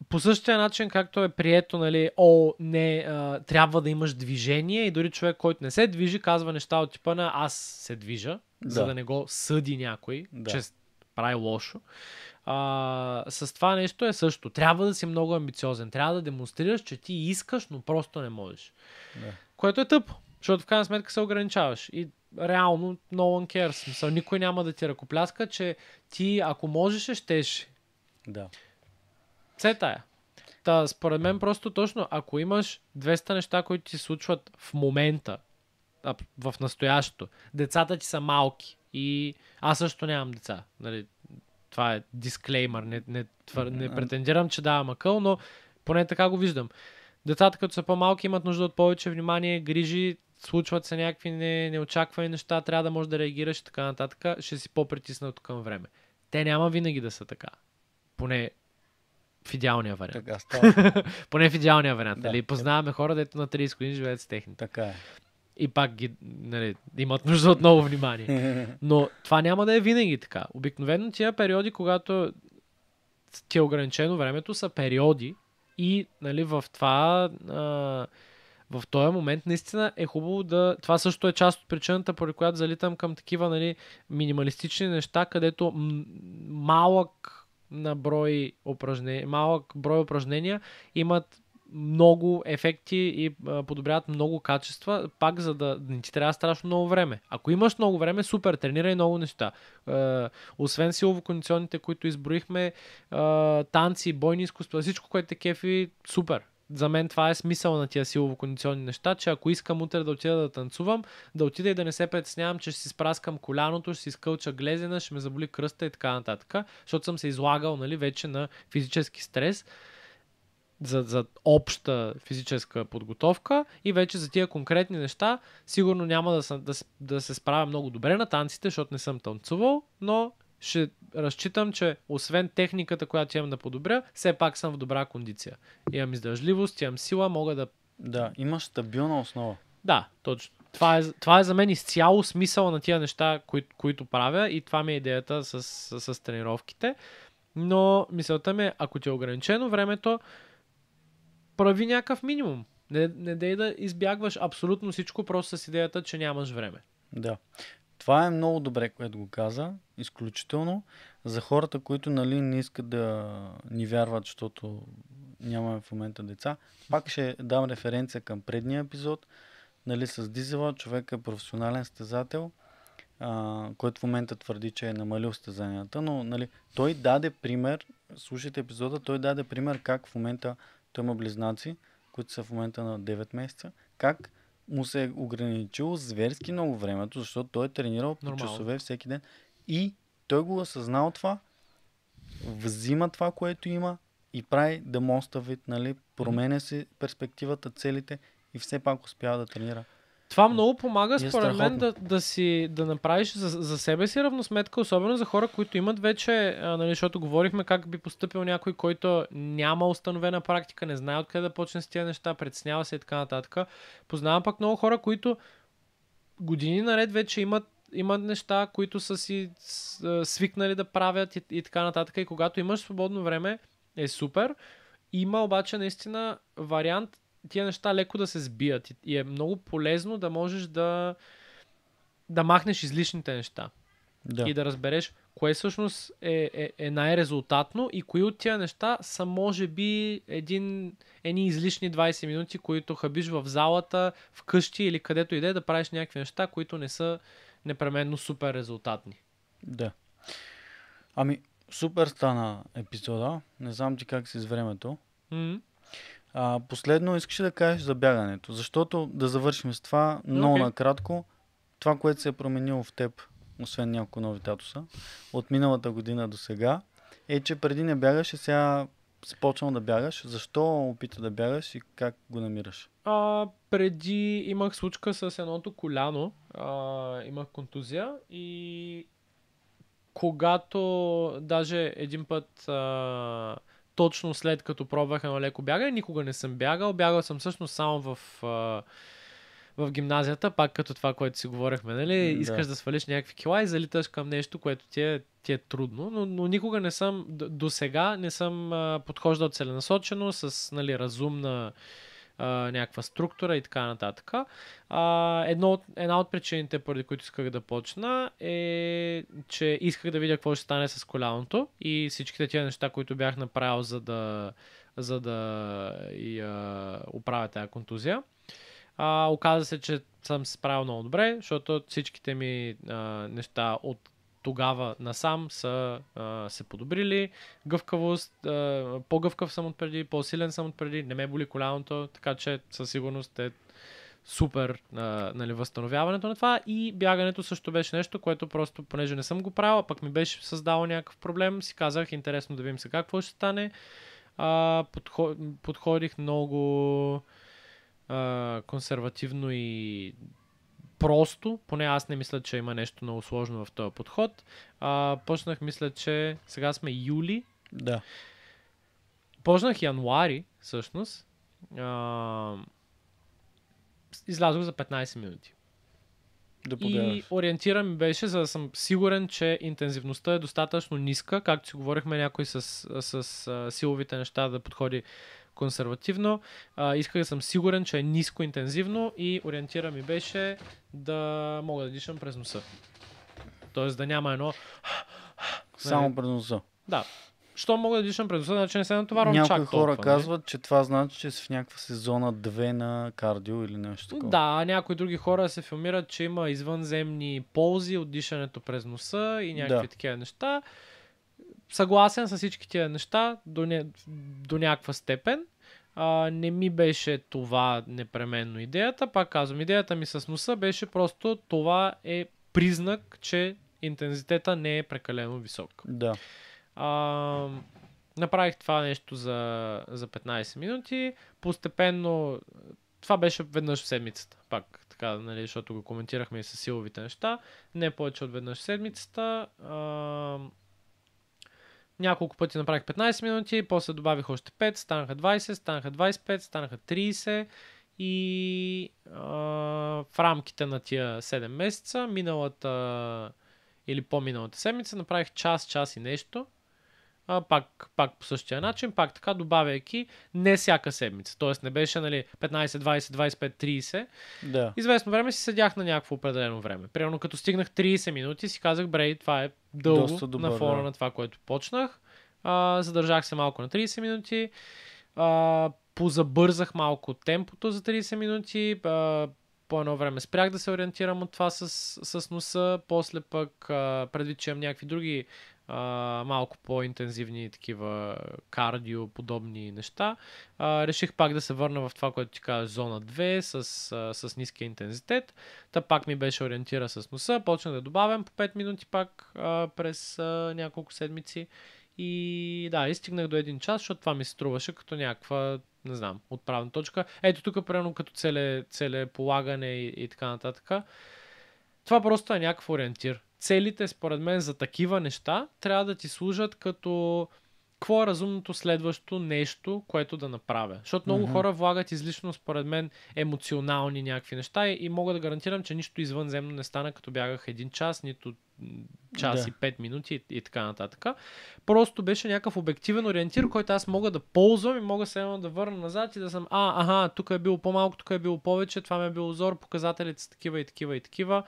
Speaker 1: по същия начин, както е прието, нали, о, не, а, трябва да имаш движение и дори човек, който не се движи, казва неща от типа на аз се движа, да. за да не го съди някой, да. че прави лошо. А, с това нещо е също. Трябва да си много амбициозен. Трябва да демонстрираш, че ти искаш, но просто не можеш. Да. Което е тъпо. Защото в крайна сметка се ограничаваш. И реално no one cares. Смисъл, никой няма да ти ръкопляска, че ти, ако можеш, е щеш. Да. Це тая. Е. Та, според мен просто точно, ако имаш 200 неща, които ти случват в момента, в настоящето, децата ти са малки и аз също нямам деца. Нали, това е дисклеймър, не, не, твър... не претендирам, че давам акъл, но поне така го виждам. Децата като са по-малки имат нужда от повече внимание, грижи, случват се някакви не, неочаквани неща, трябва да можеш да реагираш и така нататък, ще си по-притиснат към време. Те няма винаги да са така. Поне в идеалния вариант. Така, става. Поне в идеалния вариант. Да, нали? Познаваме е. хора, дето на 30 години живеят с техните. Така е. И пак ги, нали, имат нужда от много внимание. Но това няма да е винаги така. Обикновено тия периоди, когато ти е ограничено времето, са периоди и нали, в това а, в този момент наистина е хубаво да... Това също е част от причината, поради която залитам към такива нали, минималистични неща, където м- малък на брой упражнения, малък брой упражнения имат много ефекти и а, подобряват много качества, пак за да не ти трябва страшно много време. Ако имаш много време, супер, тренирай много неща. Е, освен силово-кондиционните, които изброихме, е, танци, бойни изкуства, всичко, което е кефи, супер за мен това е смисъл на тия силово-кондиционни неща, че ако искам утре да отида да танцувам, да отида и да не се притеснявам, че ще си спраскам коляното, ще си скълча глезена, ще ме заболи кръста и така нататък, защото съм се излагал нали, вече на физически стрес за, за обща физическа подготовка и вече за тия конкретни неща сигурно няма да, съм, да, да се справя много добре на танците, защото не съм танцувал, но ще разчитам, че освен техниката, която имам да подобря, все пак съм в добра кондиция. Имам издържливост, имам сила, мога
Speaker 2: да... Да, имаш стабилна основа.
Speaker 1: Да, точно. Това е, това е за мен изцяло смисъл на тия неща, кои, които правя и това ми е идеята с, с, с тренировките. Но мисълта ми е, ако ти е ограничено времето, прави някакъв минимум. Не, не дей да избягваш абсолютно всичко, просто с идеята, че нямаш време.
Speaker 2: Да. Това е много добре, което го каза, изключително. За хората, които нали, не искат да ни вярват, защото нямаме в момента деца, пак ще дам референция към предния епизод нали, с Дизела. Човек е професионален стезател, а, който в момента твърди, че е намалил стезанията, но нали, той даде пример, слушайте епизода, той даде пример как в момента той има близнаци, които са в момента на 9 месеца, как му се е ограничило зверски много времето, защото той е тренирал по часове всеки ден. И той го е осъзнал това, взима това, което има и прави the most нали? променя си перспективата, целите и все пак успява да тренира. Това много помага, според мен, да,
Speaker 1: да, си, да направиш за, за себе си равносметка, особено за хора, които имат вече, а, нали, защото говорихме как би поступил някой, който няма установена практика, не знае откъде да почне с тези неща, предснява се и така нататък. Познавам пък много хора, които години наред вече имат имат неща, които са си свикнали да правят и, и така нататък. И когато имаш свободно време, е супер. Има обаче наистина вариант тия неща леко да се сбият и, и е много полезно да можеш да, да махнеш излишните неща. Да. И да разбереш кое всъщност е, е, е най-резултатно и кои от тия неща са може би един, едни излишни 20 минути, които хабиш в залата, вкъщи или където иде да правиш някакви неща, които не са непременно супер резултатни.
Speaker 2: Да. Ами, супер стана епизода. Не знам ти как си с времето. Mm-hmm. А, последно искаш да кажеш за бягането, защото да завършим с това okay. много накратко. Това, което се е променило в теб, освен няколко нови татуса, от миналата година до сега, е, че преди не бягаш и сега започвам да бягаш. Защо опита да бягаш и как го намираш?
Speaker 1: А, преди имах случка с едното коляно, а, имах контузия и когато даже един път а, точно след като пробвах едно леко бягане, никога не съм бягал. Бягал съм всъщност само в, а, в гимназията, пак като това, което си говорихме, нали? Да. Искаш да свалиш някакви кила и залиташ към нещо, което ти е, ти е трудно, но, но никога не съм, до сега не съм а, подхождал целенасочено с нали, разумна някаква структура и така нататък. А, едно от, една от причините, поради които исках да почна, е, че исках да видя какво ще стане с коляното и всичките тия неща, които бях направил, за да, за да и, а, оправя тази контузия. А, оказа се, че съм се справил много добре, защото всичките ми а, неща от тогава насам са а, се подобрили. Гъвкавост, а, по-гъвкав съм от преди, по-силен съм от преди, не ме боли коляното, така че със сигурност е супер а, нали, възстановяването на това и бягането също беше нещо, което просто, понеже не съм го правил, пък ми беше създало някакъв проблем, си казах, интересно да видим сега какво ще стане. А, подхо, подходих много а, консервативно и просто, поне аз не мисля, че има нещо много сложно в този подход. А, почнах, мисля, че сега сме юли. Да. Почнах януари, всъщност. А, излязох за 15 минути. Да и ориентира ми беше, за да съм сигурен, че интензивността е достатъчно ниска, както си говорихме някой с, с, с силовите неща да подходи консервативно. А, исках да съм сигурен, че е ниско интензивно и ориентира ми беше да мога да дишам през носа. Тоест да няма едно...
Speaker 2: Само нали? през носа.
Speaker 1: Да. Що мога да дишам през носа, значи не се натоварвам Някои чак толкова. хора нали? казват,
Speaker 2: че това значи, че си в някаква сезона 2 на кардио или нещо такова.
Speaker 1: Да, някои други хора се филмират, че има извънземни ползи от дишането през носа и някакви да. такива неща съгласен с всички тия неща до, не, до някаква степен. А, не ми беше това непременно идеята. Пак казвам, идеята ми с носа беше просто това е признак, че интензитета не е прекалено висок. Да. А, направих това нещо за, за 15 минути. Постепенно, това беше веднъж в седмицата, пак така, нали, защото го коментирахме и с силовите неща. Не повече от веднъж в седмицата. А, няколко пъти направих 15 минути, после добавих още 5, станаха 20, станаха 25, станаха 30 и а, в рамките на тия 7 месеца, миналата или по-миналата седмица, направих час, час и нещо а, пак, пак по същия начин, пак така добавяйки не всяка седмица. Тоест не беше нали, 15, 20, 25, 30. Да. Известно време си седях на някакво определено време. Примерно като стигнах 30 минути си казах, брей, това е дълго Доста добър, на фона да. на това, което почнах. А, задържах се малко на 30 минути. А, позабързах малко темпото за 30 минути. А, по едно време спрях да се ориентирам от това с, с носа, после пък а, предвид, че имам някакви други а, малко по-интензивни такива кардио подобни неща. А, реших пак да се върна в това, което ти казваш, зона 2 с, а, с ниския интензитет. Та пак ми беше ориентира с носа, почна да добавям по 5 минути пак а, през а, няколко седмици. И да, и стигнах до един час, защото това ми се струваше като някаква, не знам, отправна точка. Ето тук, примерно, като целе, полагане и, и така нататък. Това просто е някакъв ориентир целите, според мен, за такива неща трябва да ти служат като какво е разумното следващо нещо, което да направя. Защото много mm-hmm. хора влагат излишно, според мен, емоционални някакви неща и, и мога да гарантирам, че нищо извънземно не стана, като бягах един час, нито час да. и 5 минути и, и така нататък. Просто беше някакъв обективен ориентир, който аз мога да ползвам и мога сега да върна назад и да съм, а, аха, тук е било по-малко, тук е било повече, това ми е било зор, показателите са такива и такива и такива.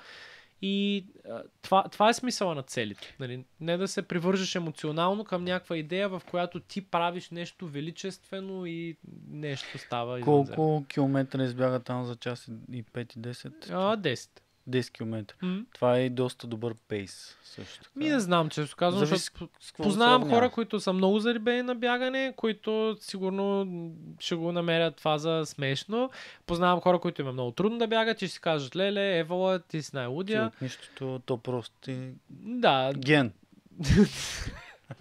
Speaker 1: И а, това, това е смисъла на целите. Нали? Не да се привържеш емоционално към някаква идея, в която ти правиш нещо величествено и нещо става. Колко
Speaker 2: километра избяга там за час и 5 и 10? А, 10. 10 км. Mm-hmm. Това е доста добър пейс. Също така. Ми не знам, че се казвам, Завис... защото познавам хора,
Speaker 1: които са много зарибени на бягане, които сигурно ще го намерят това за смешно. Познавам хора, които има е много трудно да бягат и ще си кажат, леле, Евала, ти си най-лудия. Ти от нищото,
Speaker 2: то просто ти... Да. Ген.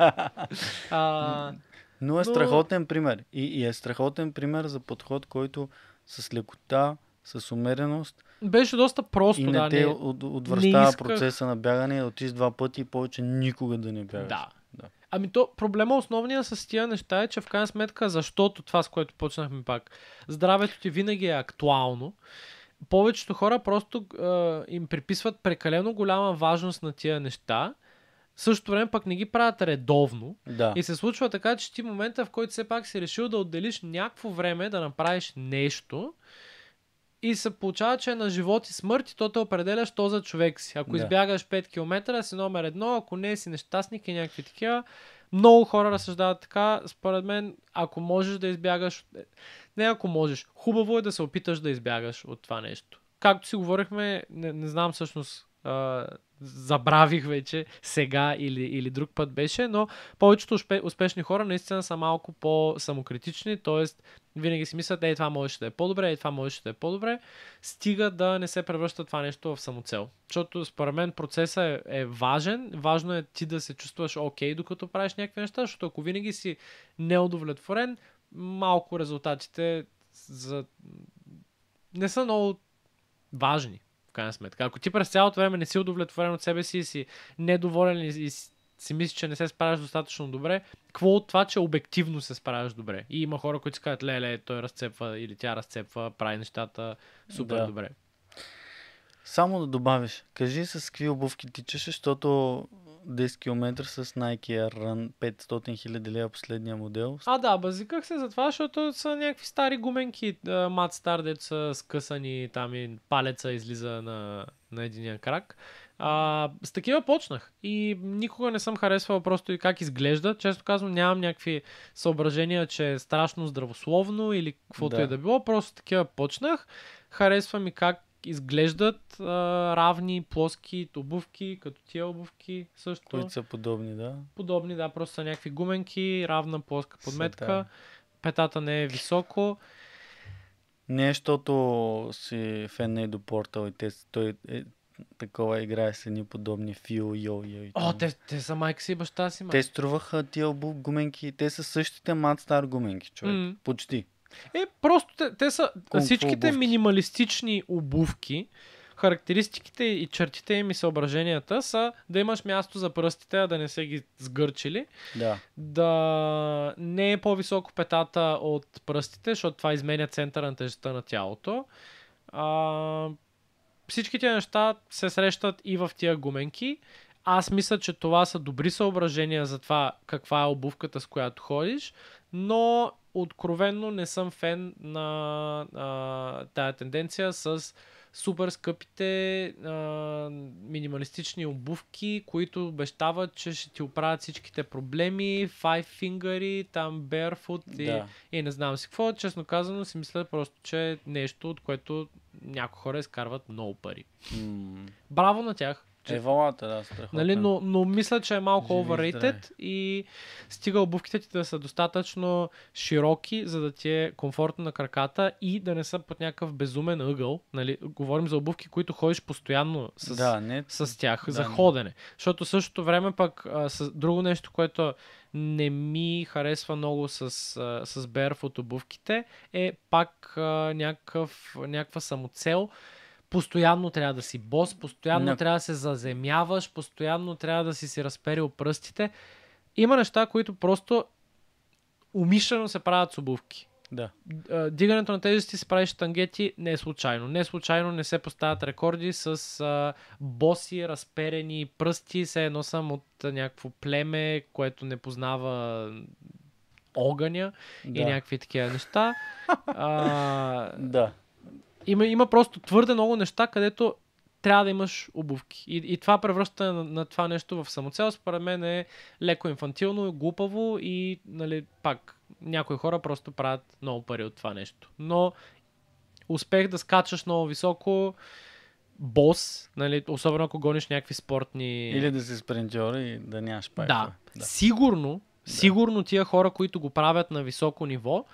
Speaker 2: а... Но е страхотен пример. И, и е страхотен пример за подход, който с лекота с умереност. Беше доста просто. И не да, те не, от, отвръщава не исках... процеса на бягане, отиш два пъти и повече никога да не бягаш. Да.
Speaker 1: да. Ами то проблема основния с тия неща е, че в крайна сметка, защото това, с което почнахме пак, здравето ти винаги е актуално повечето хора просто е, им приписват прекалено голяма важност на тия неща. Същото време пък не ги правят редовно. Да. И се случва така, че ти момента, в който все пак си решил да отделиш някакво време да направиш нещо, и се получава, че е на живот и смърт и то те определяш то за човек си. Ако да. избягаш 5 км си номер едно, ако не си нещастник и някакви такива. Много хора разсъждават така. Според мен, ако можеш да избягаш... Е, не ако можеш. Хубаво е да се опиташ да избягаш от това нещо. Както си говорихме, не, не знам всъщност забравих вече сега или, или друг път беше, но повечето успешни хора наистина са малко по-самокритични, т.е. винаги си мислят, ей това можеше да е по-добре, ей това можеше да е по-добре, стига да не се превръща това нещо в самоцел. Защото според мен процесът е, е важен, важно е ти да се чувстваш окей, okay, докато правиш някакви неща, защото ако винаги си неудовлетворен, малко резултатите за... не са много важни крайна сметка. Ако ти през цялото време не си удовлетворен от себе си и си недоволен и, и си мислиш, че не се справяш достатъчно добре, какво от това, че обективно се справяш добре? И има хора, които си казват, леле, той разцепва или тя разцепва, прави нещата супер да. добре.
Speaker 2: Само да добавиш, кажи с какви обувки тичаш, защото 10 км с Nike Air Run 500 000 лева последния модел.
Speaker 1: А да, базиках се за това, защото са някакви стари гуменки мат стар, дето са скъсани, там и палеца излиза на, на единия крак. А, с такива почнах и никога не съм харесвал просто и как изглежда. Често казвам, нямам някакви съображения, че е страшно здравословно или каквото да. е да било. Просто такива почнах. Харесва ми как изглеждат а, равни, плоски обувки, като тия обувки също. Които са подобни, да. Подобни, да, просто са някакви гуменки, равна плоска подметка. Са, Петата не е високо.
Speaker 2: Не, защото си фен на Едо Портал и те, той е, такова играе с едни подобни фил, йо, йо и О, те,
Speaker 1: те са майка си и баща си, майка. Те
Speaker 2: струваха тия обувки, гуменки, те са същите мад-стар гуменки, човек. Mm. Почти.
Speaker 1: Е, просто те, те са Кунг-фу всичките обувки. минималистични обувки, характеристиките и чертите им и съображенията са да имаш място за пръстите, а да не се ги сгърчили. Да. Да не е по-високо петата от пръстите, защото това изменя центъра на тежестта на тялото. А, всичките неща се срещат и в тия гуменки. Аз мисля, че това са добри съображения за това каква е обувката, с която ходиш, но откровенно не съм фен на а, тая тенденция с супер скъпите а, минималистични обувки, които обещават, че ще ти оправят всичките проблеми, five finger там barefoot и, да. и не знам си какво. Честно казано си мисля просто, че е нещо, от което някои хора изкарват много пари. Mm. Браво на тях! Е, че... Евалата, да, страхотно. Нали, но, но мисля, че е малко Живи, overrated здраве. и стига обувките ти да са достатъчно широки, за да ти е комфортно на краката и да не са под някакъв безумен ъгъл. Нали, говорим за обувки, които ходиш постоянно с, да, не... с тях да, за ходене. Не. Защото същото време пък а, с, друго нещо, което не ми харесва много с, а, с Barefoot обувките е пак а, някакъв, някаква самоцел. цел постоянно трябва да си бос, постоянно no. трябва да се заземяваш, постоянно трябва да си си разперил пръстите. Има неща, които просто умишлено се правят с обувки. Да. Дигането на тежести се прави штангети не е случайно. Не е случайно не се поставят рекорди с а, боси, разперени пръсти, се едно съм от някакво племе, което не познава огъня да. и някакви такива неща. а, да. Има, има просто твърде много неща, където трябва да имаш обувки. И, и това превръщане на, на това нещо в самоцел, според мен е леко инфантилно, глупаво и, нали, пак, някои хора просто правят много пари от това нещо. Но успех да скачаш много високо, бос, нали, особено ако гониш някакви спортни... Или да си спринтьор и да нямаш пари. Да. да. Сигурно, да. сигурно тия хора, които го правят на високо ниво,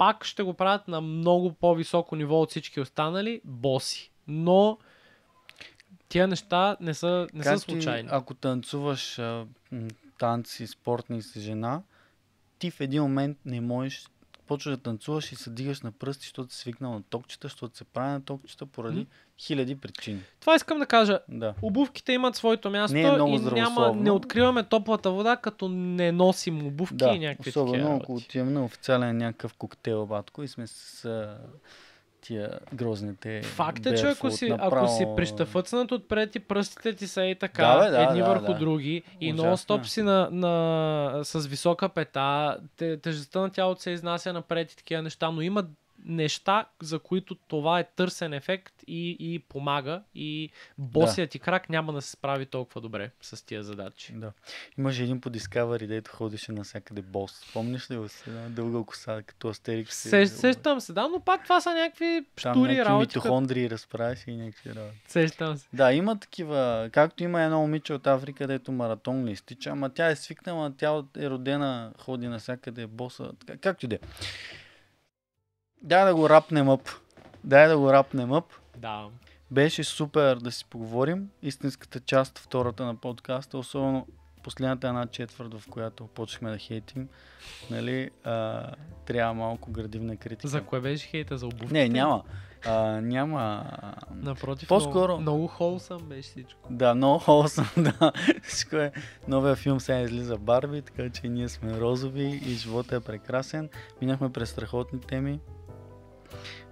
Speaker 1: пак ще го правят на много по-високо ниво от всички останали боси. Но тия неща
Speaker 2: не са, не как са случайни. Ти, ако танцуваш танци спортни с жена, ти в един момент не можеш почваш да танцуваш и се дигаш на пръсти, защото си свикнал на токчета, защото се прави на токчета поради mm-hmm. хиляди причини. Това искам да кажа. Да.
Speaker 1: Обувките имат своето място не е много и няма, не откриваме топлата вода, като не носим обувки да, и някакви особено, такива Особено
Speaker 2: ако отиваме на официален някакъв коктейл, батко, и сме с тия грозните Факт е, че ако си, направо... ако си прищафъцнат отпред и пръстите
Speaker 1: ти са и така, да, бе, да, едни да, върху да. други и нон-стоп е. си на, на, с висока пета, тежестта на тялото се изнася напред и такива неща, но има неща, за които това е търсен ефект и, и помага и босият да. ти крак няма да се справи толкова добре с тия
Speaker 2: задачи. Да. Имаше един по Discovery, дето ходеше навсякъде бос. Помниш ли го дълга коса, като Астерикс? Се,
Speaker 1: сещам се, да, но пак това са някакви штури работи. митохондрии
Speaker 2: като... разправиш и някакви работи. Сещам се. Да, има такива, както има едно момиче от Африка, дето маратон ли стича, ама тя е свикнала, тя е родена, ходи навсякъде, боса, както и да е. Дай да го рапнем ап. Дай да го рапнем ап. Да. Беше супер да си поговорим. Истинската част, втората на подкаста, особено последната една четвърт, в която почнахме да хейтим, нали, а, трябва малко градивна критика. За кое беше хейта? За обувките? Не, няма. А, няма. Напротив, По-скоро...
Speaker 1: много, много холсъм беше всичко.
Speaker 2: Да, много холсъм, да. Всичко е. Новия филм сега излиза Барби, така че ние сме розови и живота е прекрасен. Минахме през страхотни теми.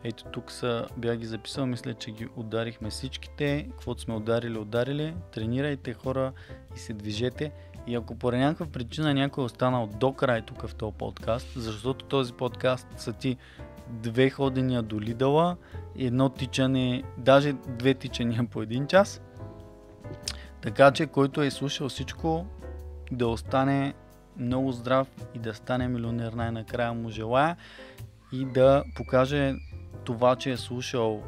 Speaker 2: Ето тук са, бях ги записал, мисля, че ги ударихме всичките. Каквото сме ударили, ударили. Тренирайте хора и се движете. И ако по някаква причина някой е останал до край тук в този подкаст, защото този подкаст са ти две ходения до Лидала, едно тичане, даже две тичания по един час. Така че, който е слушал всичко, да остане много здрав и да стане милионер най-накрая му желая и да покаже това, че е слушал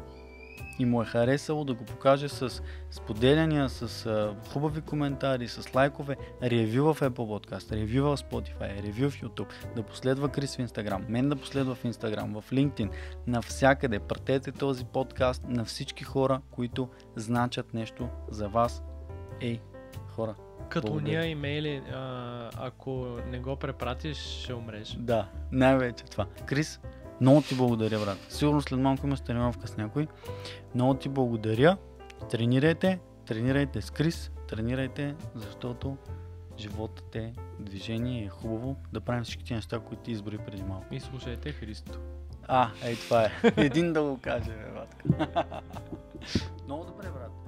Speaker 2: и му е харесало, да го покаже с споделяния, с хубави коментари, с лайкове, ревю в Apple Podcast, ревю в Spotify, ревю в YouTube, да последва Крис в Instagram, мен да последва в Instagram, в LinkedIn, навсякъде. Пратете този подкаст на всички хора, които значат нещо за вас. Ей, хора, като Благодаря.
Speaker 1: уния имейли, а, ако не го препратиш, ще умреш. Да,
Speaker 2: най-вече това. Крис, много ти благодаря, брат. Сигурно след малко имаш тренировка с някой. Много ти благодаря. Тренирайте, тренирайте с Крис, тренирайте, защото животът е движение е хубаво да правим всички тези неща, които ти избори преди малко. И слушайте Христо. А, ей, това е. Един да го каже, братка. Много добре, брат.